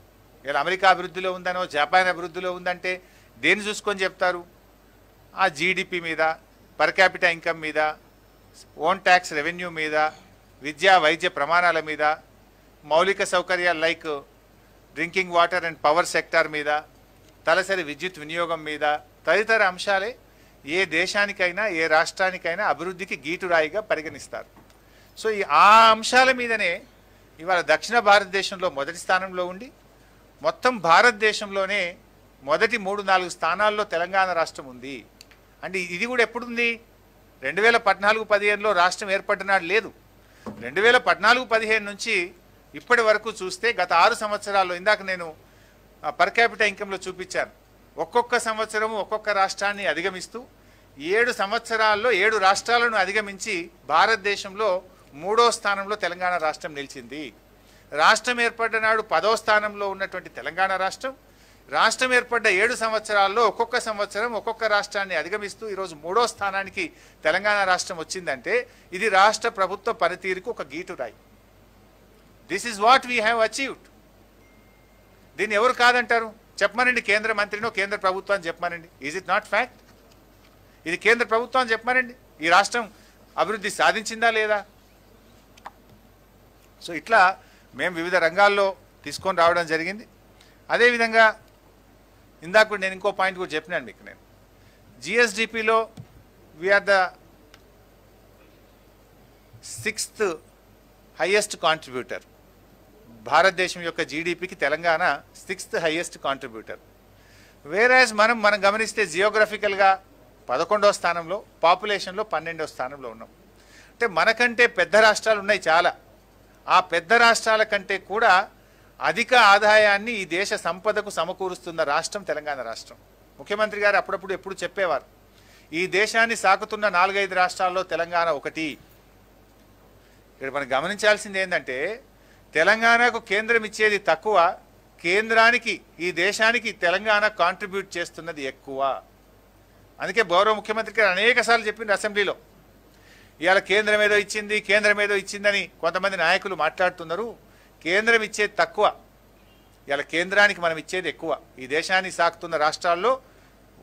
ఇలా అమెరికా అభివృద్ధిలో ఉందనో జపాన్ అభివృద్ధిలో ఉందంటే దేన్ని చూసుకొని చెప్తారు ఆ జీడిపి మీద పర్ క్యాపిటల్ ఇన్కమ్ మీద ఓన్ ట్యాక్స్ రెవెన్యూ మీద విద్యా వైద్య ప్రమాణాల మీద మౌలిక సౌకర్యాలు like drinking water and power sector మీద తలసరి విద్యుత్ వినియోగం మీద తదితర అంశాలే ఏ దేశానికైనా ఏ రాష్ట్రానికైనా అభివృద్ధికి గీటురాయిగా పరిగణిస్తారు సో ఈ ఆ అంశాల మీదనే ఇవాళ దక్షిణ భారతదేశంలో మొదటి స్థానంలో ఉండి మొత్తం భారతదేశంలోనే మొదటి మూడు నాలుగు స్థానాల్లో తెలంగాణ రాష్ట్రం ఉంది అంటే ఇది కూడా ఎప్పుడుంది రెండు వేల పద్నాలుగు పదిహేనులో రాష్ట్రం ఏర్పడినాడు లేదు రెండు వేల పద్నాలుగు పదిహేను నుంచి ఇప్పటి వరకు చూస్తే గత ఆరు సంవత్సరాల్లో ఇందాక నేను పర్ క్యాపిటల్ ఇన్కంలో చూపించాను ఒక్కొక్క సంవత్సరము ఒక్కొక్క రాష్ట్రాన్ని అధిగమిస్తూ ఏడు సంవత్సరాల్లో ఏడు రాష్ట్రాలను అధిగమించి భారతదేశంలో మూడో స్థానంలో తెలంగాణ రాష్ట్రం నిలిచింది రాష్ట్రం ఏర్పడ్డ నాడు పదో స్థానంలో ఉన్నటువంటి తెలంగాణ రాష్ట్రం రాష్ట్రం ఏర్పడ్డ ఏడు సంవత్సరాల్లో ఒక్కొక్క సంవత్సరం ఒక్కొక్క రాష్ట్రాన్ని అధిగమిస్తూ ఈరోజు మూడో స్థానానికి తెలంగాణ రాష్ట్రం వచ్చిందంటే ఇది రాష్ట్ర ప్రభుత్వ పనితీరుకు ఒక గీటు రాయి this is what we have achieved దీన్ని ఎవరు కాదంటారు చెప్పమనండి కేంద్ర మంత్రినో కేంద్ర ప్రభుత్వాన్ని చెప్పమనండి ఈజ్ ఇట్ నాట్ ఫ్యాక్ట్ ఇది కేంద్ర ప్రభుత్వాన్ని చెప్పమనండి ఈ రాష్ట్రం అభివృద్ధి సాధించిందా లేదా సో ఇట్లా మేము వివిధ రంగాల్లో తీసుకొని రావడం జరిగింది అదేవిధంగా ఇందాక నేను ఇంకో పాయింట్ కూడా చెప్పినాను మీకు నేను జిఎస్డిపిలో we are the sixth highest contributor భారతదేశం యొక్క జీడిపికి Telangana sixth highest contributor whereas మనం మనం గమనిస్తే జియోగ్రఫికల్గా పదకొండవ స్థానంలో పాపులేషన్లో పన్నెండవ స్థానంలో ఉన్నాం అంటే మనకంటే పెద్ద రాష్ట్రాలు ఉన్నాయి చాలా ఆ పెద్ద రాష్ట్రాల కంటే కూడా అధిక ఆదాయాన్ని ఈ దేశ సంపదకు సమకూరుస్తున్న రాష్ట్రం తెలంగాణ రాష్ట్రం ముఖ్యమంత్రి గారు అప్పుడప్పుడు ఎప్పుడు చెప్పేవారు ఈ దేశాన్ని సాకుతున్న నాలుగైదు రాష్ట్రాల్లో తెలంగాణ ఒకటి ఇక్కడ మనం గమనించాల్సింది ఏంటంటే తెలంగాణకు కేంద్రం ఇచ్చేది తక్కువ కేంద్రానికి ఈ దేశానికి తెలంగాణ కాంట్రిబ్యూట్ చేస్తున్నది ఎక్కువ అందుకే గౌరవ ముఖ్యమంత్రి గారు సార్లు చెప్పింది అసెంబ్లీలో ఇవాళ కేంద్రం ఏదో ఇచ్చింది కేంద్రం ఏదో ఇచ్చిందని కొంతమంది నాయకులు మాట్లాడుతున్నారు కేంద్రం ఇచ్చేది తక్కువ ఇవాళ కేంద్రానికి మనం ఇచ్చేది ఎక్కువ ఈ దేశాన్ని సాకుతున్న రాష్ట్రాల్లో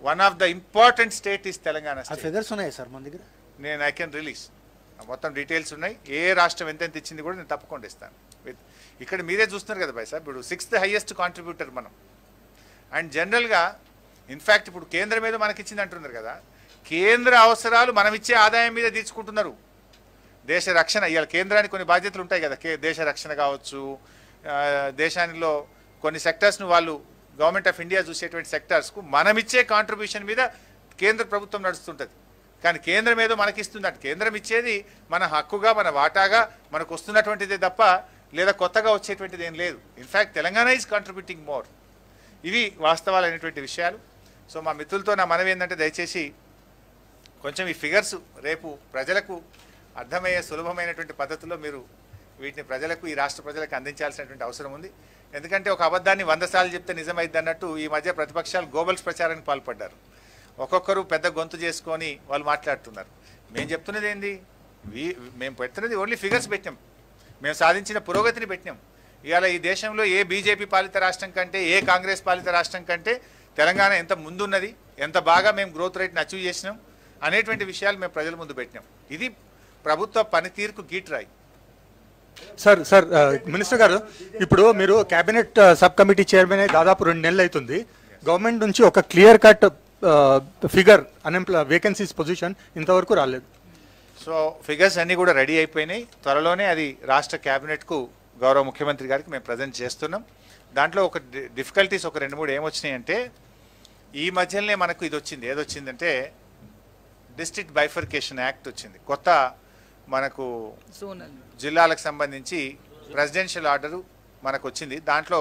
one of the important state is Telangana figures ఉన్నాయి సార్ మన దగ్గర నేను ఐ కెన్ రిలీజ్ మొత్తం డీటెయిల్స్ ఉన్నాయి ఏ రాష్ట్రం ఎంతెంత ఇచ్చింది కూడా నేను తప్పకుండా ఇస్తాను ఇక్కడ మీరే చూస్తున్నారు కదా భాయ్ సార్ ఇప్పుడు సిక్స్త్ హైయెస్ట్ కాంట్రిబ్యూటర్ మనం అండ్ జనరల్గా ఇన్ఫ్యాక్ట్ ఇప్పుడు కేంద్రం ఏదో ఇచ్చింది అంటున్నారు కదా కేంద్ర అవసరాలు మనమిచ్చే ఆదాయం మీద తీర్చుకుంటున్నారు దేశ రక్షణ ఇవాళ కేంద్రానికి కొన్ని బాధ్యతలు ఉంటాయి కదా దేశ రక్షణ కావచ్చు దేశానిలో కొన్ని సెక్టర్స్ను వాళ్ళు గవర్నమెంట్ ఆఫ్ ఇండియా చూసేటువంటి సెక్టర్స్కు మనమిచ్చే కాంట్రిబ్యూషన్ మీద కేంద్ర ప్రభుత్వం నడుస్తుంటుంది కానీ కేంద్రం ఏదో మనకిస్తుంది అంటే కేంద్రం ఇచ్చేది మన హక్కుగా మన వాటాగా మనకు వస్తున్నటువంటిదే తప్ప లేదా కొత్తగా వచ్చేటువంటిది ఏం లేదు in fact Telangana is contributing more ఇవి వాస్తవాలైనటువంటి విషయాలు సో మా మిత్రులతో నా మనవి ఏంటంటే దయచేసి కొంచెం ఈ ఫిగర్స్ రేపు ప్రజలకు అర్థమయ్యే సులభమైనటువంటి పద్ధతిలో మీరు వీటిని ప్రజలకు ఈ రాష్ట్ర ప్రజలకు అందించాల్సినటువంటి అవసరం ఉంది ఎందుకంటే ఒక అబద్ధాన్ని వంద సార్లు చెప్తే నిజమైద్ది అన్నట్టు ఈ మధ్య ప్రతిపక్షాలు గోబల్స్ ప్రచారానికి పాల్పడ్డారు ఒక్కొక్కరు పెద్ద గొంతు చేసుకొని వాళ్ళు మాట్లాడుతున్నారు మేము చెప్తున్నది ఏంది మేము పెడుతున్నది ఓన్లీ ఫిగర్స్ పెట్టినాం మేము సాధించిన పురోగతిని పెట్టినాం ఇవాళ ఈ దేశంలో ఏ బీజేపీ పాలిత రాష్ట్రం కంటే ఏ కాంగ్రెస్ పాలిత రాష్ట్రం కంటే తెలంగాణ ఎంత ముందున్నది ఎంత బాగా మేము గ్రోత్ రేట్ని అచీవ్ చేసినాం అనేటువంటి విషయాలు మేము ప్రజల ముందు పెట్టినాం ఇది ప్రభుత్వ పనితీరుకు గీట్రాయి సార్ సార్ మినిస్టర్ గారు ఇప్పుడు మీరు కేబినెట్ సబ్ కమిటీ చైర్మన్ దాదాపు రెండు నెలలు అవుతుంది గవర్నమెంట్ నుంచి ఒక clear cut figure unemploy vacancies position ఇంతవరకు రాలేదు సో ఫిగర్స్ అన్నీ కూడా రెడీ అయిపోయినాయి త్వరలోనే అది రాష్ట్ర క్యాబినెట్కు గౌరవ ముఖ్యమంత్రి గారికి మేము ప్రజెంట్ చేస్తున్నాం దాంట్లో ఒక డిఫికల్టీస్ ఒక రెండు మూడు ఏమొచ్చినాయి అంటే ఈ మధ్యలోనే మనకు ఇది వచ్చింది ఏదొచ్చిందంటే డిస్ట్రిక్ట్ బైఫర్కేషన్ యాక్ట్ వచ్చింది కొత్త మనకు జిల్లాలకు సంబంధించి ప్రెసిడెన్షియల్ ఆర్డరు మనకు వచ్చింది దాంట్లో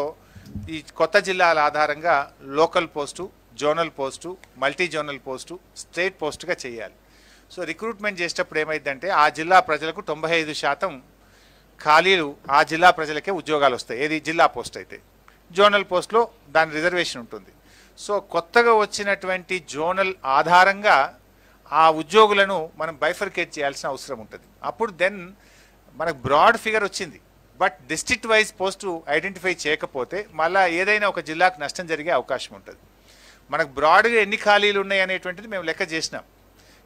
ఈ కొత్త జిల్లాల ఆధారంగా local post zonal post multi zonal post state పోస్టుగా చేయాలి సో రిక్రూట్మెంట్ చేసేటప్పుడు ఏమైందంటే ఆ జిల్లా ప్రజలకు తొంభై ఐదు శాతం ఖాళీలు ఆ జిల్లా ప్రజలకే ఉద్యోగాలు వస్తాయి ఏది జిల్లా పోస్ట్ అయితే జోనల్ పోస్ట్లో దాని రిజర్వేషన్ ఉంటుంది సో కొత్తగా వచ్చినటువంటి జోనల్ ఆధారంగా ఆ ఉద్యోగులను మనం బైఫర్కేట్ చేయాల్సిన అవసరం ఉంటుంది అప్పుడు దెన్ మనకు బ్రాడ్ ఫిగర్ వచ్చింది but district wise post identify చేయకపోతే మళ్ళా ఏదైనా ఒక జిల్లాకు నష్టం జరిగే అవకాశం ఉంటుంది మనకు బ్రాడ్గా ఎన్ని ఖాళీలు ఉన్నాయి అనేటువంటిది మేము లెక్క చేసినాం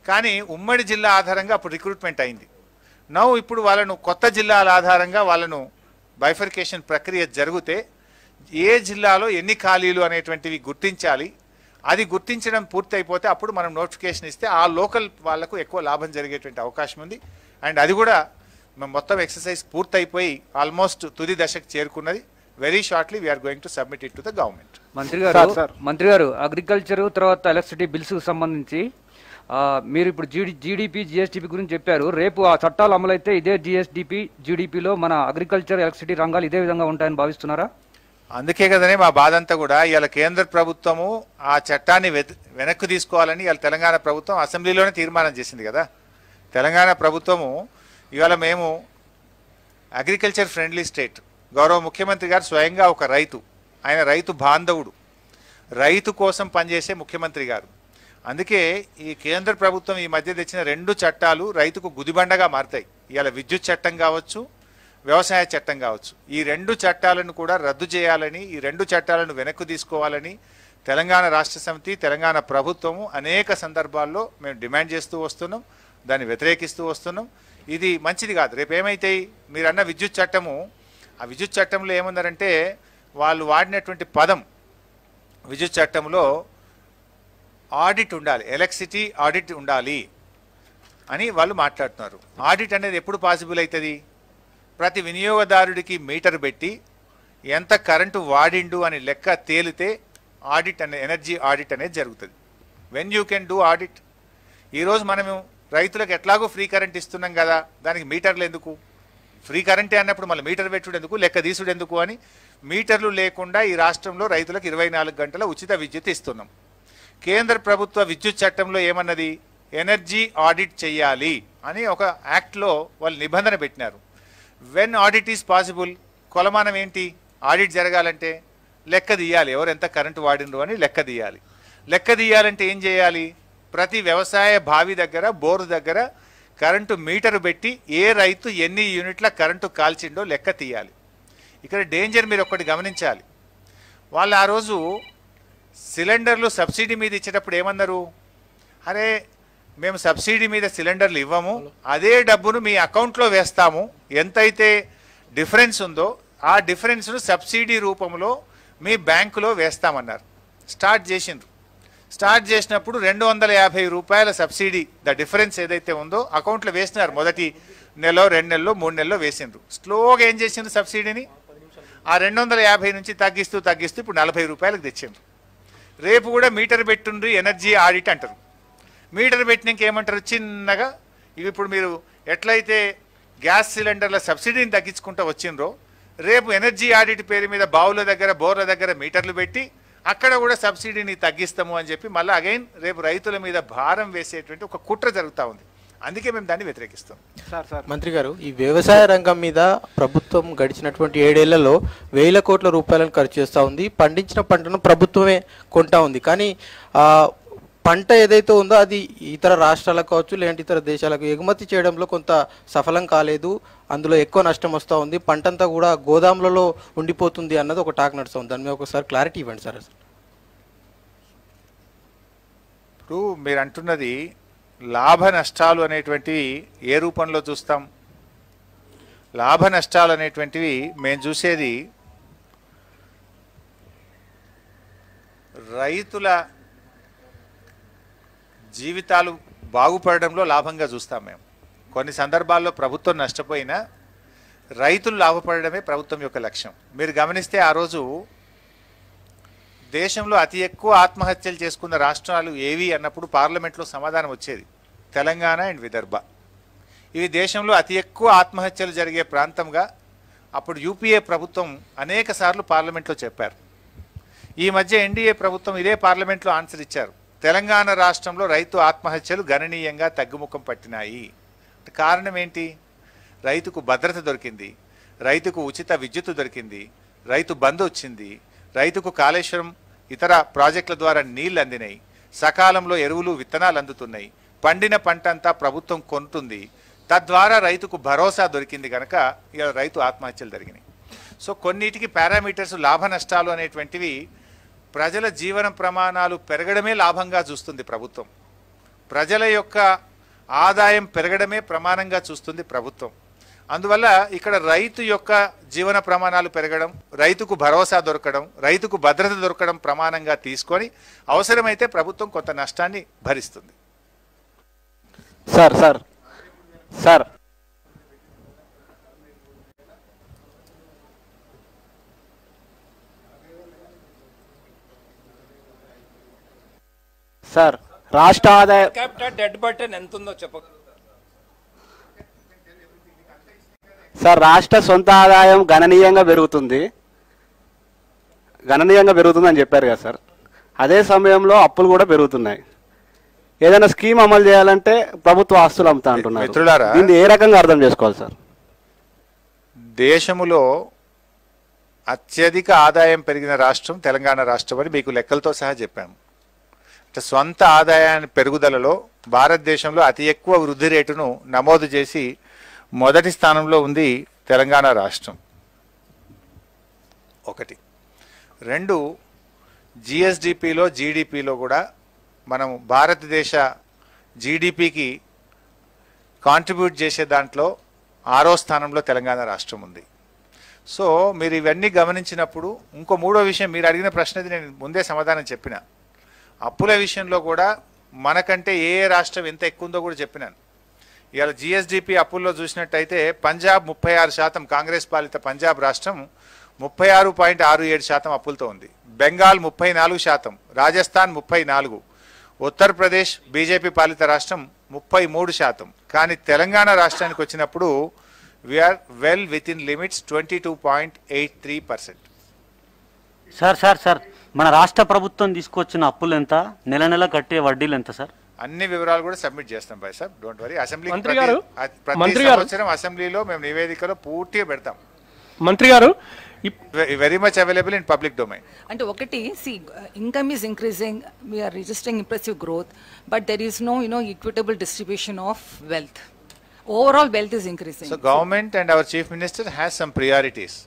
కానీ ఉమ్మడి జిల్లా ఆధారంగా అప్పుడు రిక్రూట్మెంట్ అయింది నౌ ఇప్పుడు వాళ్ళను కొత్త జిల్లాల ఆధారంగా వాళ్ళను బైఫర్కేషన్ ప్రక్రియ జరిగితే ఏ జిల్లాలో ఎన్ని ఖాళీలు అనేటువంటివి గుర్తించాలి అది గుర్తించడం పూర్తయిపోతే అప్పుడు మనం నోటిఫికేషన్ ఇస్తే ఆ లోకల్ వాళ్లకు ఎక్కువ లాభం జరిగేటువంటి అవకాశం ఉంది అండ్ అది కూడా మొత్తం ఎక్సర్సైజ్ పూర్తయిపోయి ఆల్మోస్ట్ తుది దశకు చేరుకున్నది very shortly we are going to submit it to the government మంత్రి గారు మంత్రి గారు అగ్రికల్చర్ తర్వాత ఎలక్ట్రిసిటీ బిల్స్ సంబంధించి మీరు ఇప్పుడు జీడి జీడిపి జిఎస్డిపి గురించి చెప్పారు రేపు ఆ చట్టాలు అమలైతే ఇదే జిఎస్డిపి జీడిపిలో మన అగ్రికల్చర్ ఎలక్ట్రిసిటీ రంగాలు ఇదే విధంగా ఉంటాయని భావిస్తున్నారా అందుకే కదనే మా బాధ అంతా కూడా ఇవాళ కేంద్ర ప్రభుత్వము ఆ చట్టాన్ని వెనక్కి తీసుకోవాలని ఇవాళ తెలంగాణ ప్రభుత్వం అసెంబ్లీలోనే తీర్మానం చేసింది కదా తెలంగాణ ప్రభుత్వము ఇవాళ మేము అగ్రికల్చర్ ఫ్రెండ్లీ స్టేట్ గౌరవ ముఖ్యమంత్రి గారు స్వయంగా ఒక రైతు ఆయన రైతు బాంధవుడు రైతు కోసం పనిచేసే ముఖ్యమంత్రి గారు అందుకే ఈ కేంద్ర ప్రభుత్వం ఈ మధ్య తెచ్చిన రెండు చట్టాలు రైతుకు గుదిబండగా మారుతాయి ఇవాళ విద్యుత్ చట్టం కావచ్చు వ్యవసాయ చట్టం కావచ్చు ఈ రెండు చట్టాలను కూడా రద్దు చేయాలని ఈ రెండు చట్టాలను వెనక్కు తీసుకోవాలని తెలంగాణ రాష్ట్ర సమితి తెలంగాణ ప్రభుత్వము అనేక సందర్భాల్లో మేము డిమాండ్ చేస్తూ వస్తున్నాం దాన్ని వ్యతిరేకిస్తూ వస్తున్నాం ఇది మంచిది కాదు రేపు ఏమైతాయి మీరన్న విద్యుత్ చట్టము ఆ విద్యుత్ చట్టంలో ఏమన్నారంటే వాళ్ళు వాడినటువంటి పదం విద్యుత్ చట్టంలో ఆడిట్ ఉండాలి ఎలక్ట్రిసిటీ ఆడిట్ ఉండాలి అని వాళ్ళు మాట్లాడుతున్నారు ఆడిట్ అనేది ఎప్పుడు పాసిబుల్ అవుతుంది ప్రతి వినియోగదారుడికి మీటర్ పెట్టి ఎంత కరెంటు వాడిండు అని లెక్క తేలితే ఆడిట్ అనే ఎనర్జీ ఆడిట్ అనేది జరుగుతుంది when you can do audit ఈరోజు మనము రైతులకు ఎట్లాగో ఫ్రీ కరెంట్ ఇస్తున్నాం కదా దానికి మీటర్లు ఎందుకు ఫ్రీ కరెంటే అన్నప్పుడు మళ్ళీ మీటర్ పెట్టుడు ఎందుకు లెక్క తీసుడు ఎందుకు అని మీటర్లు లేకుండా ఈ రాష్ట్రంలో రైతులకు ఇరవై గంటల ఉచిత విద్యుత్ ఇస్తున్నాం కేంద్ర ప్రభుత్వ విద్యుత్ చట్టంలో ఏమన్నది ఎనర్జీ ఆడిట్ చేయాలి అని ఒక యాక్ట్లో వాళ్ళు నిబంధన పెట్టినారు వెన్ ఆడిట్ ఈజ్ పాసిబుల్ కొలమానం ఏంటి ఆడిట్ జరగాలంటే లెక్క తీయాలి ఎవరు ఎంత కరెంటు వాడినరు అని లెక్క తీయాలి లెక్క తీయాలంటే ఏం చేయాలి ప్రతి వ్యవసాయ బావి దగ్గర బోరు దగ్గర కరెంటు మీటరు పెట్టి ఏ రైతు ఎన్ని యూనిట్ల కరెంటు కాల్చిండో లెక్క తీయాలి ఇక్కడ డేంజర్ మీరు ఒకటి గమనించాలి వాళ్ళు ఆ రోజు సిలిండర్లు సబ్సిడీ మీద ఇచ్చేటప్పుడు ఏమన్నారు అరే మేము సబ్సిడీ మీద సిలిండర్లు ఇవ్వము అదే డబ్బును మీ అకౌంట్లో వేస్తాము ఎంతైతే డిఫరెన్స్ ఉందో ఆ డిఫరెన్స్ను సబ్సిడీ రూపంలో మీ బ్యాంకులో వేస్తామన్నారు స్టార్ట్ చేసిండ్రు స్టార్ట్ చేసినప్పుడు రెండు వందల యాభై రూపాయల సబ్సిడీ ద డిఫరెన్స్ ఏదైతే ఉందో అకౌంట్లో వేసినారు మొదటి నెల రెండు నెలలో మూడు నెలలో వేసిండ్రు స్లోగా ఏం చేసిండ్రు సబ్సిడీని ఆ రెండు వందల యాభై నుంచి తగ్గిస్తూ తగ్గిస్తూ ఇప్పుడు నలభై రూపాయలకు తెచ్చిండ్రు రేపు కూడా మీటర్ పెట్టుండ్రి ఎనర్జీ ఆడిట్ అంటారు మీటర్ పెట్టినాక ఏమంటారు చిన్నగా ఇవి ఇప్పుడు మీరు ఎట్లయితే గ్యాస్ సిలిండర్ల సబ్సిడీని తగ్గించుకుంటూ వచ్చిండ్రో రేపు ఎనర్జీ ఆడిట్ పేరు మీద బావుల దగ్గర బోర్ల దగ్గర మీటర్లు పెట్టి అక్కడ కూడా సబ్సిడీని తగ్గిస్తాము అని చెప్పి మళ్ళీ అగైన్ రేపు రైతుల మీద భారం వేసేటువంటి ఒక కుట్ర జరుగుతూ ఉంది అందుకే మేము దాన్ని వ్యతిరేకిస్తాం సార్ సార్ మంత్రి గారు ఈ వ్యవసాయ రంగం మీద ప్రభుత్వం గడిచినటువంటి ఏడేళ్లలో వేల కోట్ల రూపాయలను ఖర్చు చేస్తూ ఉంది పండించిన పంటను ప్రభుత్వమే కొంటా ఉంది కానీ పంట ఏదైతే ఉందో అది ఇతర రాష్ట్రాలకు కావచ్చు లేదంటే ఇతర దేశాలకు ఎగుమతి చేయడంలో కొంత సఫలం కాలేదు అందులో ఎక్కువ నష్టం వస్తూ ఉంది పంటంతా కూడా గోదాములలో ఉండిపోతుంది అన్నది ఒక టాక్ నడుస్తుంది దాని మీద ఒకసారి క్లారిటీ ఇవ్వండి సార్ అసలు ఇప్పుడు మీరు అంటున్నది లాభ నష్టాలు అనేటువంటివి ఏ రూపంలో చూస్తాం లాభ నష్టాలు అనేటువంటివి మేము చూసేది రైతుల జీవితాలు బాగుపడడంలో లాభంగా చూస్తాం మేము కొన్ని సందర్భాల్లో ప్రభుత్వం నష్టపోయినా రైతులు లాభపడడమే ప్రభుత్వం యొక్క లక్ష్యం మీరు గమనిస్తే ఆ రోజు దేశంలో అతి ఎక్కువ ఆత్మహత్యలు చేసుకున్న రాష్ట్రాలు ఏవి అన్నప్పుడు పార్లమెంట్లో సమాధానం వచ్చేది తెలంగాణ అండ్ విదర్భ ఇవి దేశంలో అతి ఎక్కువ ఆత్మహత్యలు జరిగే ప్రాంతంగా అప్పుడు యూపీఏ ప్రభుత్వం అనేక సార్లు పార్లమెంట్లో చెప్పారు ఈ మధ్య ఎన్డీఏ ప్రభుత్వం ఇదే పార్లమెంట్లో ఆన్సర్ ఇచ్చారు తెలంగాణ రాష్ట్రంలో రైతు ఆత్మహత్యలు గణనీయంగా తగ్గుముఖం పట్టినాయి కారణం ఏంటి రైతుకు భద్రత దొరికింది రైతుకు ఉచిత విద్యుత్ దొరికింది రైతు బంద్ వచ్చింది రైతుకు కాళేశ్వరం ఇతర ప్రాజెక్టుల ద్వారా నీళ్లు అందినాయి సకాలంలో ఎరువులు విత్తనాలు అందుతున్నాయి పండిన పంట అంతా ప్రభుత్వం కొంటుంది తద్వారా రైతుకు భరోసా దొరికింది కనుక రైతు ఆత్మహత్యలు జరిగినాయి సో కొన్నిటికి పారామీటర్స్ లాభ నష్టాలు అనేటువంటివి ప్రజల జీవన ప్రమాణాలు పెరగడమే లాభంగా చూస్తుంది ప్రభుత్వం ప్రజల యొక్క ఆదాయం పెరగడమే ప్రమాణంగా చూస్తుంది ప్రభుత్వం అందువల్ల ఇక్కడ రైతు యొక్క జీవన ప్రమాణాలు పెరగడం రైతుకు భరోసా దొరకడం రైతుకు భద్రత దొరకడం ప్రమాణంగా తీసుకొని అవసరమైతే ప్రభుత్వం కొంత నష్టాన్ని భరిస్తుంది సార్ సార్ సార్ సార్ రాష్ట్ర ఆదాయ డెడ్ బటన్ ఎంత ఉందో చెప్ప సార్ రాష్ట్ర సొంత ఆదాయం గణనీయంగా పెరుగుతుంది గణనీయంగా పెరుగుతుందని చెప్పారు కదా సార్ అదే సమయంలో అప్పులు కూడా పెరుగుతున్నాయి ఏదైనా స్కీమ్ అమలు చేయాలంటే ప్రభుత్వ ఆస్తులు అమ్ముతా అంటున్నారు దీన్ని ఏ రకంగా అర్థం చేసుకోవాలి సార్ దేశములో అత్యధిక ఆదాయం పెరిగిన రాష్ట్రం తెలంగాణ రాష్ట్రం అని మీకు లెక్కలతో సహా చెప్పాము సొంత ఆదాయాన్ని పెరుగుదలలో భారతదేశంలో అతి ఎక్కువ వృద్ధి రేటును నమోదు చేసి మొదటి స్థానంలో ఉంది తెలంగాణ రాష్ట్రం ఒకటి రెండు జిఎస్డిపిలో జీడిపిలో కూడా మనం భారతదేశ జీడిపికి కాంట్రిబ్యూట్ చేసే దాంట్లో ఆరో స్థానంలో తెలంగాణ రాష్ట్రం ఉంది సో మీరు ఇవన్నీ గమనించినప్పుడు ఇంకో మూడో విషయం మీరు అడిగిన ప్రశ్నది నేను ముందే సమాధానం చెప్పిన అప్పుల విషయంలో కూడా మనకంటే ఏ రాష్ట్రం ఎంత ఎక్కువ ఉందో కూడా చెప్పినాను ఇవాళ జిఎస్డిపి అప్పుల్లో చూసినట్టయితే పంజాబ్ ముప్పై ఆరు శాతం కాంగ్రెస్ పాలిత పంజాబ్ రాష్ట్రం ముప్పై ఆరు పాయింట్ ఆరు ఏడు శాతం అప్పులతో ఉంది బెంగాల్ ముప్పై నాలుగు శాతం రాజస్థాన్ ముప్పై నాలుగు ఉత్తరప్రదేశ్ బీజేపీ పాలిత రాష్ట్రం ముప్పై మూడు శాతం కానీ తెలంగాణ రాష్ట్రానికి వచ్చినప్పుడు we are well within limits twenty two point eight three percent sir sir sir మన రాష్ట్ర ప్రభుత్వం తీసుకొచ్చిన అప్పులు ఎంత నెల నెల కట్టే వడ్డీలు ఎంత సార్ అన్ని వివరాలు కూడా సబ్మిట్ చేస్తాం భాయ్ సార్ డోంట్ వరీ అసెంబ్లీ ప్రతి సంవత్సరం అసెంబ్లీలో మేము నివేదికలో పూర్తిగా పెడతాం మంత్రి గారు very much available in public domain అంటే ఒకటి see income is increasing we are registering impressive growth but there is no you know equitable distribution of wealth overall wealth is increasing so government and our chief minister has some priorities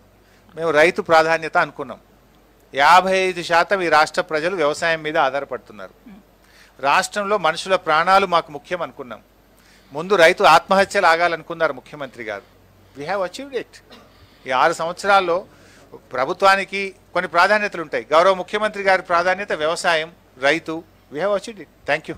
మేము రైతు ప్రాధాన్యత అనుకున్నాం యాభై ఐదు శాతం ఈ రాష్ట్ర ప్రజలు వ్యవసాయం మీద ఆధారపడుతున్నారు రాష్ట్రంలో మనుషుల ప్రాణాలు మాకు ముఖ్యం అనుకున్నాం ముందు రైతు ఆత్మహత్యలు ఆగాలనుకున్నారు ముఖ్యమంత్రి గారు వీ హ్యావ్ అచీవ్డ్ ఇట్ ఈ ఆరు సంవత్సరాల్లో ప్రభుత్వానికి కొన్ని ప్రాధాన్యతలు ఉంటాయి గౌరవ ముఖ్యమంత్రి గారి ప్రాధాన్యత వ్యవసాయం రైతు we have achieved it thank you